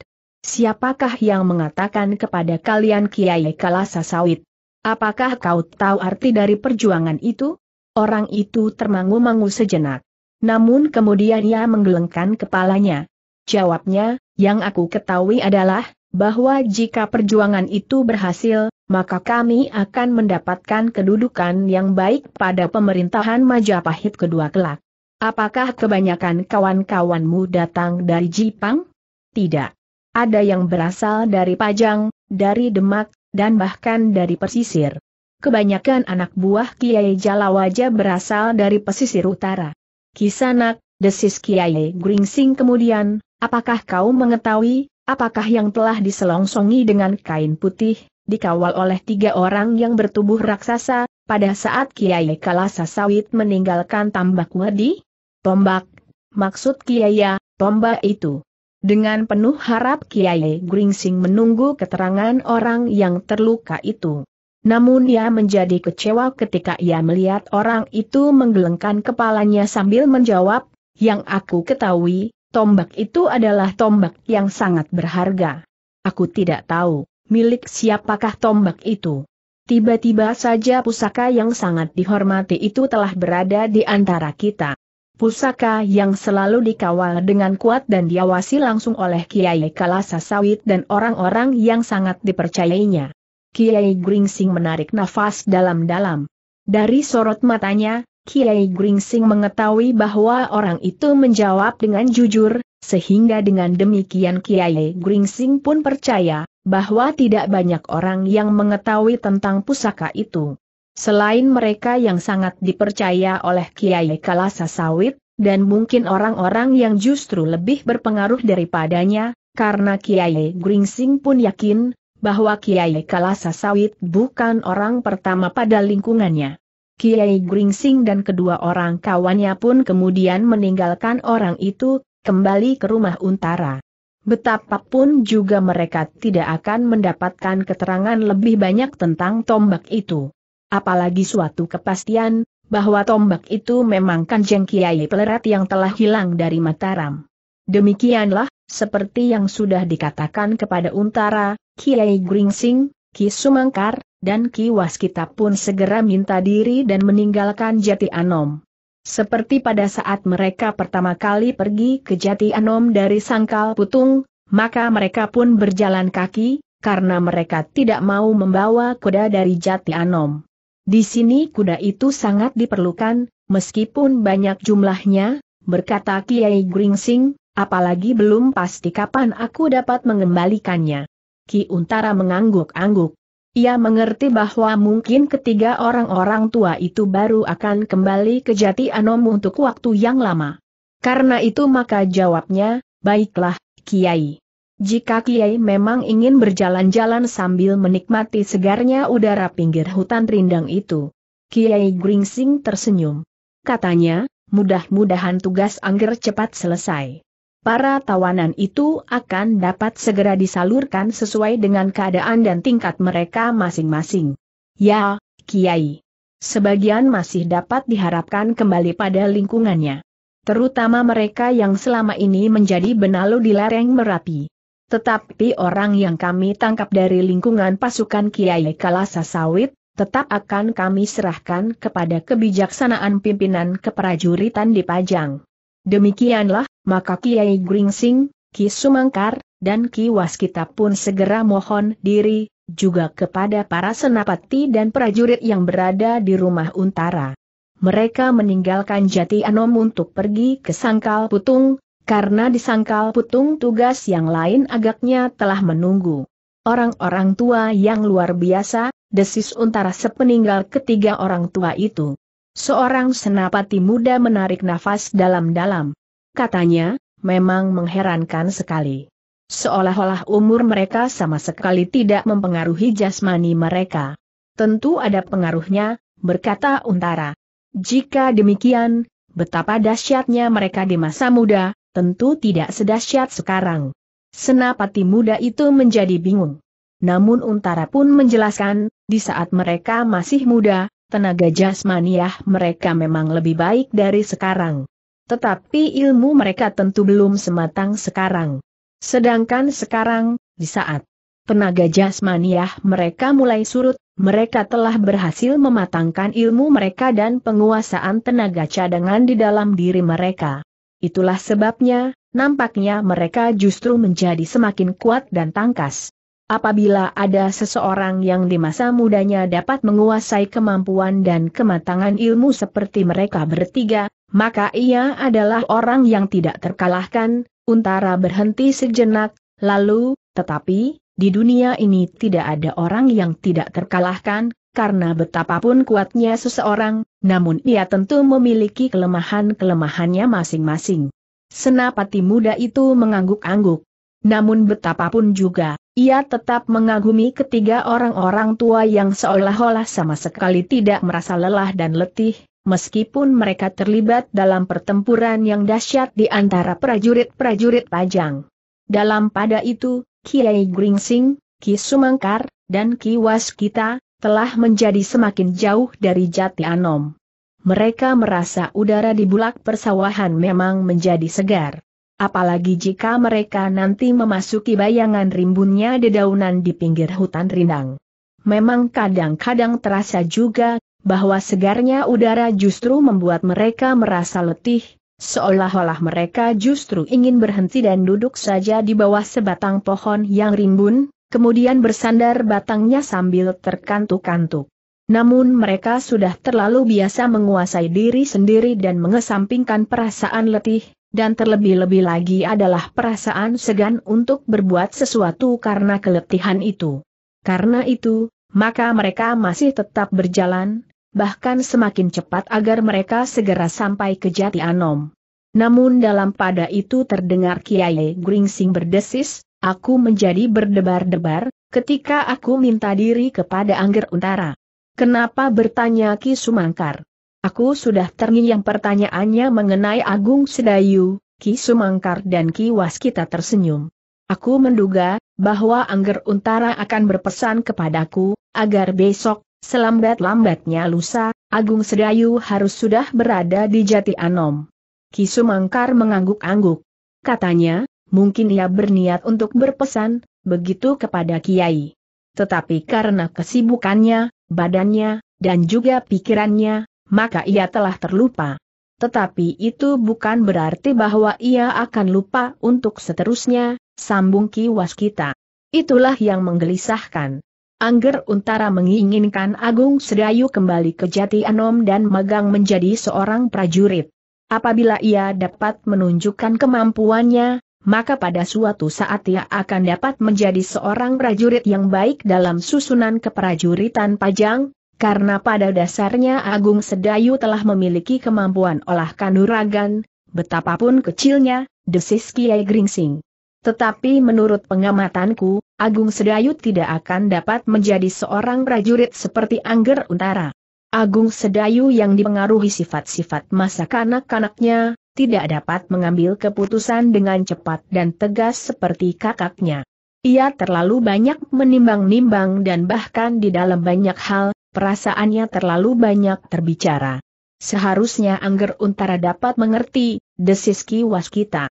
Siapakah yang mengatakan kepada kalian Kiai Kalasa Sawit? Apakah kau tahu arti dari perjuangan itu? Orang itu termangu-mangu sejenak. Namun kemudian ia menggelengkan kepalanya. Jawabnya, yang aku ketahui adalah, bahwa jika perjuangan itu berhasil, maka kami akan mendapatkan kedudukan yang baik pada pemerintahan Majapahit kedua kelak. Apakah kebanyakan kawan-kawanmu datang dari Jipang? Tidak. Ada yang berasal dari Pajang, dari Demak, dan bahkan dari pesisir. Kebanyakan anak buah Kiai Jalawaja berasal dari pesisir utara. Kisanak, desis Kiai Gringsing kemudian, apakah kau mengetahui, apakah yang telah diselongsongi dengan kain putih, dikawal oleh tiga orang yang bertubuh raksasa, pada saat Kiai Kalasa Sawit meninggalkan tambak wadi? Tombak, maksud Kiai, ya, tombak itu. Dengan penuh harap Kiai Gringsing menunggu keterangan orang yang terluka itu. Namun ia menjadi kecewa ketika ia melihat orang itu menggelengkan kepalanya sambil menjawab, yang aku ketahui, tombak itu adalah tombak yang sangat berharga. Aku tidak tahu milik siapakah tombak itu? Tiba-tiba saja pusaka yang sangat dihormati itu telah berada di antara kita. Pusaka yang selalu dikawal dengan kuat dan diawasi langsung oleh Kiai Kalasa Sawit dan orang-orang yang sangat dipercayainya. Kiai Gringsing menarik nafas dalam-dalam. Dari sorot matanya, Kiai Gringsing mengetahui bahwa orang itu menjawab dengan jujur, sehingga dengan demikian Kiai Gringsing pun percaya, bahwa tidak banyak orang yang mengetahui tentang pusaka itu. Selain mereka yang sangat dipercaya oleh Kiai Kalasa Sawit, dan mungkin orang-orang yang justru lebih berpengaruh daripadanya, karena Kiai Gringsing pun yakin, bahwa Kiai Kalasa Sawit bukan orang pertama pada lingkungannya. Kiai Gringsing dan kedua orang kawannya pun kemudian meninggalkan orang itu, kembali ke rumah Untara. Betapapun juga mereka tidak akan mendapatkan keterangan lebih banyak tentang tombak itu. Apalagi suatu kepastian, bahwa tombak itu memang kanjeng Kiai Pelerat yang telah hilang dari Mataram. Demikianlah, seperti yang sudah dikatakan kepada Untara, Kiai Gringsing, Ki Sumangkar, dan Ki Waskita pun segera minta diri dan meninggalkan Jati Anom. Seperti pada saat mereka pertama kali pergi ke Jati Anom dari Sangkal Putung, maka mereka pun berjalan kaki, karena mereka tidak mau membawa kuda dari Jati Anom. Di sini kuda itu sangat diperlukan, meskipun banyak jumlahnya, berkata Kiai Gringsing, apalagi belum pasti kapan aku dapat mengembalikannya. Ki Untara mengangguk-angguk. Ia mengerti bahwa mungkin ketiga orang-orang tua itu baru akan kembali ke Jati Anom untuk waktu yang lama. Karena itu maka jawabnya, baiklah, Kiai. Jika Kiai memang ingin berjalan-jalan sambil menikmati segarnya udara pinggir hutan rindang itu. Kiai Gringsing tersenyum. Katanya, mudah-mudahan tugas Angger cepat selesai para tawanan itu akan dapat segera disalurkan sesuai dengan keadaan dan tingkat mereka masing-masing. Ya, Kiai. Sebagian masih dapat diharapkan kembali pada lingkungannya. Terutama mereka yang selama ini menjadi benalu di lereng Merapi. Tetapi orang yang kami tangkap dari lingkungan pasukan Kiai Kalasa Sawit, tetap akan kami serahkan kepada kebijaksanaan pimpinan keprajuritan di Pajang. Demikianlah maka Kiai Gringsing, Ki Sumangkar, dan Ki Waskita pun segera mohon diri, juga kepada para senapati dan prajurit yang berada di rumah Untara. Mereka meninggalkan Jati Anom untuk pergi ke Sangkal Putung, karena di Sangkal Putung tugas yang lain agaknya telah menunggu. Orang-orang tua yang luar biasa, desis Untara sepeninggal ketiga orang tua itu. Seorang senapati muda menarik nafas dalam-dalam katanya, memang mengherankan sekali. Seolah-olah umur mereka sama sekali tidak mempengaruhi jasmani mereka. Tentu ada pengaruhnya, berkata Untara. Jika demikian, betapa dahsyatnya mereka di masa muda, tentu tidak sedahsyat sekarang. Senapati muda itu menjadi bingung. Namun Untara pun menjelaskan, di saat mereka masih muda, tenaga jasmaniah mereka memang lebih baik dari sekarang. Tetapi ilmu mereka tentu belum sematang sekarang. Sedangkan sekarang, di saat tenaga jasmaniah mereka mulai surut, mereka telah berhasil mematangkan ilmu mereka dan penguasaan tenaga cadangan di dalam diri mereka. Itulah sebabnya, nampaknya mereka justru menjadi semakin kuat dan tangkas. Apabila ada seseorang yang di masa mudanya dapat menguasai kemampuan dan kematangan ilmu seperti mereka bertiga, maka ia adalah orang yang tidak terkalahkan, Untara berhenti sejenak, lalu, tetapi, di dunia ini tidak ada orang yang tidak terkalahkan, karena betapapun kuatnya seseorang, namun ia tentu memiliki kelemahan-kelemahannya masing-masing. Senapati muda itu mengangguk-angguk. Namun betapapun juga, ia tetap mengagumi ketiga orang-orang tua yang seolah-olah sama sekali tidak merasa lelah dan letih, meskipun mereka terlibat dalam pertempuran yang dahsyat di antara prajurit-prajurit Pajang. Dalam pada itu, Kiai Gringsing, Ki Sumangkar, dan Ki Waskita, telah menjadi semakin jauh dari Jati Anom. Mereka merasa udara di bulak persawahan memang menjadi segar. Apalagi jika mereka nanti memasuki bayangan rimbunnya dedaunan di pinggir hutan rindang. Memang kadang-kadang terasa juga bahwa segarnya udara justru membuat mereka merasa letih, seolah-olah mereka justru ingin berhenti dan duduk saja di bawah sebatang pohon yang rimbun, kemudian bersandar batangnya sambil terkantuk-kantuk. Namun mereka sudah terlalu biasa menguasai diri sendiri dan mengesampingkan perasaan letih, dan terlebih-lebih lagi adalah perasaan segan untuk berbuat sesuatu karena keletihan itu. Karena itu, maka mereka masih tetap berjalan, bahkan semakin cepat agar mereka segera sampai ke Jati Anom. Namun dalam pada itu terdengar Kiai Gringsing berdesis, aku menjadi berdebar-debar, ketika aku minta diri kepada Angger Untara. Kenapa bertanya Ki Sumangkar? Aku sudah terngiang pertanyaannya mengenai Agung Sedayu, Ki Sumangkar dan Ki Waskita tersenyum. Aku menduga, bahwa Angger Untara akan berpesan kepadaku, agar besok, Selambat-lambatnya lusa, Agung Sedayu harus sudah berada di Jati Anom. Kisumangkar mengangguk-angguk. Katanya, mungkin ia berniat untuk berpesan, begitu kepada Kiai. Tetapi karena kesibukannya, badannya, dan juga pikirannya, maka ia telah terlupa. Tetapi itu bukan berarti bahwa ia akan lupa untuk seterusnya, sambung Ki Waskita. Itulah yang menggelisahkan. Angger Untara menginginkan Agung Sedayu kembali ke Jati Anom dan magang menjadi seorang prajurit. Apabila ia dapat menunjukkan kemampuannya, maka pada suatu saat ia akan dapat menjadi seorang prajurit yang baik dalam susunan keprajuritan Pajang, karena pada dasarnya Agung Sedayu telah memiliki kemampuan olah kanuragan, betapapun kecilnya, desis Kiai Gringsing. Tetapi menurut pengamatanku, Agung Sedayu tidak akan dapat menjadi seorang prajurit seperti Angger Untara. Agung Sedayu yang dipengaruhi sifat-sifat masa kanak-kanaknya, tidak dapat mengambil keputusan dengan cepat dan tegas seperti kakaknya. Ia terlalu banyak menimbang-nimbang dan bahkan di dalam banyak hal, perasaannya terlalu banyak terbicara. Seharusnya Angger Untara dapat mengerti, desis kiwas kita.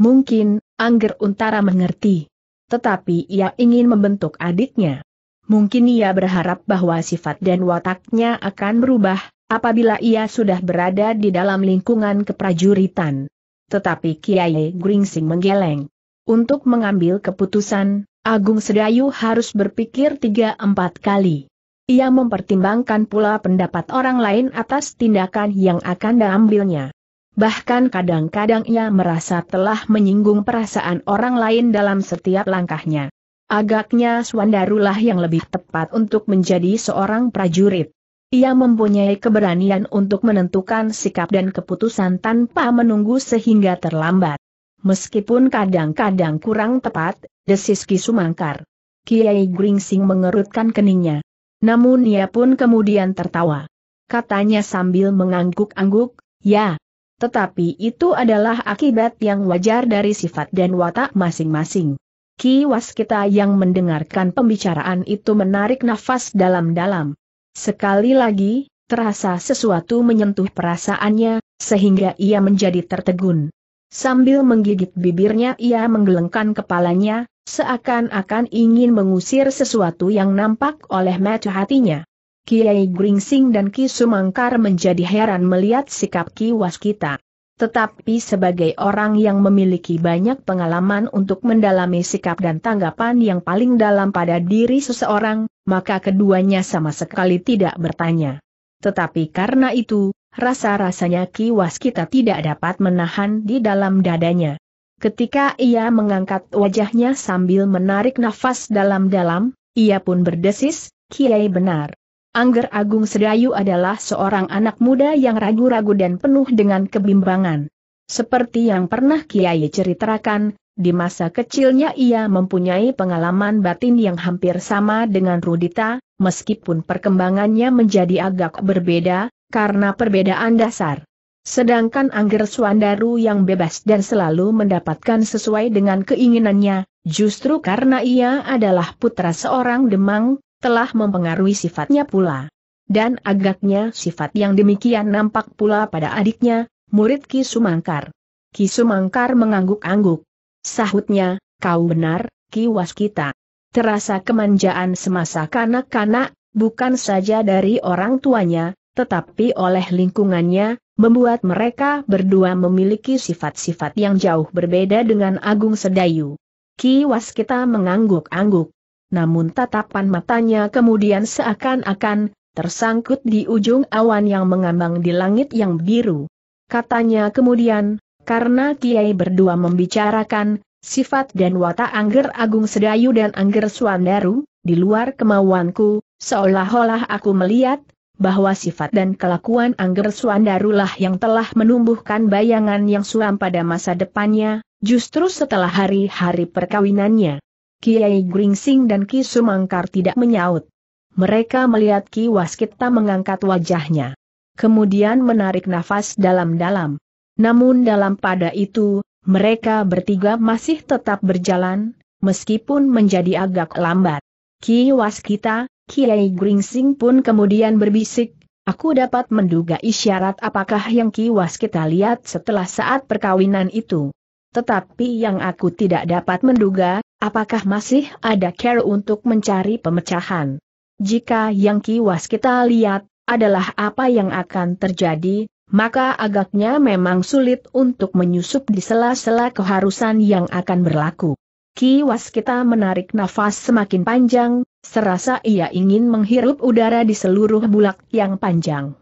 Mungkin, Angger Untara mengerti. Tetapi ia ingin membentuk adiknya. Mungkin ia berharap bahwa sifat dan wataknya akan berubah, apabila ia sudah berada di dalam lingkungan keprajuritan. Tetapi Kiai Gringsing menggeleng. Untuk mengambil keputusan, Agung Sedayu harus berpikir tiga empat kali. Ia mempertimbangkan pula pendapat orang lain atas tindakan yang akan diambilnya bahkan kadang-kadang ia merasa telah menyinggung perasaan orang lain dalam setiap langkahnya. Agaknya Swandarulah yang lebih tepat untuk menjadi seorang prajurit. Ia mempunyai keberanian untuk menentukan sikap dan keputusan tanpa menunggu sehingga terlambat. Meskipun kadang-kadang kurang tepat, desis Sumangkar. Kiai Gringsing mengerutkan keningnya. Namun ia pun kemudian tertawa. Katanya sambil mengangguk-angguk, ya, tetapi itu adalah akibat yang wajar dari sifat dan watak masing-masing. Ki Waskita yang mendengarkan pembicaraan itu menarik nafas dalam-dalam. Sekali lagi, terasa sesuatu menyentuh perasaannya, sehingga ia menjadi tertegun. Sambil menggigit bibirnya ia menggelengkan kepalanya, seakan-akan ingin mengusir sesuatu yang nampak oleh mata hatinya. Kiai Gringsing dan Ki Sumangkar menjadi heran melihat sikap Ki Waskita. Tetapi sebagai orang yang memiliki banyak pengalaman untuk mendalami sikap dan tanggapan yang paling dalam pada diri seseorang, maka keduanya sama sekali tidak bertanya. Tetapi karena itu, rasa-rasanya Ki Waskita tidak dapat menahan di dalam dadanya. Ketika ia mengangkat wajahnya sambil menarik nafas dalam-dalam, ia pun berdesis, Kiai benar. Angger Agung Sedayu adalah seorang anak muda yang ragu-ragu dan penuh dengan kebimbangan. Seperti yang pernah Kiai ceritakan, di masa kecilnya ia mempunyai pengalaman batin yang hampir sama dengan Rudita, meskipun perkembangannya menjadi agak berbeda, karena perbedaan dasar. Sedangkan Angger Suandaru yang bebas dan selalu mendapatkan sesuai dengan keinginannya, justru karena ia adalah putra seorang Demang, telah mempengaruhi sifatnya pula. Dan agaknya sifat yang demikian nampak pula pada adiknya, murid Ki Sumangkar. Ki Sumangkar mengangguk-angguk. Sahutnya, kau benar, Ki Waskita. Terasa kemanjaan semasa kanak-kanak, bukan saja dari orang tuanya, tetapi oleh lingkungannya, membuat mereka berdua memiliki sifat-sifat yang jauh berbeda dengan Agung Sedayu. Ki Waskita mengangguk-angguk namun tatapan matanya kemudian seakan-akan tersangkut di ujung awan yang mengambang di langit yang biru. Katanya kemudian, karena Kiai berdua membicarakan sifat dan watak Angger Agung Sedayu dan Angger suandaru, di luar kemauanku, seolah-olah aku melihat bahwa sifat dan kelakuan Angger suandarulah yang telah menumbuhkan bayangan yang suram pada masa depannya, justru setelah hari-hari perkawinannya. Kiai Gringsing dan Ki Sumangkar tidak menyaut. Mereka melihat Ki Waskita mengangkat wajahnya. Kemudian menarik nafas dalam-dalam. Namun dalam pada itu, mereka bertiga masih tetap berjalan, meskipun menjadi agak lambat. Ki Waskita, Kiai Gringsing pun kemudian berbisik, aku dapat menduga isyarat apakah yang Ki Waskita lihat setelah saat perkawinan itu. Tetapi yang aku tidak dapat menduga, Apakah masih ada care untuk mencari pemecahan? Jika yang kiwas kita lihat, adalah apa yang akan terjadi, maka agaknya memang sulit untuk menyusup di sela-sela keharusan yang akan berlaku. Kiwas kita menarik nafas semakin panjang, serasa ia ingin menghirup udara di seluruh bulak yang panjang.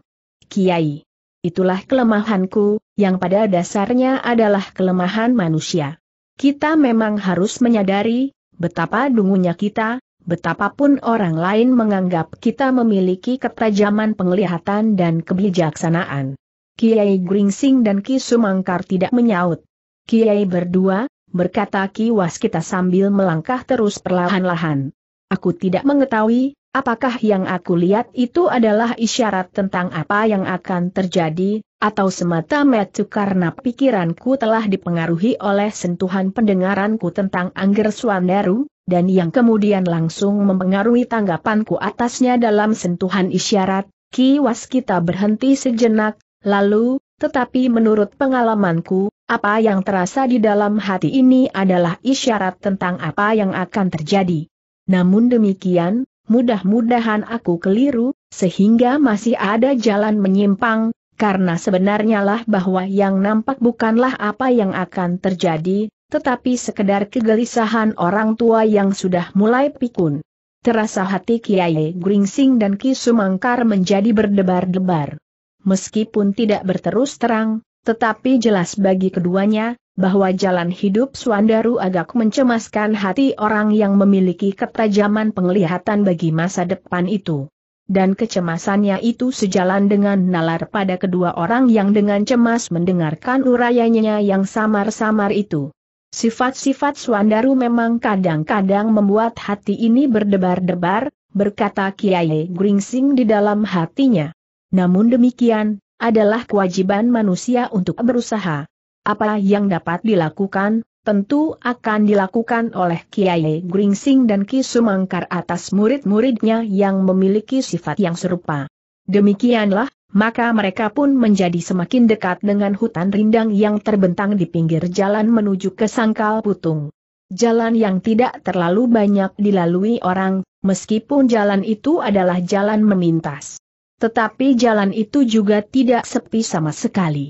Kiai. Itulah kelemahanku, yang pada dasarnya adalah kelemahan manusia. Kita memang harus menyadari, betapa dungunya kita, betapapun orang lain menganggap kita memiliki ketajaman penglihatan dan kebijaksanaan. Kiai Gringsing dan Ki Sumangkar tidak menyaut. Kiai berdua, berkata Ki Waskita sambil melangkah terus perlahan-lahan. Aku tidak mengetahui, Apakah yang aku lihat itu adalah isyarat tentang apa yang akan terjadi, atau semata-mata karena pikiranku telah dipengaruhi oleh sentuhan pendengaranku tentang Angger Swandaru, dan yang kemudian langsung mempengaruhi tanggapanku atasnya dalam sentuhan isyarat, kiwas kita berhenti sejenak, lalu, tetapi menurut pengalamanku, apa yang terasa di dalam hati ini adalah isyarat tentang apa yang akan terjadi. Namun demikian, mudah-mudahan aku keliru, sehingga masih ada jalan menyimpang, karena sebenarnya lah bahwa yang nampak bukanlah apa yang akan terjadi, tetapi sekedar kegelisahan orang tua yang sudah mulai pikun. Terasa hati Kiai Gringsing dan Ki Sumangkar menjadi berdebar-debar. Meskipun tidak berterus terang, tetapi jelas bagi keduanya, bahwa jalan hidup Swandaru agak mencemaskan hati orang yang memiliki ketajaman penglihatan bagi masa depan itu. Dan kecemasannya itu sejalan dengan nalar pada kedua orang yang dengan cemas mendengarkan urayanya yang samar-samar itu. Sifat-sifat Swandaru memang kadang-kadang membuat hati ini berdebar-debar, berkata Kiai Gringsing di dalam hatinya. Namun demikian, adalah kewajiban manusia untuk berusaha. Apa yang dapat dilakukan, tentu akan dilakukan oleh Kiai Gringsing dan Ki Sumangkar atas murid-muridnya yang memiliki sifat yang serupa. Demikianlah, maka mereka pun menjadi semakin dekat dengan hutan rindang yang terbentang di pinggir jalan menuju ke Sangkal Putung. Jalan yang tidak terlalu banyak dilalui orang, meskipun jalan itu adalah jalan memintas. Tetapi jalan itu juga tidak sepi sama sekali.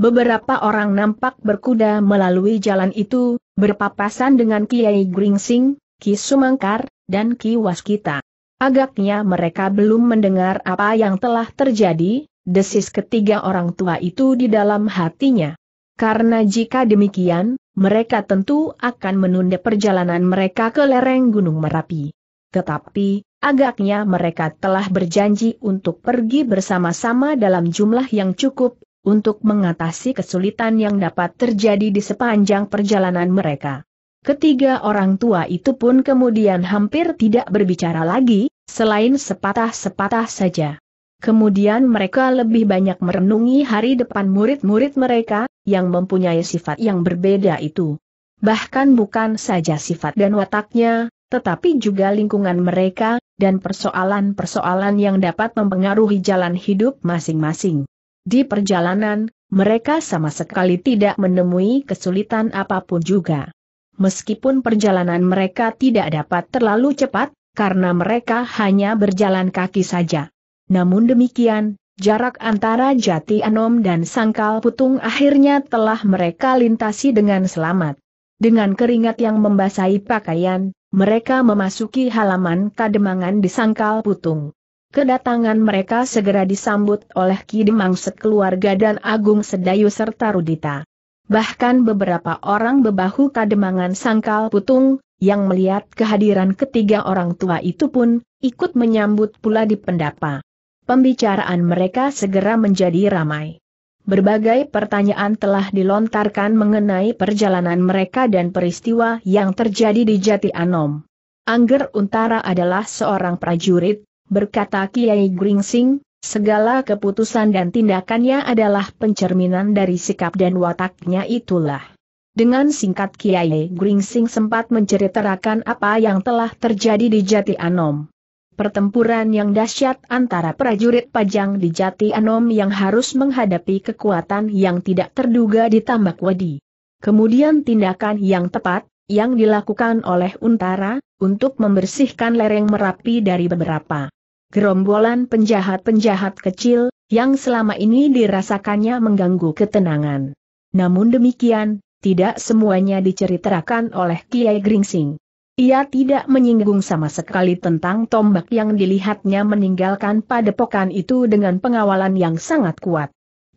Beberapa orang nampak berkuda melalui jalan itu, berpapasan dengan Kiai Gringsing, Ki Sumangkar, dan Ki Waskita. Agaknya mereka belum mendengar apa yang telah terjadi, desis ketiga orang tua itu di dalam hatinya. Karena jika demikian, mereka tentu akan menunda perjalanan mereka ke lereng Gunung Merapi. Tetapi, agaknya mereka telah berjanji untuk pergi bersama-sama dalam jumlah yang cukup, untuk mengatasi kesulitan yang dapat terjadi di sepanjang perjalanan mereka. Ketiga orang tua itu pun kemudian hampir tidak berbicara lagi, selain sepatah-sepatah saja. Kemudian mereka lebih banyak merenungi hari depan murid-murid mereka, yang mempunyai sifat yang berbeda itu. Bahkan bukan saja sifat dan wataknya, tetapi juga lingkungan mereka, dan persoalan-persoalan yang dapat mempengaruhi jalan hidup masing-masing. Di perjalanan, mereka sama sekali tidak menemui kesulitan apapun juga. Meskipun perjalanan mereka tidak dapat terlalu cepat, karena mereka hanya berjalan kaki saja. Namun demikian, jarak antara Jati Anom dan Sangkal Putung akhirnya telah mereka lintasi dengan selamat. Dengan keringat yang membasahi pakaian, mereka memasuki halaman kademangan di Sangkal Putung. Kedatangan mereka segera disambut oleh Kidemang sekeluarga dan Agung Sedayu serta Rudita. Bahkan beberapa orang bebahu kademangan sangkal putung, yang melihat kehadiran ketiga orang tua itu pun, ikut menyambut pula di pendapa. Pembicaraan mereka segera menjadi ramai. Berbagai pertanyaan telah dilontarkan mengenai perjalanan mereka dan peristiwa yang terjadi di Jati Anom. Angger Untara adalah seorang prajurit, berkata Kiai Gringsing, segala keputusan dan tindakannya adalah pencerminan dari sikap dan wataknya itulah. Dengan singkat Kiai Gringsing sempat menceritakan apa yang telah terjadi di Jati Anom. Pertempuran yang dahsyat antara prajurit pajang di Jati Anom yang harus menghadapi kekuatan yang tidak terduga di Tambak Wadi. Kemudian tindakan yang tepat, yang dilakukan oleh Untara, untuk membersihkan lereng Merapi dari beberapa gerombolan penjahat-penjahat kecil, yang selama ini dirasakannya mengganggu ketenangan. Namun demikian, tidak semuanya diceritakan oleh Kiai Gringsing. Ia tidak menyinggung sama sekali tentang tombak yang dilihatnya meninggalkan padepokan itu dengan pengawalan yang sangat kuat.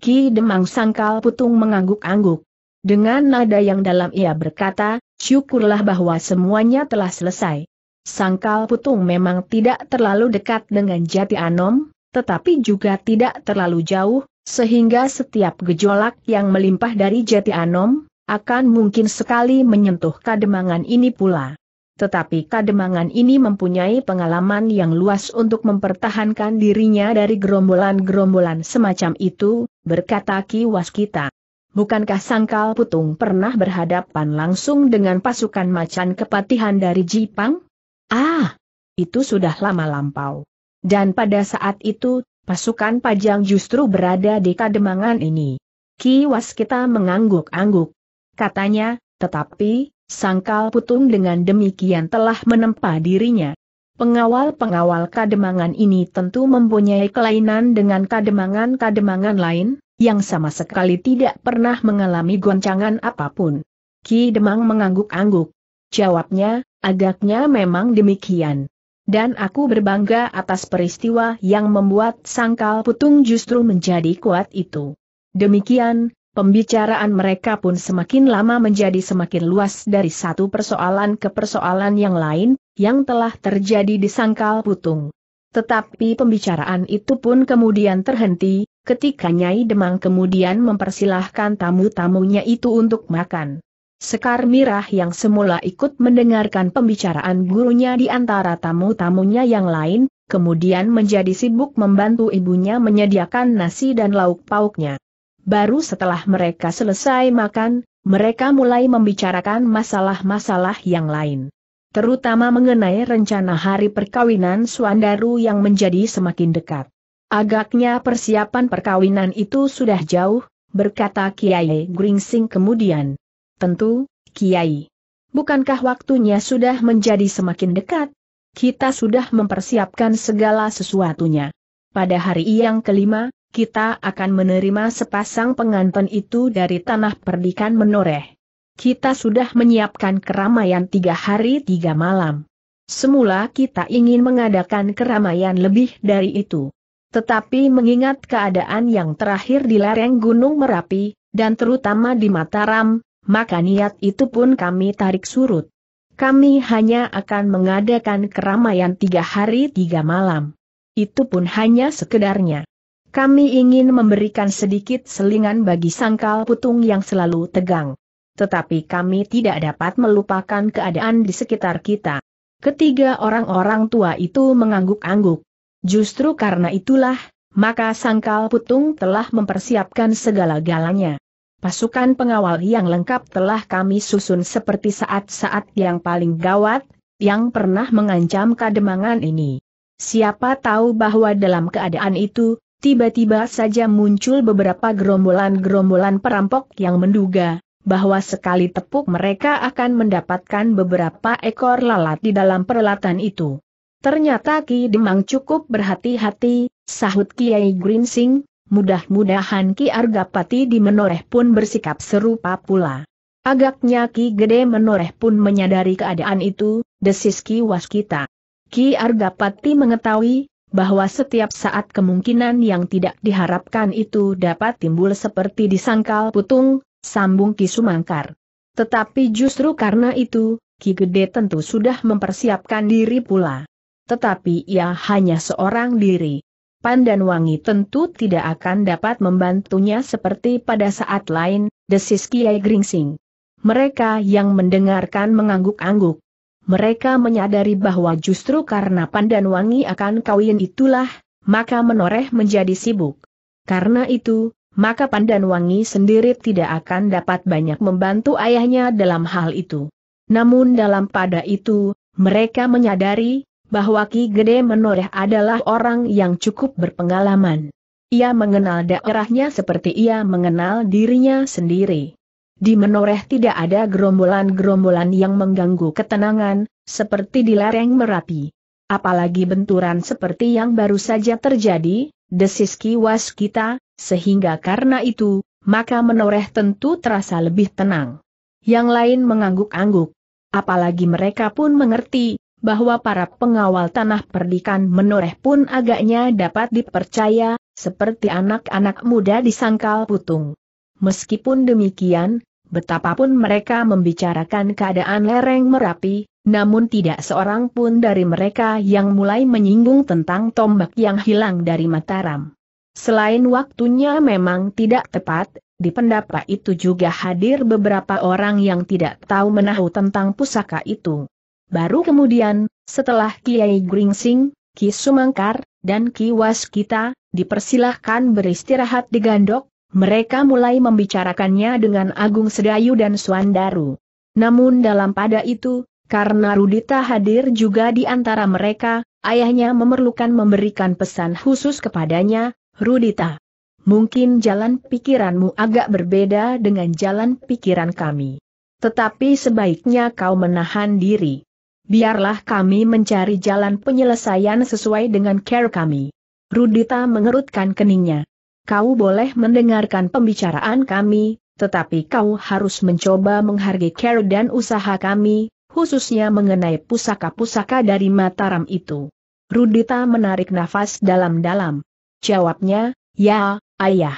Ki Demang Sangkal Putung mengangguk-angguk. Dengan nada yang dalam ia berkata, syukurlah bahwa semuanya telah selesai. Sangkal Putung memang tidak terlalu dekat dengan Jati Anom, tetapi juga tidak terlalu jauh, sehingga setiap gejolak yang melimpah dari Jati Anom, akan mungkin sekali menyentuh kademangan ini pula. Tetapi kademangan ini mempunyai pengalaman yang luas untuk mempertahankan dirinya dari gerombolan-gerombolan semacam itu, berkata Ki Waskita. Bukankah Sangkal Putung pernah berhadapan langsung dengan pasukan macan kepatihan dari Jipang? Ah, itu sudah lama lampau. Dan pada saat itu, pasukan Pajang justru berada di kademangan ini. Ki Waskita mengangguk-angguk. Katanya, tetapi, Sangkal Putung dengan demikian telah menempa dirinya. Pengawal-pengawal kademangan ini tentu mempunyai kelainan dengan kademangan-kademangan lain, yang sama sekali tidak pernah mengalami goncangan apapun. Ki Demang mengangguk-angguk. Jawabnya, Agaknya memang demikian. Dan aku berbangga atas peristiwa yang membuat sangkal putung justru menjadi kuat itu. Demikian, pembicaraan mereka pun semakin lama menjadi semakin luas dari satu persoalan ke persoalan yang lain, yang telah terjadi di sangkal putung. Tetapi pembicaraan itu pun kemudian terhenti, ketika Nyai Demang kemudian mempersilahkan tamu-tamunya itu untuk makan. Sekar Mirah yang semula ikut mendengarkan pembicaraan gurunya di antara tamu-tamunya yang lain, kemudian menjadi sibuk membantu ibunya menyediakan nasi dan lauk pauknya. Baru setelah mereka selesai makan, mereka mulai membicarakan masalah-masalah yang lain. Terutama mengenai rencana hari perkawinan Suandaru yang menjadi semakin dekat. Agaknya persiapan perkawinan itu sudah jauh, berkata Kiai Gringsing kemudian. Tentu, Kiai. Bukankah waktunya sudah menjadi semakin dekat? Kita sudah mempersiapkan segala sesuatunya. Pada hari yang kelima, kita akan menerima sepasang pengantin itu dari tanah perdikan menoreh. Kita sudah menyiapkan keramaian tiga hari tiga malam. Semula kita ingin mengadakan keramaian lebih dari itu. Tetapi mengingat keadaan yang terakhir di lereng Gunung Merapi, dan terutama di Mataram, maka niat itu pun kami tarik surut. Kami hanya akan mengadakan keramaian tiga hari tiga malam. Itu pun hanya sekedarnya. Kami ingin memberikan sedikit selingan bagi sangkal putung yang selalu tegang. Tetapi kami tidak dapat melupakan keadaan di sekitar kita. Ketiga orang-orang tua itu mengangguk-angguk. Justru karena itulah, maka sangkal putung telah mempersiapkan segala galanya. Pasukan pengawal yang lengkap telah kami susun seperti saat-saat yang paling gawat, yang pernah mengancam kademangan ini. Siapa tahu bahwa dalam keadaan itu, tiba-tiba saja muncul beberapa gerombolan-gerombolan perampok yang menduga bahwa sekali tepuk mereka akan mendapatkan beberapa ekor lalat di dalam perlatan itu. Ternyata Ki Demang cukup berhati-hati, sahut Kiai Grinsing, mudah-mudahan Ki Argapati di Menoreh pun bersikap serupa pula. Agaknya Ki Gede Menoreh pun menyadari keadaan itu, desis Ki Waskita. Ki Argapati mengetahui, bahwa setiap saat kemungkinan yang tidak diharapkan itu dapat timbul seperti disangkal putung, sambung Ki Sumangkar. Tetapi justru karena itu, Ki Gede tentu sudah mempersiapkan diri pula. Tetapi ia hanya seorang diri pandan wangi tentu tidak akan dapat membantunya seperti pada saat lain, desis Kiai Gringsing. Mereka yang mendengarkan mengangguk-angguk. Mereka menyadari bahwa justru karena pandan wangi akan kawin itulah, maka menoreh menjadi sibuk. Karena itu, maka pandan wangi sendiri tidak akan dapat banyak membantu ayahnya dalam hal itu. Namun dalam pada itu, mereka menyadari, bahwa Ki Gede Menoreh adalah orang yang cukup berpengalaman. Ia mengenal daerahnya seperti ia mengenal dirinya sendiri. Di Menoreh tidak ada gerombolan-gerombolan yang mengganggu ketenangan, seperti di lereng Merapi. Apalagi benturan seperti yang baru saja terjadi, desis kiwas kita, sehingga karena itu, maka Menoreh tentu terasa lebih tenang. Yang lain mengangguk-angguk. Apalagi mereka pun mengerti, bahwa para pengawal tanah perdikan menoreh pun agaknya dapat dipercaya, seperti anak-anak muda di sangkal putung. Meskipun demikian, betapapun mereka membicarakan keadaan lereng Merapi, namun tidak seorang pun dari mereka yang mulai menyinggung tentang tombak yang hilang dari Mataram. Selain waktunya memang tidak tepat, di pendapat itu juga hadir beberapa orang yang tidak tahu menahu tentang pusaka itu. Baru kemudian, setelah Kiai Gringsing, Ki Sumangkar, dan Ki Waskita, dipersilahkan beristirahat di Gandok, mereka mulai membicarakannya dengan Agung Sedayu dan Suandaru. Namun dalam pada itu, karena Rudita hadir juga di antara mereka, ayahnya memerlukan memberikan pesan khusus kepadanya, Rudita. Mungkin jalan pikiranmu agak berbeda dengan jalan pikiran kami. Tetapi sebaiknya kau menahan diri biarlah kami mencari jalan penyelesaian sesuai dengan care kami. Rudita mengerutkan keningnya. Kau boleh mendengarkan pembicaraan kami, tetapi kau harus mencoba menghargai care dan usaha kami, khususnya mengenai pusaka-pusaka dari Mataram itu. Rudita menarik nafas dalam-dalam. Jawabnya, ya, ayah.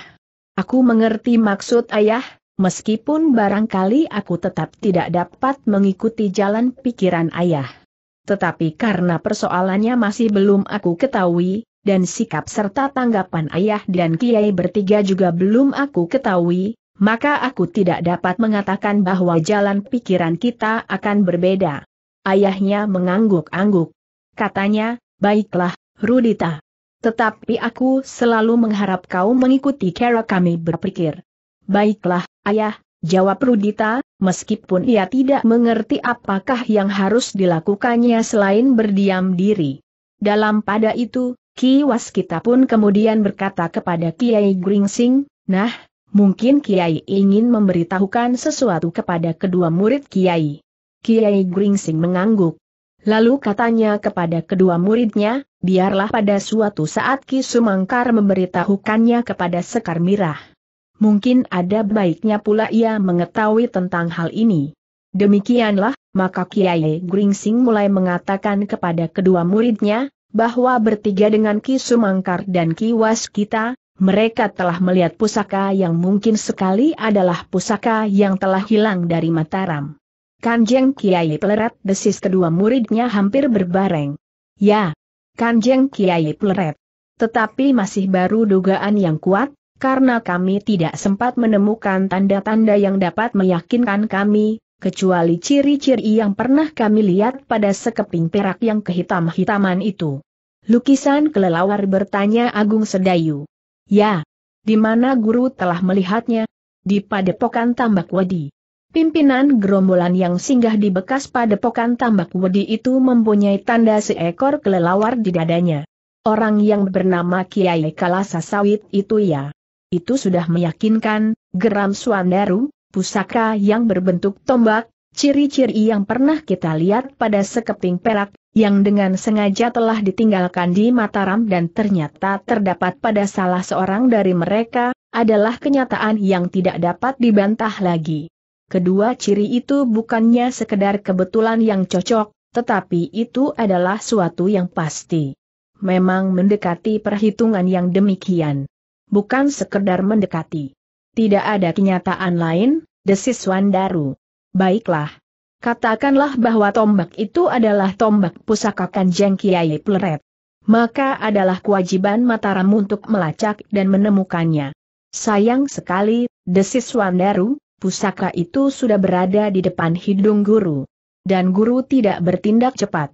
Aku mengerti maksud ayah, Meskipun barangkali aku tetap tidak dapat mengikuti jalan pikiran ayah. Tetapi karena persoalannya masih belum aku ketahui, dan sikap serta tanggapan ayah dan kiai bertiga juga belum aku ketahui, maka aku tidak dapat mengatakan bahwa jalan pikiran kita akan berbeda. Ayahnya mengangguk-angguk. Katanya, baiklah, Rudita. Tetapi aku selalu mengharap kau mengikuti cara kami berpikir. Baiklah, Ayah, jawab Rudita, meskipun ia tidak mengerti apakah yang harus dilakukannya selain berdiam diri. Dalam pada itu, Ki Waskita pun kemudian berkata kepada Kiai Gringsing, nah, mungkin Kiai ingin memberitahukan sesuatu kepada kedua murid Kiai. Kiai Gringsing mengangguk. Lalu katanya kepada kedua muridnya, biarlah pada suatu saat Ki Sumangkar memberitahukannya kepada Sekar Mirah mungkin ada baiknya pula ia mengetahui tentang hal ini. Demikianlah, maka Kiai Gringsing mulai mengatakan kepada kedua muridnya, bahwa bertiga dengan Ki Sumangkar dan Ki Waskita, kita, mereka telah melihat pusaka yang mungkin sekali adalah pusaka yang telah hilang dari Mataram. Kanjeng Kiai Pleret desis kedua muridnya hampir berbareng. Ya, Kanjeng Kiai Pleret. Tetapi masih baru dugaan yang kuat, karena kami tidak sempat menemukan tanda-tanda yang dapat meyakinkan kami, kecuali ciri-ciri yang pernah kami lihat pada sekeping perak yang kehitam-hitaman itu. Lukisan kelelawar bertanya Agung Sedayu. Ya, di mana guru telah melihatnya? Di padepokan tambak wadi. Pimpinan gerombolan yang singgah di bekas padepokan tambak wadi itu mempunyai tanda seekor kelelawar di dadanya. Orang yang bernama Kiai Kalasa Sawit itu ya itu sudah meyakinkan, geram Suandaru, pusaka yang berbentuk tombak, ciri-ciri yang pernah kita lihat pada sekeping perak, yang dengan sengaja telah ditinggalkan di Mataram dan ternyata terdapat pada salah seorang dari mereka, adalah kenyataan yang tidak dapat dibantah lagi. Kedua ciri itu bukannya sekedar kebetulan yang cocok, tetapi itu adalah suatu yang pasti. Memang mendekati perhitungan yang demikian bukan sekedar mendekati. Tidak ada kenyataan lain, desis Wandaru. Baiklah. Katakanlah bahwa tombak itu adalah tombak pusaka Kanjeng Kiai Pleret. Maka adalah kewajiban Mataram untuk melacak dan menemukannya. Sayang sekali, desis Wandaru, pusaka itu sudah berada di depan hidung guru. Dan guru tidak bertindak cepat.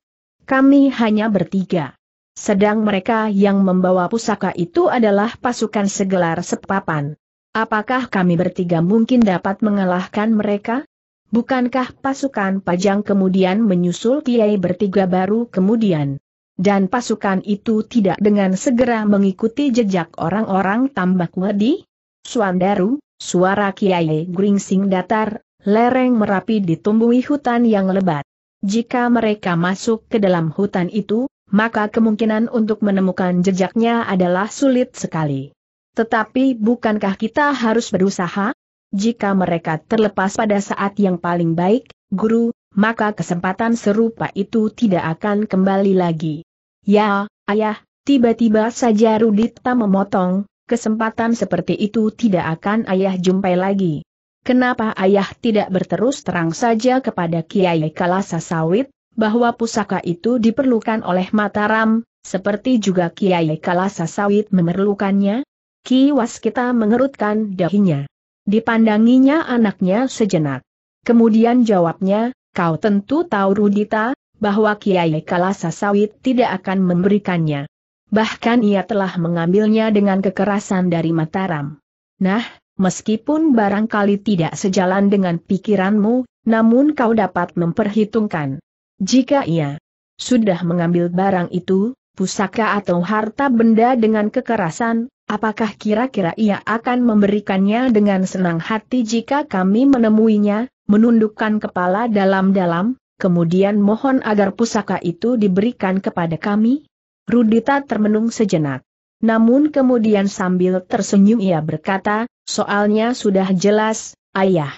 Kami hanya bertiga sedang mereka yang membawa pusaka itu adalah pasukan segelar sepapan. Apakah kami bertiga mungkin dapat mengalahkan mereka? Bukankah pasukan pajang kemudian menyusul kiai bertiga baru kemudian? Dan pasukan itu tidak dengan segera mengikuti jejak orang-orang tambak wadi? Suandaru, suara kiai gringsing datar, lereng merapi ditumbuhi hutan yang lebat. Jika mereka masuk ke dalam hutan itu, maka kemungkinan untuk menemukan jejaknya adalah sulit sekali. Tetapi bukankah kita harus berusaha? Jika mereka terlepas pada saat yang paling baik, guru, maka kesempatan serupa itu tidak akan kembali lagi. Ya, ayah, tiba-tiba saja Rudita memotong, kesempatan seperti itu tidak akan ayah jumpai lagi. Kenapa ayah tidak berterus terang saja kepada Kiai Kalasa Sawit, bahwa pusaka itu diperlukan oleh Mataram, seperti juga Kiai Kalasa Sawit memerlukannya? Ki Waskita mengerutkan dahinya. Dipandanginya anaknya sejenak. Kemudian jawabnya, kau tentu tahu Rudita, bahwa Kiai Kalasa Sawit tidak akan memberikannya. Bahkan ia telah mengambilnya dengan kekerasan dari Mataram. Nah, meskipun barangkali tidak sejalan dengan pikiranmu, namun kau dapat memperhitungkan jika ia sudah mengambil barang itu, pusaka atau harta benda dengan kekerasan, apakah kira-kira ia akan memberikannya dengan senang hati jika kami menemuinya, menundukkan kepala dalam-dalam, kemudian mohon agar pusaka itu diberikan kepada kami? Rudita termenung sejenak. Namun kemudian sambil tersenyum ia berkata, soalnya sudah jelas, ayah.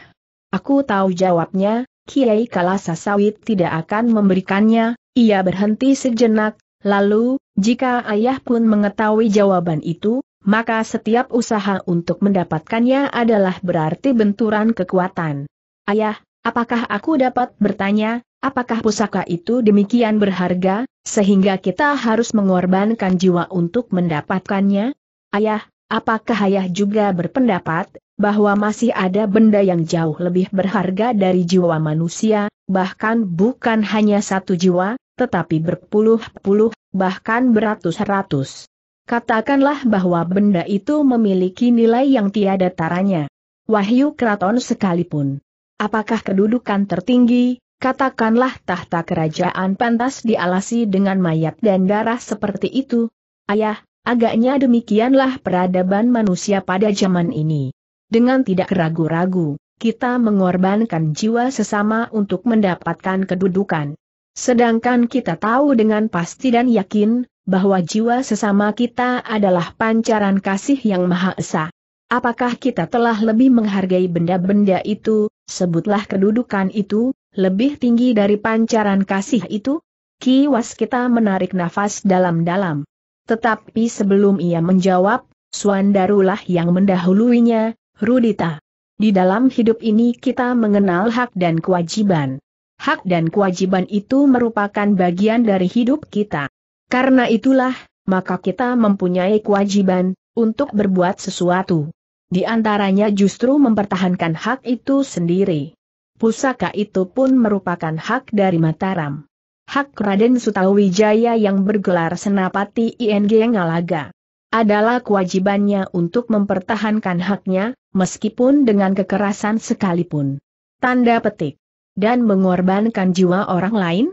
Aku tahu jawabnya, Kiai Kalasa Sawit tidak akan memberikannya, ia berhenti sejenak, lalu, jika ayah pun mengetahui jawaban itu, maka setiap usaha untuk mendapatkannya adalah berarti benturan kekuatan. Ayah, apakah aku dapat bertanya, apakah pusaka itu demikian berharga, sehingga kita harus mengorbankan jiwa untuk mendapatkannya? Ayah, apakah ayah juga berpendapat, bahwa masih ada benda yang jauh lebih berharga dari jiwa manusia, bahkan bukan hanya satu jiwa, tetapi berpuluh-puluh, bahkan beratus-ratus. Katakanlah bahwa benda itu memiliki nilai yang tiada taranya. Wahyu keraton sekalipun. Apakah kedudukan tertinggi, katakanlah tahta kerajaan pantas dialasi dengan mayat dan darah seperti itu? Ayah, agaknya demikianlah peradaban manusia pada zaman ini. Dengan tidak ragu-ragu, kita mengorbankan jiwa sesama untuk mendapatkan kedudukan. Sedangkan kita tahu dengan pasti dan yakin, bahwa jiwa sesama kita adalah pancaran kasih yang maha esa. Apakah kita telah lebih menghargai benda-benda itu, sebutlah kedudukan itu, lebih tinggi dari pancaran kasih itu? Kiwas kita menarik nafas dalam-dalam. Tetapi sebelum ia menjawab, Suandarulah yang mendahuluinya, Rudita. Di dalam hidup ini kita mengenal hak dan kewajiban. Hak dan kewajiban itu merupakan bagian dari hidup kita. Karena itulah, maka kita mempunyai kewajiban untuk berbuat sesuatu. Di antaranya justru mempertahankan hak itu sendiri. Pusaka itu pun merupakan hak dari Mataram. Hak Raden Sutawijaya yang bergelar Senapati ING Ngalaga adalah kewajibannya untuk mempertahankan haknya, meskipun dengan kekerasan sekalipun. Tanda petik. Dan mengorbankan jiwa orang lain?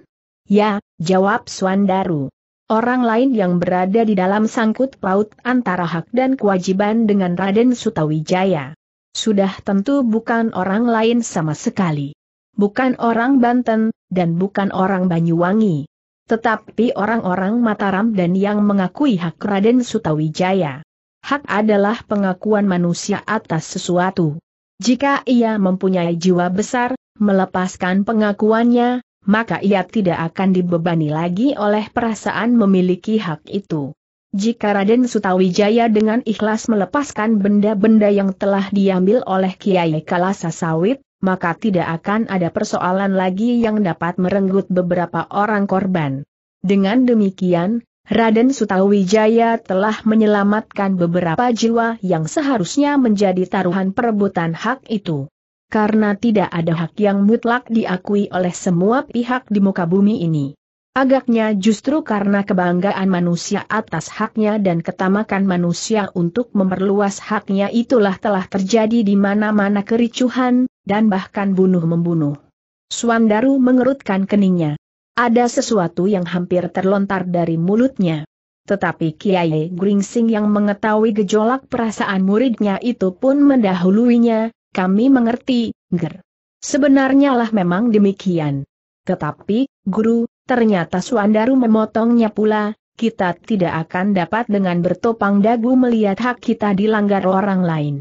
Ya, jawab Swandaru. Orang lain yang berada di dalam sangkut paut antara hak dan kewajiban dengan Raden Sutawijaya. Sudah tentu bukan orang lain sama sekali. Bukan orang Banten, dan bukan orang Banyuwangi. Tetapi orang-orang Mataram dan yang mengakui hak Raden Sutawijaya. Hak adalah pengakuan manusia atas sesuatu. Jika ia mempunyai jiwa besar, melepaskan pengakuannya, maka ia tidak akan dibebani lagi oleh perasaan memiliki hak itu. Jika Raden Sutawijaya dengan ikhlas melepaskan benda-benda yang telah diambil oleh Kiai Kalasa Sawit, maka tidak akan ada persoalan lagi yang dapat merenggut beberapa orang korban. Dengan demikian, Raden Sutawijaya telah menyelamatkan beberapa jiwa yang seharusnya menjadi taruhan perebutan hak itu. Karena tidak ada hak yang mutlak diakui oleh semua pihak di muka bumi ini. Agaknya justru karena kebanggaan manusia atas haknya dan ketamakan manusia untuk memperluas haknya itulah telah terjadi di mana-mana kericuhan, dan bahkan bunuh-membunuh. Suandaru mengerutkan keningnya. Ada sesuatu yang hampir terlontar dari mulutnya. Tetapi Kiai Gringsing yang mengetahui gejolak perasaan muridnya itu pun mendahuluinya, kami mengerti, ger. Sebenarnya lah memang demikian. Tetapi, guru, ternyata Suandaru memotongnya pula, kita tidak akan dapat dengan bertopang dagu melihat hak kita dilanggar orang lain.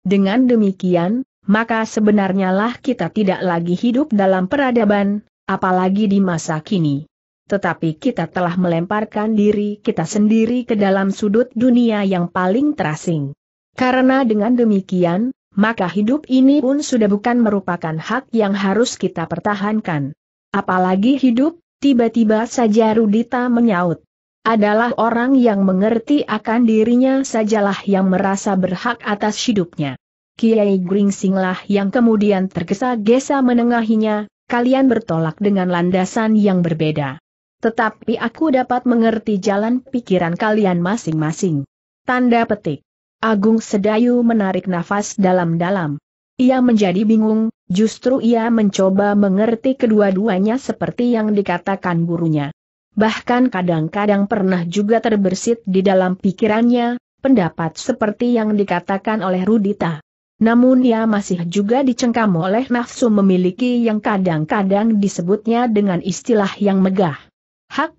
Dengan demikian, maka sebenarnya lah kita tidak lagi hidup dalam peradaban, apalagi di masa kini. Tetapi kita telah melemparkan diri kita sendiri ke dalam sudut dunia yang paling terasing. Karena dengan demikian, maka hidup ini pun sudah bukan merupakan hak yang harus kita pertahankan. Apalagi hidup, tiba-tiba saja Rudita menyaut adalah orang yang mengerti akan dirinya sajalah yang merasa berhak atas hidupnya. Kiai Gringsinglah yang kemudian tergesa-gesa menengahinya, kalian bertolak dengan landasan yang berbeda. Tetapi aku dapat mengerti jalan pikiran kalian masing-masing. Tanda petik. Agung Sedayu menarik nafas dalam-dalam. Ia menjadi bingung, justru ia mencoba mengerti kedua-duanya seperti yang dikatakan gurunya. Bahkan kadang-kadang pernah juga terbersit di dalam pikirannya, pendapat seperti yang dikatakan oleh Rudita. Namun ia masih juga dicengkam oleh nafsu memiliki yang kadang-kadang disebutnya dengan istilah yang megah. Hak,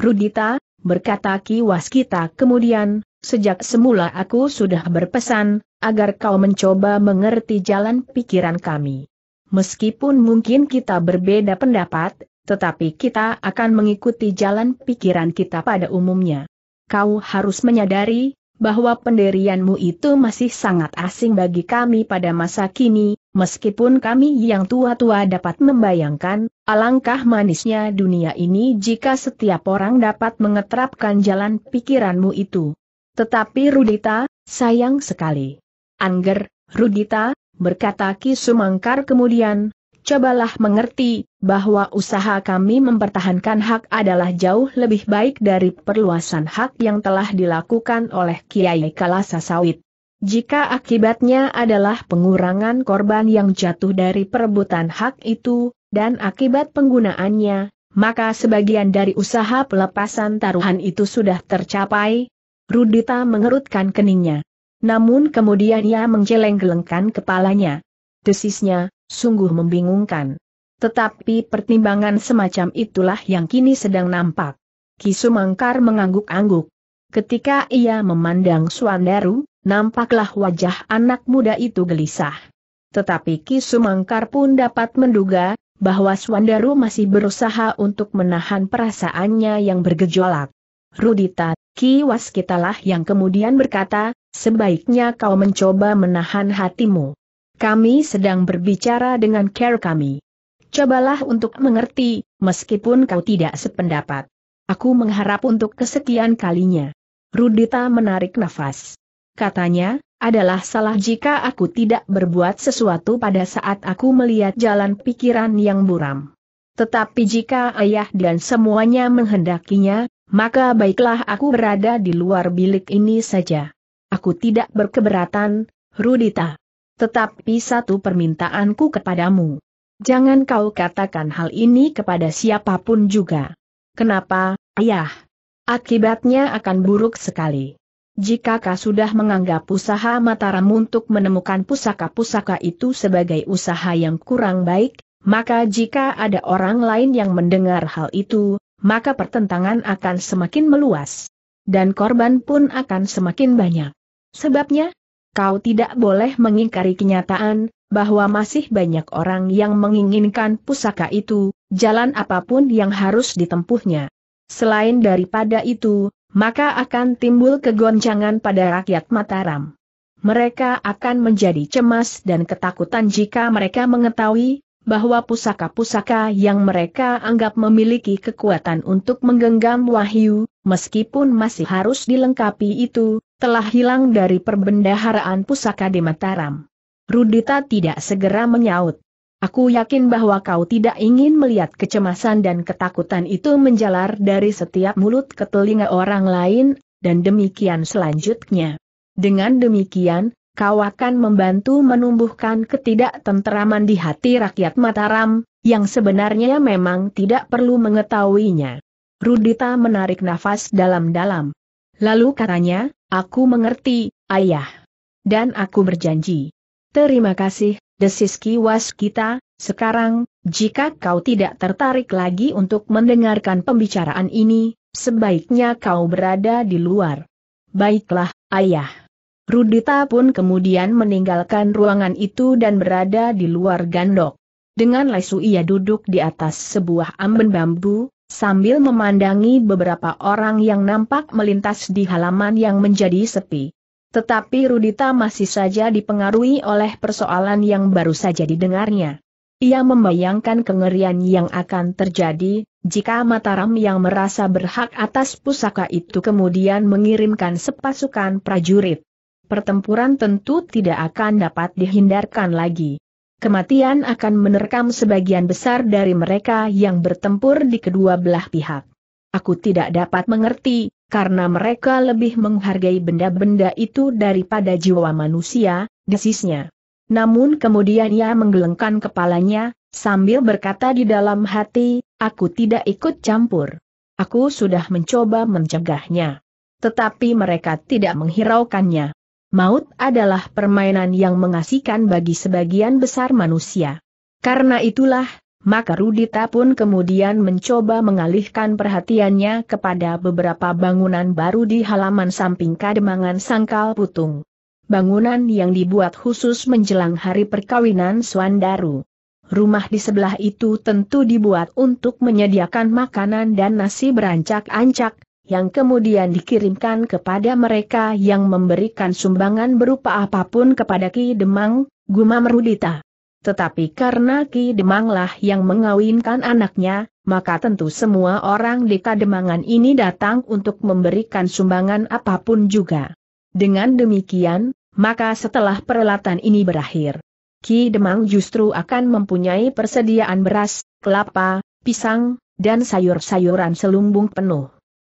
Rudita, berkata Ki Waskita kemudian, sejak semula aku sudah berpesan, agar kau mencoba mengerti jalan pikiran kami. Meskipun mungkin kita berbeda pendapat, tetapi kita akan mengikuti jalan pikiran kita pada umumnya. Kau harus menyadari, bahwa pendirianmu itu masih sangat asing bagi kami pada masa kini, meskipun kami yang tua-tua dapat membayangkan, alangkah manisnya dunia ini jika setiap orang dapat mengeterapkan jalan pikiranmu itu. Tetapi Rudita, sayang sekali. Angger, Rudita, berkata Ki Sumangkar kemudian, cobalah mengerti, bahwa usaha kami mempertahankan hak adalah jauh lebih baik dari perluasan hak yang telah dilakukan oleh Kiai Kalasa Sawit. Jika akibatnya adalah pengurangan korban yang jatuh dari perebutan hak itu, dan akibat penggunaannya, maka sebagian dari usaha pelepasan taruhan itu sudah tercapai, Rudita mengerutkan keningnya. Namun kemudian ia menjeleng-gelengkan kepalanya. Desisnya, sungguh membingungkan. Tetapi pertimbangan semacam itulah yang kini sedang nampak. Kisumangkar mengangguk-angguk. Ketika ia memandang Suandaru, nampaklah wajah anak muda itu gelisah. Tetapi Kisumangkar pun dapat menduga, bahwa Suandaru masih berusaha untuk menahan perasaannya yang bergejolak. Rudita, Ki Waskitalah yang kemudian berkata, sebaiknya kau mencoba menahan hatimu. Kami sedang berbicara dengan care kami. Cobalah untuk mengerti, meskipun kau tidak sependapat. Aku mengharap untuk kesekian kalinya. Rudita menarik nafas. Katanya, adalah salah jika aku tidak berbuat sesuatu pada saat aku melihat jalan pikiran yang buram. Tetapi jika ayah dan semuanya menghendakinya, maka baiklah aku berada di luar bilik ini saja. Aku tidak berkeberatan, Rudita. Tetapi satu permintaanku kepadamu. Jangan kau katakan hal ini kepada siapapun juga. Kenapa, ayah? Akibatnya akan buruk sekali. Jika kau sudah menganggap usaha Mataram untuk menemukan pusaka-pusaka itu sebagai usaha yang kurang baik, maka jika ada orang lain yang mendengar hal itu, maka pertentangan akan semakin meluas. Dan korban pun akan semakin banyak. Sebabnya, Kau tidak boleh mengingkari kenyataan, bahwa masih banyak orang yang menginginkan pusaka itu, jalan apapun yang harus ditempuhnya. Selain daripada itu, maka akan timbul kegoncangan pada rakyat Mataram. Mereka akan menjadi cemas dan ketakutan jika mereka mengetahui bahwa pusaka-pusaka yang mereka anggap memiliki kekuatan untuk menggenggam wahyu, meskipun masih harus dilengkapi itu, telah hilang dari perbendaharaan pusaka di Mataram. Rudita tidak segera menyaut. Aku yakin bahwa kau tidak ingin melihat kecemasan dan ketakutan itu menjalar dari setiap mulut ke telinga orang lain, dan demikian selanjutnya. Dengan demikian, kau akan membantu menumbuhkan ketidaktentraman di hati rakyat Mataram, yang sebenarnya memang tidak perlu mengetahuinya. Rudita menarik nafas dalam-dalam. Lalu katanya, Aku mengerti, ayah. Dan aku berjanji. Terima kasih, desis kiwas kita, sekarang, jika kau tidak tertarik lagi untuk mendengarkan pembicaraan ini, sebaiknya kau berada di luar. Baiklah, ayah. Rudita pun kemudian meninggalkan ruangan itu dan berada di luar gandok. Dengan lesu ia duduk di atas sebuah amben bambu, sambil memandangi beberapa orang yang nampak melintas di halaman yang menjadi sepi. Tetapi Rudita masih saja dipengaruhi oleh persoalan yang baru saja didengarnya. Ia membayangkan kengerian yang akan terjadi, jika Mataram yang merasa berhak atas pusaka itu kemudian mengirimkan sepasukan prajurit. Pertempuran tentu tidak akan dapat dihindarkan lagi kematian akan menerkam sebagian besar dari mereka yang bertempur di kedua belah pihak. Aku tidak dapat mengerti, karena mereka lebih menghargai benda-benda itu daripada jiwa manusia, desisnya. Namun kemudian ia menggelengkan kepalanya, sambil berkata di dalam hati, aku tidak ikut campur. Aku sudah mencoba mencegahnya. Tetapi mereka tidak menghiraukannya maut adalah permainan yang mengasihkan bagi sebagian besar manusia. Karena itulah, maka Rudita pun kemudian mencoba mengalihkan perhatiannya kepada beberapa bangunan baru di halaman samping Kademangan Sangkal Putung. Bangunan yang dibuat khusus menjelang hari perkawinan Swandaru. Rumah di sebelah itu tentu dibuat untuk menyediakan makanan dan nasi berancak-ancak, yang kemudian dikirimkan kepada mereka yang memberikan sumbangan berupa apapun kepada Ki Demang, gumam Rudita. Tetapi karena Ki Demanglah yang mengawinkan anaknya, maka tentu semua orang di Kademangan ini datang untuk memberikan sumbangan apapun juga. Dengan demikian, maka setelah peralatan ini berakhir, Ki Demang justru akan mempunyai persediaan beras, kelapa, pisang, dan sayur-sayuran selumbung penuh.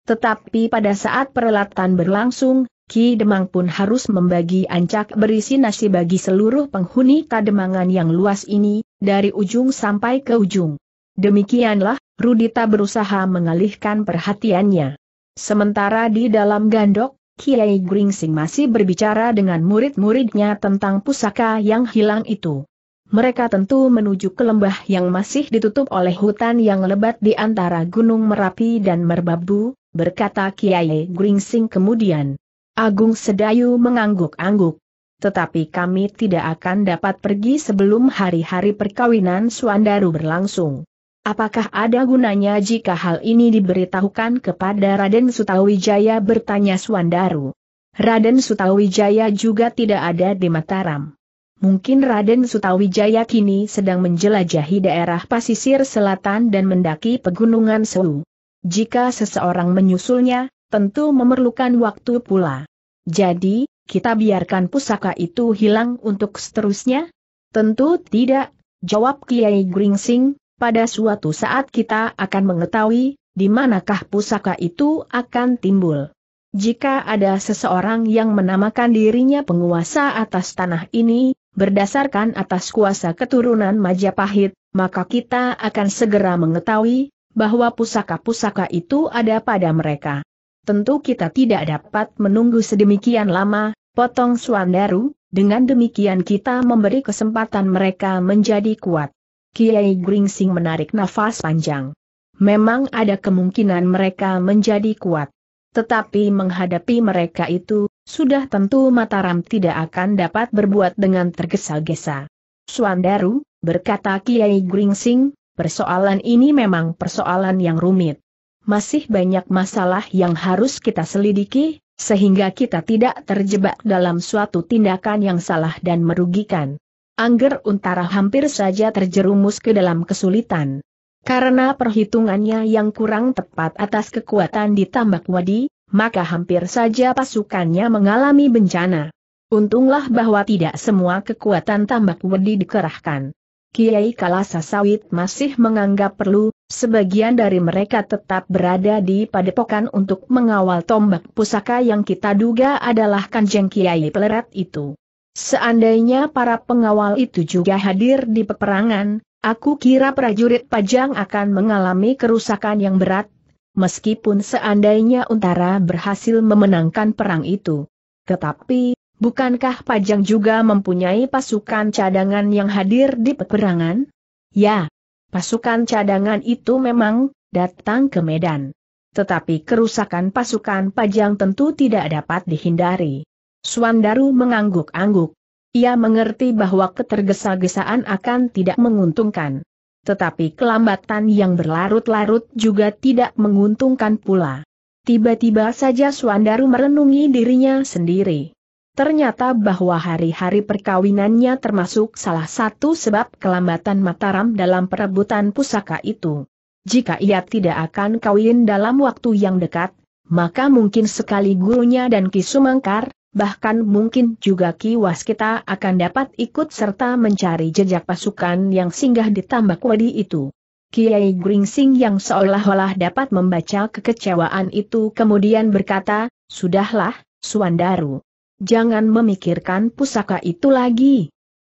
Tetapi pada saat perelatan berlangsung, Ki Demang pun harus membagi ancak berisi nasi bagi seluruh penghuni kademangan yang luas ini, dari ujung sampai ke ujung. Demikianlah, Rudita berusaha mengalihkan perhatiannya. Sementara di dalam gandok, Kiai Gringsing masih berbicara dengan murid-muridnya tentang pusaka yang hilang itu. Mereka tentu menuju ke lembah yang masih ditutup oleh hutan yang lebat di antara Gunung Merapi dan Merbabu, berkata Kiai Gringsing kemudian. Agung Sedayu mengangguk-angguk. Tetapi kami tidak akan dapat pergi sebelum hari-hari perkawinan Suandaru berlangsung. Apakah ada gunanya jika hal ini diberitahukan kepada Raden Sutawijaya bertanya Suandaru. Raden Sutawijaya juga tidak ada di Mataram. Mungkin Raden Sutawijaya kini sedang menjelajahi daerah pasisir selatan dan mendaki pegunungan Sewu. Jika seseorang menyusulnya, tentu memerlukan waktu pula. Jadi, kita biarkan pusaka itu hilang untuk seterusnya? Tentu tidak, jawab Kiai Gringsing, pada suatu saat kita akan mengetahui di manakah pusaka itu akan timbul. Jika ada seseorang yang menamakan dirinya penguasa atas tanah ini, berdasarkan atas kuasa keturunan Majapahit, maka kita akan segera mengetahui bahwa pusaka-pusaka itu ada pada mereka. Tentu kita tidak dapat menunggu sedemikian lama, potong Suandaru, dengan demikian kita memberi kesempatan mereka menjadi kuat. Kiai Gringsing menarik nafas panjang. Memang ada kemungkinan mereka menjadi kuat. Tetapi menghadapi mereka itu, sudah tentu Mataram tidak akan dapat berbuat dengan tergesa-gesa. Suandaru, berkata Kiai Gringsing, persoalan ini memang persoalan yang rumit. Masih banyak masalah yang harus kita selidiki, sehingga kita tidak terjebak dalam suatu tindakan yang salah dan merugikan. Angger Untara hampir saja terjerumus ke dalam kesulitan. Karena perhitungannya yang kurang tepat atas kekuatan di Tambak Wadi, maka hampir saja pasukannya mengalami bencana. Untunglah bahwa tidak semua kekuatan Tambak Wadi dikerahkan. Kiai Kalasa Sawit masih menganggap perlu, sebagian dari mereka tetap berada di padepokan untuk mengawal tombak pusaka yang kita duga adalah kanjeng Kiai Pelerat itu. Seandainya para pengawal itu juga hadir di peperangan, aku kira prajurit Pajang akan mengalami kerusakan yang berat, meskipun seandainya Untara berhasil memenangkan perang itu. Tetapi, Bukankah Pajang juga mempunyai pasukan cadangan yang hadir di peperangan? Ya, pasukan cadangan itu memang datang ke Medan. Tetapi kerusakan pasukan Pajang tentu tidak dapat dihindari. Suandaru mengangguk-angguk. Ia mengerti bahwa ketergesa-gesaan akan tidak menguntungkan. Tetapi kelambatan yang berlarut-larut juga tidak menguntungkan pula. Tiba-tiba saja Suandaru merenungi dirinya sendiri. Ternyata bahwa hari-hari perkawinannya termasuk salah satu sebab kelambatan Mataram dalam perebutan pusaka itu. Jika ia tidak akan kawin dalam waktu yang dekat, maka mungkin sekali gurunya dan Ki Sumangkar, bahkan mungkin juga Ki Waskita akan dapat ikut serta mencari jejak pasukan yang singgah di Tambakwadi itu. Kiai Gringsing yang seolah-olah dapat membaca kekecewaan itu kemudian berkata, Sudahlah, Suandaru jangan memikirkan pusaka itu lagi.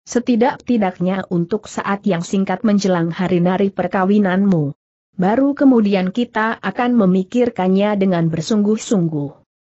Setidak-tidaknya untuk saat yang singkat menjelang hari-nari perkawinanmu. Baru kemudian kita akan memikirkannya dengan bersungguh-sungguh.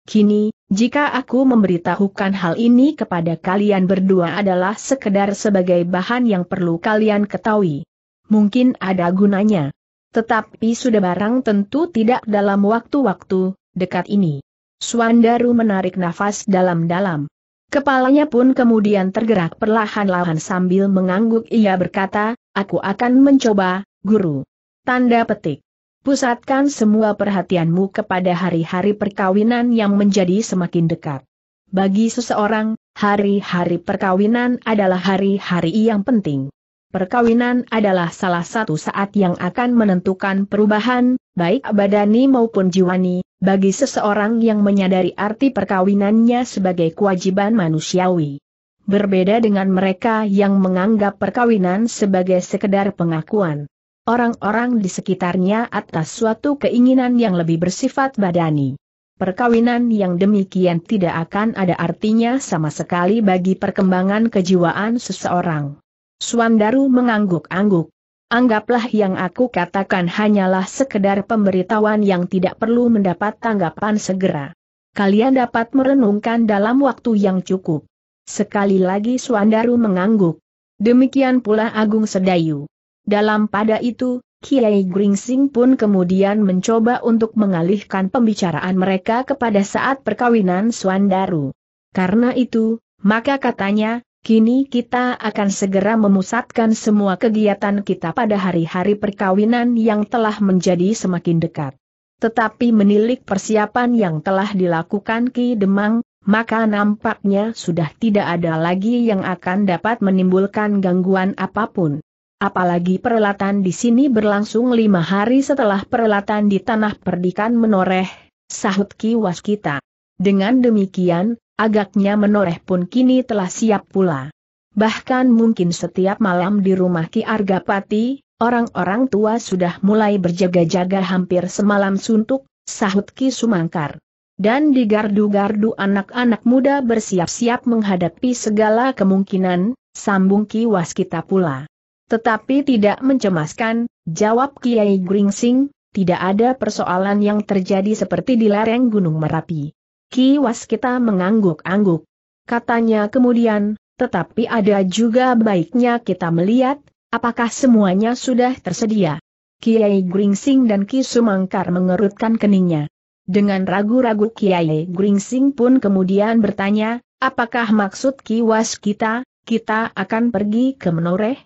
Kini, jika aku memberitahukan hal ini kepada kalian berdua adalah sekedar sebagai bahan yang perlu kalian ketahui. Mungkin ada gunanya. Tetapi sudah barang tentu tidak dalam waktu-waktu dekat ini. Suandaru menarik nafas dalam-dalam. Kepalanya pun kemudian tergerak perlahan-lahan sambil mengangguk ia berkata, aku akan mencoba, guru. Tanda petik. Pusatkan semua perhatianmu kepada hari-hari perkawinan yang menjadi semakin dekat. Bagi seseorang, hari-hari perkawinan adalah hari-hari yang penting. Perkawinan adalah salah satu saat yang akan menentukan perubahan, baik badani maupun jiwani, bagi seseorang yang menyadari arti perkawinannya sebagai kewajiban manusiawi. Berbeda dengan mereka yang menganggap perkawinan sebagai sekedar pengakuan orang-orang di sekitarnya atas suatu keinginan yang lebih bersifat badani. Perkawinan yang demikian tidak akan ada artinya sama sekali bagi perkembangan kejiwaan seseorang. Suandaru mengangguk-angguk. Anggaplah yang aku katakan hanyalah sekedar pemberitahuan yang tidak perlu mendapat tanggapan segera. Kalian dapat merenungkan dalam waktu yang cukup. Sekali lagi Suandaru mengangguk. Demikian pula Agung Sedayu. Dalam pada itu, Kiai Gringsing pun kemudian mencoba untuk mengalihkan pembicaraan mereka kepada saat perkawinan Suandaru. Karena itu, maka katanya, Kini kita akan segera memusatkan semua kegiatan kita pada hari-hari perkawinan yang telah menjadi semakin dekat. Tetapi menilik persiapan yang telah dilakukan Ki Demang, maka nampaknya sudah tidak ada lagi yang akan dapat menimbulkan gangguan apapun. Apalagi perelatan di sini berlangsung lima hari setelah perelatan di tanah perdikan menoreh, sahut Ki Waskita. Dengan demikian, Agaknya menoreh pun kini telah siap pula. Bahkan mungkin setiap malam di rumah Ki Argapati, orang-orang tua sudah mulai berjaga-jaga hampir semalam suntuk, sahut Ki Sumangkar. Dan di gardu-gardu anak-anak muda bersiap-siap menghadapi segala kemungkinan, sambung Ki Waskita pula. Tetapi tidak mencemaskan, jawab Kiai Gringsing, tidak ada persoalan yang terjadi seperti di lereng Gunung Merapi. Ki Waskita mengangguk-angguk. Katanya kemudian, tetapi ada juga baiknya kita melihat, apakah semuanya sudah tersedia. Kiai Gringsing dan Ki Sumangkar mengerutkan keningnya. Dengan ragu-ragu Kiai Gringsing pun kemudian bertanya, apakah maksud Ki Waskita, kita akan pergi ke Menoreh?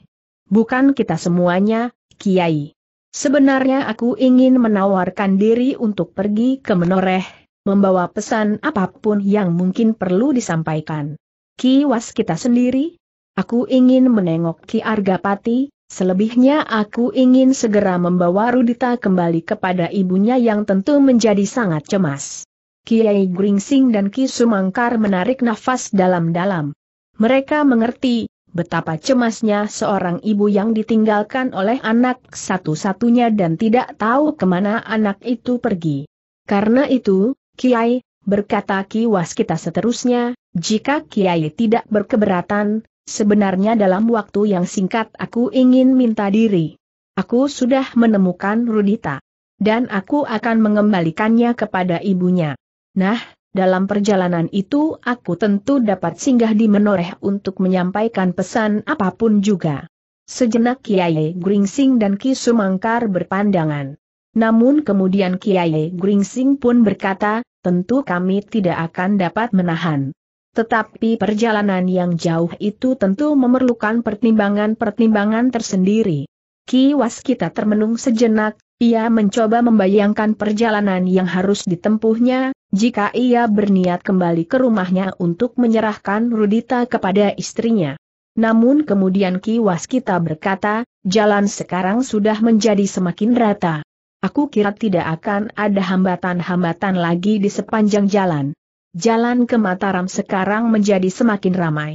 Bukan kita semuanya, Kiai. Sebenarnya aku ingin menawarkan diri untuk pergi ke Menoreh, membawa pesan apapun yang mungkin perlu disampaikan. Kiwas kita sendiri? Aku ingin menengok Ki Argapati, selebihnya aku ingin segera membawa Rudita kembali kepada ibunya yang tentu menjadi sangat cemas. Kiai Gringsing dan Ki Sumangkar menarik nafas dalam-dalam. Mereka mengerti, betapa cemasnya seorang ibu yang ditinggalkan oleh anak satu-satunya dan tidak tahu kemana anak itu pergi. Karena itu, Kiai, berkata Ki Waskita seterusnya, jika Kiai tidak berkeberatan, sebenarnya dalam waktu yang singkat aku ingin minta diri. Aku sudah menemukan Rudita. Dan aku akan mengembalikannya kepada ibunya. Nah, dalam perjalanan itu aku tentu dapat singgah di menoreh untuk menyampaikan pesan apapun juga. Sejenak Kiai Gringsing dan Ki Sumangkar berpandangan. Namun kemudian Kiai Gringsing pun berkata, tentu kami tidak akan dapat menahan. Tetapi perjalanan yang jauh itu tentu memerlukan pertimbangan-pertimbangan tersendiri. Kiwas Waskita termenung sejenak, ia mencoba membayangkan perjalanan yang harus ditempuhnya, jika ia berniat kembali ke rumahnya untuk menyerahkan Rudita kepada istrinya. Namun kemudian Ki Waskita berkata, jalan sekarang sudah menjadi semakin rata. Aku kira tidak akan ada hambatan-hambatan lagi di sepanjang jalan. Jalan ke Mataram sekarang menjadi semakin ramai.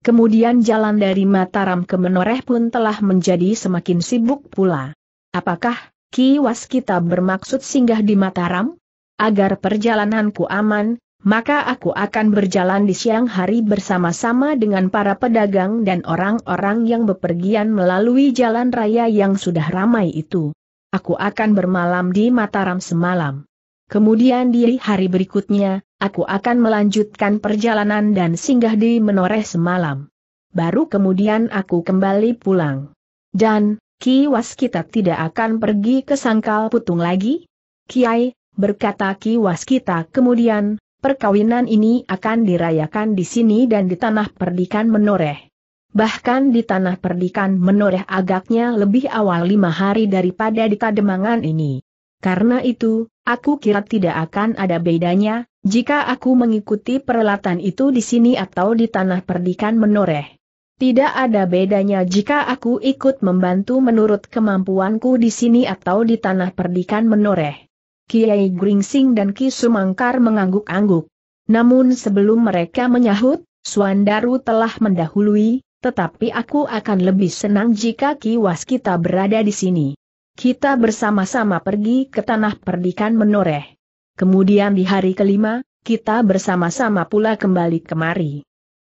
Kemudian jalan dari Mataram ke Menoreh pun telah menjadi semakin sibuk pula. Apakah Was kita bermaksud singgah di Mataram? Agar perjalananku aman, maka aku akan berjalan di siang hari bersama-sama dengan para pedagang dan orang-orang yang bepergian melalui jalan raya yang sudah ramai itu aku akan bermalam di Mataram semalam. Kemudian di hari berikutnya, aku akan melanjutkan perjalanan dan singgah di Menoreh semalam. Baru kemudian aku kembali pulang. Dan, Ki Waskita tidak akan pergi ke Sangkal Putung lagi? Kiai, berkata Ki Waskita kemudian, perkawinan ini akan dirayakan di sini dan di tanah perdikan menoreh. Bahkan di tanah perdikan menoreh agaknya lebih awal lima hari daripada di Kademangan ini. Karena itu, aku kira tidak akan ada bedanya, jika aku mengikuti peralatan itu di sini atau di tanah perdikan menoreh. Tidak ada bedanya jika aku ikut membantu menurut kemampuanku di sini atau di tanah perdikan menoreh. Kiai Gringsing dan Ki Sumangkar mengangguk-angguk. Namun sebelum mereka menyahut, Suandaru telah mendahului, tetapi aku akan lebih senang jika kiwas kita berada di sini. Kita bersama-sama pergi ke tanah perdikan menoreh. Kemudian di hari kelima, kita bersama-sama pula kembali kemari.